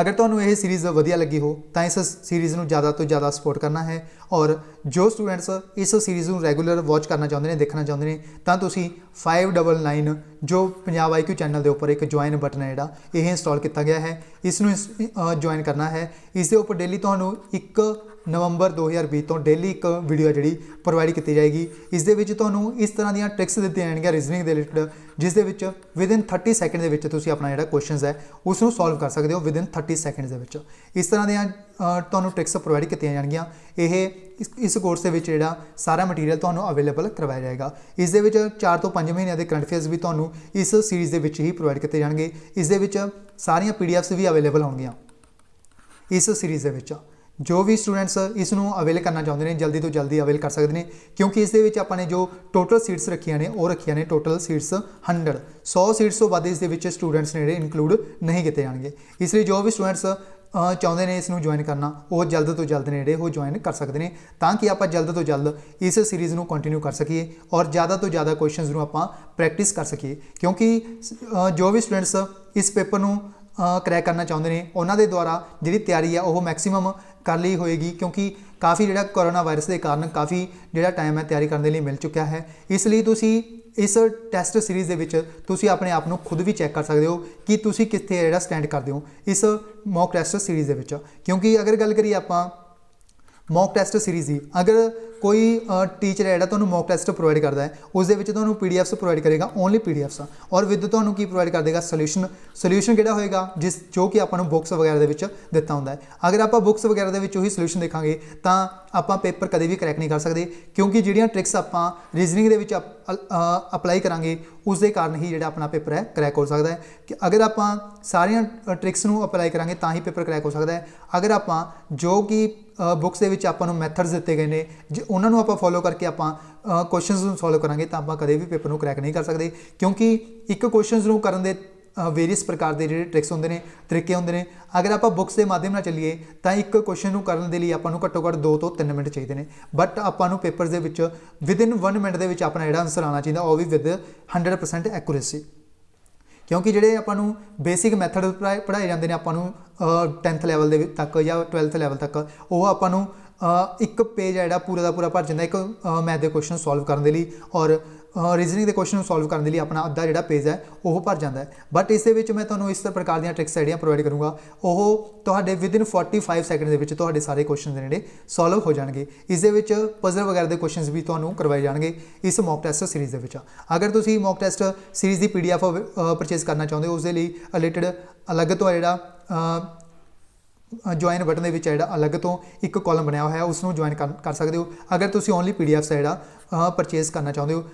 ਅਗਰ ਤੁਹਾਨੂੰ ਇਹ ਸੀਰੀਜ਼ ਵਧੀਆ ਲੱਗੀ ਹੋ ਤਾਂ ਇਸ ਸੀਰੀਜ਼ ਨੂੰ ਜ਼ਿਆਦਾ ਤੋਂ ਜ਼ਿਆਦਾ ਸਪੋਰਟ ਕਰਨਾ ਹੈ ਔਰ ਜੋ ਸਟੂਡੈਂਟਸ ਇਸ ਸੀਰੀਜ਼ ਨੂੰ ਰੈਗੂਲਰ ਵਾਚ ਕਰਨਾ ਚਾਹੁੰਦੇ ਨੇ ਦੇਖਣਾ ਚਾਹੁੰਦੇ ਨੇ ਤਾਂ ਤੁਸੀਂ 599 ਜੋ ਪੰਜਾਬ ਆਈਕਿਊ ਚੈਨਲ ਦੇ ਉੱਪਰ ਇੱਕ ਜੁਆਇਨ ਬਟਨ ਹੈ ਜਿਹੜਾ ਇਹ ਇੰਸਟਾਲ ਕੀਤਾ ਗਿਆ ਹੈ ਇਸ ਨੂੰ ਜੁਆਇਨ ਕਰਨਾ ਹੈ ਇਸ ਦੇ ਉੱਪਰ ਡੇਲੀ ਤੁਹਾਨੂੰ ਇੱਕ ਨਵੰਬਰ 2020 ਤੋਂ ਡੇਲੀ ਇੱਕ ਵੀਡੀਓ ਜਿਹੜੀ ਪ੍ਰੋਵਾਈਡ ਕੀਤੀ ਜਾਏਗੀ ਇਸ ਦੇ ਵਿੱਚ ਤੁਹਾਨੂੰ ਇਸ ਤਰ੍ਹਾਂ ਦੀਆਂ ਟ੍ਰਿਕਸ ਦਿੱਤੀਆਂ ਜਾਣਗੀਆਂ ਰੀਜ਼ਨਿੰਗ ਦੇ ਰਿਲੇਟਡ ਜਿਸ ਦੇ ਵਿੱਚ ਵਿਦਿਨ 30 ਸੈਕਿੰਡ ਦੇ ਵਿੱਚ ਤੁਸੀਂ ਆਪਣਾ ਜਿਹੜਾ ਕੁਐਸਚਨਸ ਹੈ ਉਸ ਨੂੰ ਸੋਲਵ ਕਰ ਸਕਦੇ ਹੋ ਵਿਦਿਨ 30 ਸੈਕਿੰਡ ਦੇ ਵਿੱਚ ਇਸ ਤਰ੍ਹਾਂ ਦੀਆਂ ਤੁਹਾਨੂੰ ਟ੍ਰਿਕਸ ਪ੍ਰੋਵਾਈਡ ਕੀਤੀਆਂ ਜਾਣਗੀਆਂ ਇਹ ਇਸ ਕੋਰਸ ਦੇ ਵਿੱਚ ਜਿਹੜਾ ਸਾਰਾ ਮਟੀਰੀਅਲ ਤੁਹਾਨੂੰ ਅਵੇਲੇਬਲ ਕਰਵਾਇਆ ਜਾਏਗਾ ਇਸ ਦੇ ਵਿੱਚ 4 ਤੋਂ 5 ਮਹੀਨਿਆਂ ਦੇ ਕਰੰਟ ਅਫੇਅਰਸ ਵੀ ਤੁਹਾਨੂੰ ਇਸ ਸੀਰੀਜ਼ ਦੇ ਵਿੱਚ ਹੀ ਪ੍ਰੋਵਾਈਡ ਕੀਤੇ ਜਾਣਗੇ ਇਸ ਦੇ ਵਿੱਚ ਸਾਰੀਆਂ ਪੀਡੀਐਫਸ ਵੀ ਅਵੇਲੇਬਲ ਹੋਣਗੀਆਂ ਇਸ ਸੀਰੀਜ਼ ਦੇ ਵਿੱਚ ਜੋ ਵੀ ਸਟੂਡੈਂਟਸ ਇਸ ਨੂੰ ਅਵੇਲ ਕਰਨਾ ਚਾਹੁੰਦੇ ਨੇ ਜਲਦੀ ਤੋਂ ਜਲਦੀ ਅਵੇਲ ਕਰ ਸਕਦੇ ਨੇ ਕਿਉਂਕਿ ਇਸ ਦੇ ਵਿੱਚ ਆਪਾਂ ਨੇ ਜੋ ਟੋਟਲ ਸੀਟਸ ਰੱਖੀਆਂ ਨੇ ਉਹ ਰੱਖੀਆਂ ਨੇ ਟੋਟਲ ਸੀਟਸ 100 100 ਸੀਟਸ ਤੋਂ ਵੱਧ ਇਸ ਦੇ ਵਿੱਚ ਸਟੂਡੈਂਟਸ ਨੇ ਇਨਕਲੂਡ ਨਹੀਂ ਕੀਤੇ ਜਾਣਗੇ ਇਸ ਲਈ ਜੋ ਵੀ ਸਟੂਡੈਂਟਸ ਚਾਹੁੰਦੇ ਨੇ ਇਸ ਨੂੰ ਜੁਆਇਨ ਕਰਨਾ ਉਹ ਜਲਦ ਤੋਂ ਜਲਦ ਨੇੜੇ ਉਹ ਜੁਆਇਨ ਕਰ ਸਕਦੇ ਨੇ ਤਾਂ ਕਿ ਆਪਾਂ ਜਲਦ ਤੋਂ ਜਲਦ ਇਸ ਸੀਰੀਜ਼ ਨੂੰ ਕੰਟੀਨਿਊ ਕਰ ਸਕੀਏ ਔਰ ਜ਼ਿਆਦਾ ਤੋਂ ਜ਼ਿਆਦਾ ਕੁਐਸਚਨਸ ਨੂੰ ਆਪਾਂ ਪ੍ਰੈਕਟਿਸ ਕਰ ਸਕੀਏ ਕਿਉਂਕਿ ਜੋ ਵੀ ਸਟੂਡੈਂਟਸ ਇਸ ਪੇਪਰ ਨੂੰ ਕਰੈਕ ਕਰਨਾ ਚਾਹੁੰਦੇ ਨੇ ਉਹਨਾਂ ਦੇ ਦੁਆਰਾ ਜਿਹੜੀ ਤਿਆਰੀ ਆ ਉਹ ਮੈਕਸਿਮਮ ਕਰ ਲਈ ਹੋਏਗੀ ਕਿਉਂਕਿ ਕਾਫੀ ਜਿਹੜਾ ਕੋਰੋਨਾ ਵਾਇਰਸ ਦੇ ਕਾਰਨ ਕਾਫੀ ਜਿਹੜਾ ਟਾਈਮ ਹੈ ਤਿਆਰੀ ਕਰਨ ਦੇ ਲਈ ਮਿਲ ਚੁੱਕਿਆ ਹੈ ਇਸ ਲਈ ਤੁਸੀਂ ਇਸ ਟੈਸਟ ਸੀਰੀਜ਼ ਦੇ ਵਿੱਚ ਤੁਸੀਂ ਆਪਣੇ ਆਪ ਨੂੰ ਖੁਦ ਵੀ ਚੈੱਕ ਕਰ ਸਕਦੇ ਹੋ ਕਿ ਤੁਸੀਂ ਕਿੱਥੇ ਜਿਹੜਾ ਸਟੈਂਡ ਕਰਦੇ ਹੋ ਇਸ ਮੌਕ ਟੈਸਟ ਸੀਰੀਜ਼ ਦੇ ਵਿੱਚ ਕਿਉਂਕਿ ਅਗਰ ਗੱਲ ਕਰੀਏ ਆਪਾਂ ਮੌਕ ਟੈਸਟ ਸੀਰੀਜ਼ ਦੀ ਅਗਰ ਕੋਈ ਟੀਚਰ ਜਿਹੜਾ ਤੁਹਾਨੂੰ ਮੌਕ ਟੈਸਟ ਪ੍ਰੋਵਾਈਡ ਕਰਦਾ ਹੈ ਉਸ ਦੇ ਵਿੱਚ ਤੁਹਾਨੂੰ ਪੀਡੀਐਫਸ ਪ੍ਰੋਵਾਈਡ ਕਰੇਗਾ ਓਨਲੀ ਪੀਡੀਐਫਸ ਔਰ ਵਿਦ ਤੁਹਾਨੂੰ ਕੀ ਪ੍ਰੋਵਾਈਡ ਕਰ ਦੇਗਾ ਸੋਲੂਸ਼ਨ ਸੋਲੂਸ਼ਨ ਕਿਹੜਾ ਹੋਏਗਾ ਜਿਸ ਜੋ ਕਿ ਆਪਾਂ ਨੂੰ ਬੁੱਕਸ ਵਗੈਰਾ ਦੇ ਵਿੱਚ ਦਿੱਤਾ ਹੁੰਦਾ ਹੈ ਅਗਰ ਆਪਾਂ ਬੁੱਕਸ ਵਗੈਰਾ ਦੇ ਵਿੱਚ ਉਹੀ ਸੋਲੂਸ਼ਨ ਦੇਖਾਂਗੇ ਤਾਂ ਆਪਾਂ ਪੇਪਰ ਕਦੇ ਵੀ ਕਰੈਕ ਨਹੀਂ ਕਰ ਸਕਦੇ ਕਿਉਂਕਿ ਜਿਹੜੀਆਂ ਟ੍ਰਿਕਸ ਆਪਾਂ ਰੀਜ਼ਨਿੰਗ ਦੇ ਵਿੱਚ ਅਪਲਾਈ ਕਰਾਂਗੇ ਉਸ ਦੇ ਕਾਰਨ ਹੀ ਜਿਹੜਾ ਆਪਣਾ ਪੇਪਰ ਹੈ ਕਰੈਕ ਹੋ ਸਕਦਾ ਹੈ ਕਿ ਅਗਰ ਆਪਾਂ ਸਾਰੀਆਂ ਟ੍ਰਿਕਸ ਨੂੰ ਅਪਲਾਈ ਕਰਾਂਗੇ ਤਾਂ ਹੀ ਪੇਪਰ ਕਰੈਕ ਹੋ ਸਕਦਾ ਹੈ ਅਗਰ ਆਪਾਂ ਜੋ ਕਿ ਬੁੱਕਸ ਦੇ ਵਿੱਚ ਆਪਾਂ ਨੂੰ ਮੈਥਡਸ ਦਿੱਤੇ ਗਏ ਨੇ ਉਹਨਾਂ ਨੂੰ ਆਪਾਂ ਫੋਲੋ ਕਰਕੇ ਆਪਾਂ ਕੁਐਸਚਨਸ ਨੂੰ ਸੋਲਵ ਕਰਾਂਗੇ ਤਾਂ ਆਪਾਂ ਕਦੇ ਵੀ ਪੇਪਰ ਨੂੰ ਕਰੈਕ ਨਹੀਂ ਕਰ ਸਕਦੇ ਕਿਉਂਕਿ ਇੱਕ ਕੁਐਸਚਨਸ ਨੂੰ ਕਰਨ ਦੇ ਵੇਰੀਅਸ ਪ੍ਰਕਾਰ ਦੇ ਜਿਹੜੇ ਟ੍ਰਿਕਸ ਹੁੰਦੇ ਨੇ ਤਰੀਕੇ ਹੁੰਦੇ ਨੇ ਅਗਰ ਆਪਾਂ ਬੁੱਕਸ ਦੇ ਮਾਧਿਅਮ ਨਾਲ ਚੱਲੀਏ ਤਾਂ ਇੱਕ ਕੁਐਸਚਨ ਨੂੰ ਕਰਨ ਦੇ ਲਈ ਆਪਾਂ ਨੂੰ ਘੱਟੋ ਘੱਟ 2 ਤੋਂ 3 ਮਿੰਟ ਚਾਹੀਦੇ ਨੇ ਬਟ ਆਪਾਂ ਨੂੰ ਪੇਪਰਸ ਦੇ ਵਿੱਚ ਇਨ 1 ਮਿੰਟ ਦੇ ਵਿੱਚ ਆਪਣਾ ਜਿਹੜਾ ਆਨਸਰ ਆਣਾ ਚਾਹੀਦਾ ਉਹ ਵੀ ਵਿਦ 100% ਐਕੂਰੇਸੀ ਕਿਉਂਕਿ ਜਿਹੜੇ ਆਪਾਂ ਨੂੰ ਬੇਸਿਕ ਮੈਥਡ ਪੜਾਏ ਜਾਂਦੇ ਨੇ ਆਪਾਂ ਨੂੰ 10th ਲੈਵਲ ਦੇ ਤੱਕ ਜਾਂ 12th ਲੈਵਲ ਤੱਕ ਉਹ ਆਪਾਂ ਨੂੰ ਇੱਕ ਪੇਜ ਜਿਹੜਾ ਪੂਰਾ ਦਾ ਪੂਰਾ ਭਰ ਜਾਂਦਾ ਇੱਕ ਮੈਥ ਦੇ ਕੁਐਸਚਨ ਸੋਲਵ ਕਰਨ ਦੇ ਲਈ ਔਰ ਰੀਜ਼ਨਿੰਗ ਦੇ ਕੁਐਸਚਨ ਨੂੰ ਸੋਲਵ ਕਰਨ ਦੇ ਲਈ ਆਪਣਾ ਅੱਧਾ ਜਿਹੜਾ ਪੇਜ ਹੈ ਉਹ ਭਰ ਜਾਂਦਾ ਹੈ ਬਟ ਇਸ ਦੇ ਵਿੱਚ ਮੈਂ ਤੁਹਾਨੂੰ ਇਸ ਪ੍ਰਕਾਰ ਦੀਆਂ ਟ੍ਰਿਕਸ ਜਿਹੜੀਆਂ ਪ੍ਰੋਵਾਈਡ ਕਰੂੰਗਾ ਉਹ ਤੁਹਾਡੇ ਵਿਦਨ 45 ਸੈਕਿੰਡ ਦੇ ਵਿੱਚ ਤੁਹਾਡੇ ਸਾਰੇ ਕੁਐਸਚਨ ਜਿਹੜੇ ਸੋਲਵ ਹੋ ਜਾਣਗੇ ਇਸ ਦੇ ਵਿੱਚ ਪਜ਼ਲ ਵਗੈਰਾ ਦੇ ਕੁਐਸਚਨਸ ਵੀ ਤੁਹਾਨੂੰ ਕਰਵਾਏ ਜਾਣਗੇ ਇਸ ਮੌਕ ਟੈਸਟ ਸੀਰੀਜ਼ ਦੇ ਵਿੱਚ ਅਗਰ ਤੁਸੀਂ ਮੌਕ ਟੈਸਟ ਸੀਰੀਜ਼ ਦੀ ਪੀਡੀਐਫ ਪਰਚੇਸ ਕਰਨਾ ਚਾਹੁੰਦੇ ਹੋ ਉਸ ਦੇ ਲਈ ਰਿਲੇਟਡ ਅਲੱਗ ਤੋਂ ਜਿਹੜਾ ਜੁਆਇਨ ਬਟਨ ਦੇ ਵਿੱਚ ਜਿਹੜਾ ਅਲੱਗ ਤੋਂ ਇੱਕ ਕਾਲਮ ਬਣਿਆ ਹੋਇਆ ਹੈ ਉਸ ਨੂੰ ਜੁਆਇਨ ਕਰ ਸਕਦੇ ਹੋ ਅਗਰ ਤੁਸੀਂ ਓਨਲੀ ਪੀਡੀਐਫ ਜਿਹੜਾ ਪਰਚੇਸ ਕਰਨਾ ਚਾਹੁੰਦੇ ਹੋ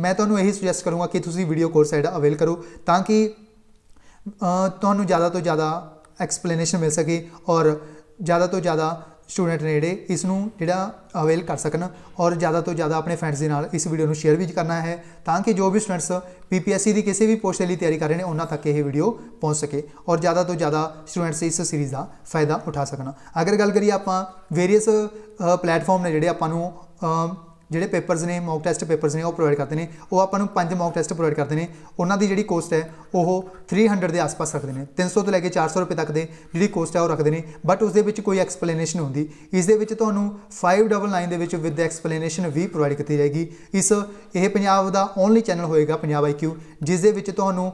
ਮੈਂ ਤੁਹਾਨੂੰ ਇਹੀ ਸੁਜੈਸਟ ਕਰੂੰਗਾ ਕਿ ਤੁਸੀਂ ਵੀਡੀਓ ਕੋਰਸ ਜਿਹੜਾ ਅਵੇਲ ਕਰੋ ਤਾਂ ਕਿ ਤੁਹਾਨੂੰ ਜ਼ਿਆਦਾ ਤੋਂ ਜ਼ਿਆਦਾ ਐਕਸਪਲੇਨੇਸ਼ਨ ਮਿਲ ਸਕੇ ਔਰ ਜ਼ਿਆਦਾ ਤੋਂ ਜ਼ਿਆਦਾ ਸਟੂਡੈਂਟ ਨੇੜੇ ਇਸ ਨੂੰ ਜਿਹੜਾ ਅਵੇਲ ਕਰ ਸਕਣ ਔਰ ਜ਼ਿਆਦਾ ਤੋਂ ਜ਼ਿਆਦਾ ਆਪਣੇ ਫਰੈਂਡਸ ਦੇ ਨਾਲ ਇਸ ਵੀਡੀਓ ਨੂੰ ਸ਼ੇਅਰ ਵੀ ਕਰਨਾ ਹੈ ਤਾਂ ਕਿ ਜੋ ਵੀ ਸਟੂਡੈਂਟਸ ਪੀਪੀਐਸਸੀ ਦੀ ਕਿਸੇ ਵੀ ਪੋਸਟ ਲਈ ਤਿਆਰੀ ਕਰ ਰਹੇ ਨੇ ਉਹਨਾਂ ਤੱਕ ਇਹ ਵੀਡੀਓ ਪਹੁੰਚ ਸਕੇ ਔਰ ਜ਼ਿਆਦਾ ਤੋਂ ਜ਼ਿਆਦਾ ਸਟੂਡੈਂਟਸ ਇਸ ਸੀਰੀਜ਼ ਦਾ ਫਾਇਦਾ ਉਠਾ ਸਕਣ ਅਗਰ ਗੱਲ ਕਰੀਏ ਆਪਾਂ ਵੇਰੀਅਸ ਪਲੇਟਫਾਰਮ ਨੇ ਜਿਹੜੇ ਆਪਾਂ ਨੂੰ ਜਿਹੜੇ ਪੇਪਰਸ ਨੇ ਮੌਕ ਟੈਸਟ ਪੇਪਰਸ ਨੇ ਉਹ ਪ੍ਰੋਵਾਈਡ ਕਰਦੇ ਨੇ ਉਹ ਆਪਾਂ ਨੂੰ ਪੰਜ ਮੌਕ ਟੈਸਟ ਪ੍ਰੋਵਾਈਡ ਕਰਦੇ ਨੇ ਉਹਨਾਂ ਦੀ ਜਿਹੜੀ ਕੋਸਟ ਹੈ ਉਹ 300 ਦੇ ਆਸ-ਪਾਸ ਰੱਖਦੇ ਨੇ 300 ਤੋਂ ਲੈ ਕੇ 400 ਰੁਪਏ ਤੱਕ ਦੇ ਜਿਹੜੀ ਕੋਸਟ ਹੈ ਉਹ ਰੱਖਦੇ ਨੇ ਬਟ ਉਸ ਦੇ ਵਿੱਚ ਕੋਈ ਐਕਸਪਲੇਨੇਸ਼ਨ ਹੁੰਦੀ ਇਸ ਦੇ ਵਿੱਚ ਤੁਹਾਨੂੰ 599 ਦੇ ਵਿੱਚ ਵਿਦ ਐਕਸਪਲੇਨੇਸ਼ਨ ਵੀ ਪ੍ਰੋਵਾਈਡ ਕੀਤੀ ਜਾਏਗੀ ਇਸ ਇਹ ਪੰਜਾਬ ਦਾ ਓਨਲੀ ਚੈਨਲ ਹੋਏਗਾ ਪੰਜਾਬ ਆਈਕਿਊ ਜਿਸ ਦੇ ਵਿੱਚ ਤੁਹਾਨੂੰ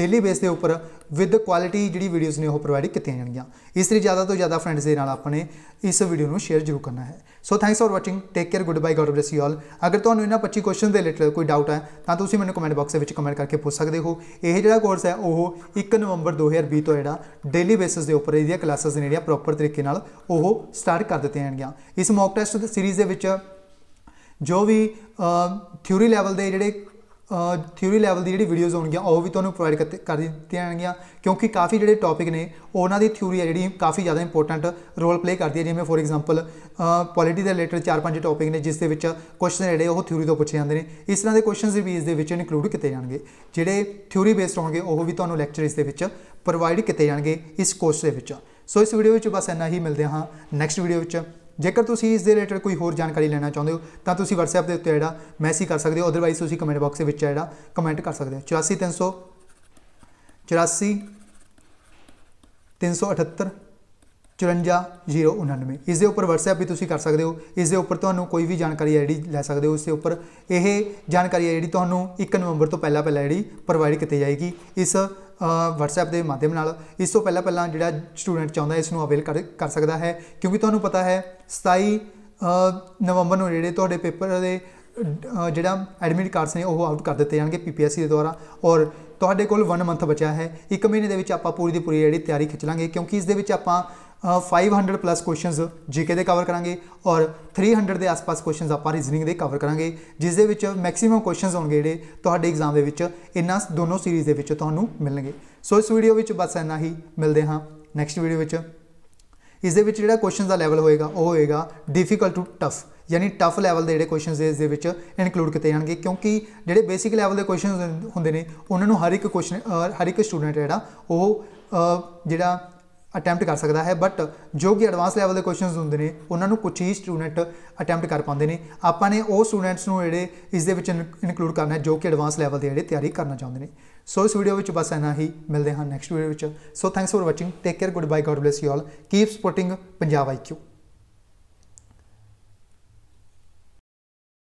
ਡੇਲੀ ਬੇਸ ਦੇ ਉੱਪਰ ਵਿਦ ਕੁਆਲਿਟੀ ਜਿਹੜੀ ਵੀਡੀਓਜ਼ ਨੇ ਉਹ ਪ੍ਰੋਵਾਈਡ ਕੀਤੀਆਂ ਜਾਣਗੀਆਂ ਇਸ ਲਈ ਜ਼ਿਆਦਾ ਤੋਂ ਜ਼ਿਆਦਾ ਫਰੈਂਡਸ ਦੇ ਨਾਲ ਆਪਣੇ ਇਸ ਵੀਡੀਓ ਨੂੰ ਸ਼ੇਅਰ ਜ਼ਰੂਰ ਕਰਨਾ ਹੈ so thanks for watching take care good bye god bless you all ਅਗਰ ਤੁਹਾਨੂੰ ਇਹਨਾਂ 25 ਕੁਐਸਚਨ ਦੇ ਰਿਲੇਟਡ ਕੋਈ ਡਾਊਟ ਹੈ ਤਾਂ ਤੁਸੀਂ ਮੈਨੂੰ ਕਮੈਂਟ ਬਾਕਸ ਦੇ ਵਿੱਚ ਕਮੈਂਟ ਕਰਕੇ ਪੁੱਛ ਸਕਦੇ ਹੋ ਇਹ ਜਿਹੜਾ ਕੋਰਸ ਹੈ ਉਹ 1 ਨਵੰਬਰ 2020 ਤੋਂ ਜਿਹੜਾ ਡੇਲੀ ਬੇਸਿਸ ਦੇ ਉੱਪਰ ਇਹਦੀਆਂ ਕਲਾਸਾਂ ਨੇ ਜਿਹੜੀਆਂ ਪ੍ਰੋਪਰ ਤਰੀਕੇ ਨਾਲ ਉਹ ਸਟਾਰਟ ਕਰ ਦਿੱਤੀਆਂ ਜਾਣਗੀਆਂ ਇਸ ਮੌਕ ਟੈਸਟ ਦੀ ਸੀਰੀਜ਼ ਦੇ ਵਿੱਚ ਜੋ ਵੀ ਥਿਊਰੀ ਲੈਵਲ ਦੇ ਜਿਹੜੇ ਥਿਊਰੀ ਲੈਵਲ ਦੀ ਜਿਹੜੀ ਵੀਡੀਓਜ਼ ਹੋਣਗੀਆਂ ਉਹ ਵੀ ਤੁਹਾਨੂੰ ਪ੍ਰੋਵਾਈਡ ਕਰ ਦਿੱਤੀਆਂ ਜਾਣਗੀਆਂ ਕਿਉਂਕਿ ਕਾਫੀ ਜਿਹੜੇ ਟੌਪਿਕ ਨੇ ਉਹਨਾਂ ਦੀ ਥਿਊਰੀ ਹੈ ਜਿਹੜੀ ਕਾਫੀ ਜ਼ਿਆਦਾ ਇੰਪੋਰਟੈਂਟ ਰੋਲ ਪਲੇ ਕਰਦੀ ਹੈ ਜਿਵੇਂ ਫੋਰ ਐਗਜ਼ਾਮਪਲ ਪੋਲਿਟੀ ਦੇ ਰਿਲੇਟਡ ਚਾਰ ਪੰਜ ਟੌਪਿਕ ਨੇ ਜਿਸ ਦੇ ਵਿੱਚ ਕੁਐਸਚਨ ਜਿਹੜੇ ਉਹ ਥਿਊਰੀ ਤੋਂ ਪੁੱਛੇ ਜਾਂਦੇ ਨੇ ਇਸ ਤਰ੍ਹਾਂ ਦੇ ਕੁਐਸਚਨਸ ਵੀ ਇਸ ਦੇ ਵਿੱਚ ਇਨਕਲੂਡ ਕੀਤੇ ਜਾਣਗੇ ਜਿਹੜੇ ਥਿਊਰੀ ਬੇਸਡ ਹੋਣਗੇ ਉਹ ਵੀ ਤੁਹਾਨੂੰ ਲੈਕਚਰ ਇਸ ਦੇ ਵਿੱਚ ਪ੍ਰੋਵਾਈਡ ਕੀਤੇ ਜਾਣਗੇ ਇਸ ਕੋਰਸ ਦੇ ਵਿੱਚ ਸੋ ਇਸ ਵੀਡੀਓ ਵਿੱਚ ਬਸ ਇੰਨਾ ਹੀ ਮਿਲਦੇ ਹਾਂ ਨੈਕਸਟ ਵੀਡੀਓ ਵਿੱਚ ਜੇਕਰ ਤੁਸੀਂ ਇਸ ਦੇ ਰਿਲੇਟਡ ਕੋਈ ਹੋਰ ਜਾਣਕਾਰੀ ਲੈਣਾ ਚਾਹੁੰਦੇ ਹੋ ਤਾਂ ਤੁਸੀਂ WhatsApp ਦੇ ਉੱਤੇ ਜਿਹੜਾ ਮੈਸੇਜ ਕਰ ਸਕਦੇ ਹੋ ਅਦਰਵਾਈਜ਼ ਤੁਸੀਂ ਕਮੈਂਟ ਬਾਕਸ ਦੇ ਵਿੱਚ ਜਿਹੜਾ ਕਮੈਂਟ ਕਰ ਸਕਦੇ ਹੋ 84300 84 378 54099 ਇਸ ਦੇ ਉੱਪਰ WhatsApp ਵੀ ਤੁਸੀਂ ਕਰ ਸਕਦੇ ਹੋ ਇਸ ਦੇ ਉੱਪਰ ਤੁਹਾਨੂੰ ਕੋਈ ਵੀ ਜਾਣਕਾਰੀ ਹੈ ਜਿਹੜੀ ਲੈ ਸਕਦੇ ਹੋ ਇਸ ਦੇ ਉੱਪਰ ਇਹ ਜਾਣਕਾਰੀ ਹੈ ਜਿਹੜੀ ਤੁਹਾਨੂੰ 1 ਨਵੰਬਰ ਤੋਂ ਪਹਿਲਾਂ ਪਹਿਲਾਂ ਜਿਹੜੀ ਪ੍ਰੋਵਾਈਡ ਕੀਤੀ ਜਾਏਗੀ ਇਸ WhatsApp ਦੇ ਮਾਧਿਅਮ ਨਾਲ ਇਸ ਤੋਂ ਪਹਿਲਾਂ ਪਹਿਲਾਂ ਜਿਹੜਾ ਸਟੂਡੈਂਟ ਚਾਹੁੰਦਾ ਇਸ ਨੂੰ ਅਵੇਲ ਕਰ ਸਕਦਾ ਹੈ ਕਿਉਂਕਿ ਤੁਹਾਨੂੰ ਪਤਾ ਹੈ 27 ਨਵੰਬਰ ਨੂੰ ਜਿਹੜੇ ਤੁਹਾਡੇ ਪੇਪਰ ਦੇ ਜਿਹੜਾ ਐਡਮਿਟ ਕਾਰਡਸ ਨੇ ਉਹ ਆਊਟ ਕਰ ਦਿੱਤੇ ਜਾਣਗੇ ਪੀਪੀਐਸਸੀ ਦੇ ਦੁਆਰਾ ਔਰ ਤੁਹਾਡੇ ਕੋਲ 1 ਮੰਥ ਬਚਿਆ ਹੈ 1 ਮਹੀਨੇ ਦੇ ਵਿੱਚ ਆਪਾਂ ਪੂਰੀ ਦੀ ਪੂਰੀ ਜਿਹੜੀ ਤਿਆਰੀ ਖਿੱਚ ਲਾਂਗੇ ਕਿਉਂਕਿ ਇਸ ਦੇ ਵਿੱਚ ਆਪਾਂ 500 ਪਲੱਸ ਕੁਐਸਚਨਸ ਜੀਕੇ ਦੇ ਕਵਰ ਕਰਾਂਗੇ ਔਰ 300 ਦੇ ਆਸ-ਪਾਸ ਕੁਐਸਚਨਸ ਆਪਾਂ ਰੀਜ਼ਨਿੰਗ ਦੇ ਕਵਰ ਕਰਾਂਗੇ ਜਿਸ ਦੇ ਵਿੱਚ ਮੈਕਸਿਮਮ ਕੁਐਸਚਨਸ ਹੋਣਗੇ ਜਿਹੜੇ ਤੁਹਾਡੇ ਐਗਜ਼ਾਮ ਦੇ ਵਿੱਚ ਇਹਨਾਂ ਦੋਨੋਂ ਸੀਰੀਜ਼ ਦੇ ਵਿੱਚ ਤੁਹਾਨੂੰ ਮਿਲਣਗੇ ਸੋ ਇਸ ਵੀਡੀਓ ਵਿੱਚ ਬਸ ਇੰਨਾ ਹੀ ਮਿਲਦੇ ਹਾਂ ਨੈਕਸਟ ਵੀਡੀਓ ਵਿੱਚ ਇਸ ਦੇ ਵਿੱਚ ਜਿਹੜਾ ਕੁਐਸਚਨ ਦਾ ਲੈਵਲ ਹੋਏਗਾ ਉਹ ਹੋਏਗਾ ਡਿਫਿਕਲਟ ਟੂ ਟਫ ਯਾਨੀ ਟਫ ਲੈਵਲ ਦੇ ਜਿਹੜੇ ਕੁਐਸਚਨਸ ਇਸ ਦੇ ਵਿੱਚ ਇਨਕਲੂਡ ਕੀਤੇ ਜਾਣਗੇ ਕਿਉਂਕਿ ਜਿਹੜੇ ਬੇਸਿਕ ਲੈਵਲ ਦੇ ਕੁਐਸਚਨਸ ਹੁੰਦੇ ਨੇ ਉਹਨਾਂ ਨੂੰ ਹਰ ਇੱਕ ਕੁਐਸਚਨ ਹਰ ਇੱਕ ਸਟੂਡੈਂਟ ਜਿਹੜਾ ਉਹ ਜਿਹੜਾ ਅਟੈਂਪਟ ਕਰ ਸਕਦਾ ਹੈ ਬਟ ਜੋ ਕਿ ਐਡਵਾਂਸ ਲੈਵਲ ਦੇ ਕੁਐਸਚਨਸ ਹੁੰਦੇ ਨੇ ਉਹਨਾਂ ਨੂੰ ਕੁਝ ਹੀ ਸਟੂਡੈਂਟ ਅਟੈਂਪਟ ਕਰ ਪਾਉਂਦੇ ਨੇ ਆਪਾਂ ਨੇ ਉਹ ਸਟੂਡੈਂਟਸ ਨੂੰ ਜਿਹੜੇ ਇਸ ਦੇ ਵਿੱਚ ਇਨਕਲੂਡ ਕਰਨਾ ਹੈ ਜੋ ਕਿ ਐਡਵਾਂਸ ਲੈਵਲ ਦੇ ਜਿਹੜੇ ਤਿਆਰੀ ਕਰਨਾ ਚਾਹੁੰਦੇ ਨੇ ਸੋ ਇਸ ਵੀਡੀਓ ਵਿੱਚ ਬਸ ਇਨਾ ਹੀ ਮਿਲਦੇ ਹਾਂ ਨੈਕਸਟ ਵੀਡੀਓ ਵਿੱਚ so thanks for watching take care good bye god bless you all keep supporting Punjab IQ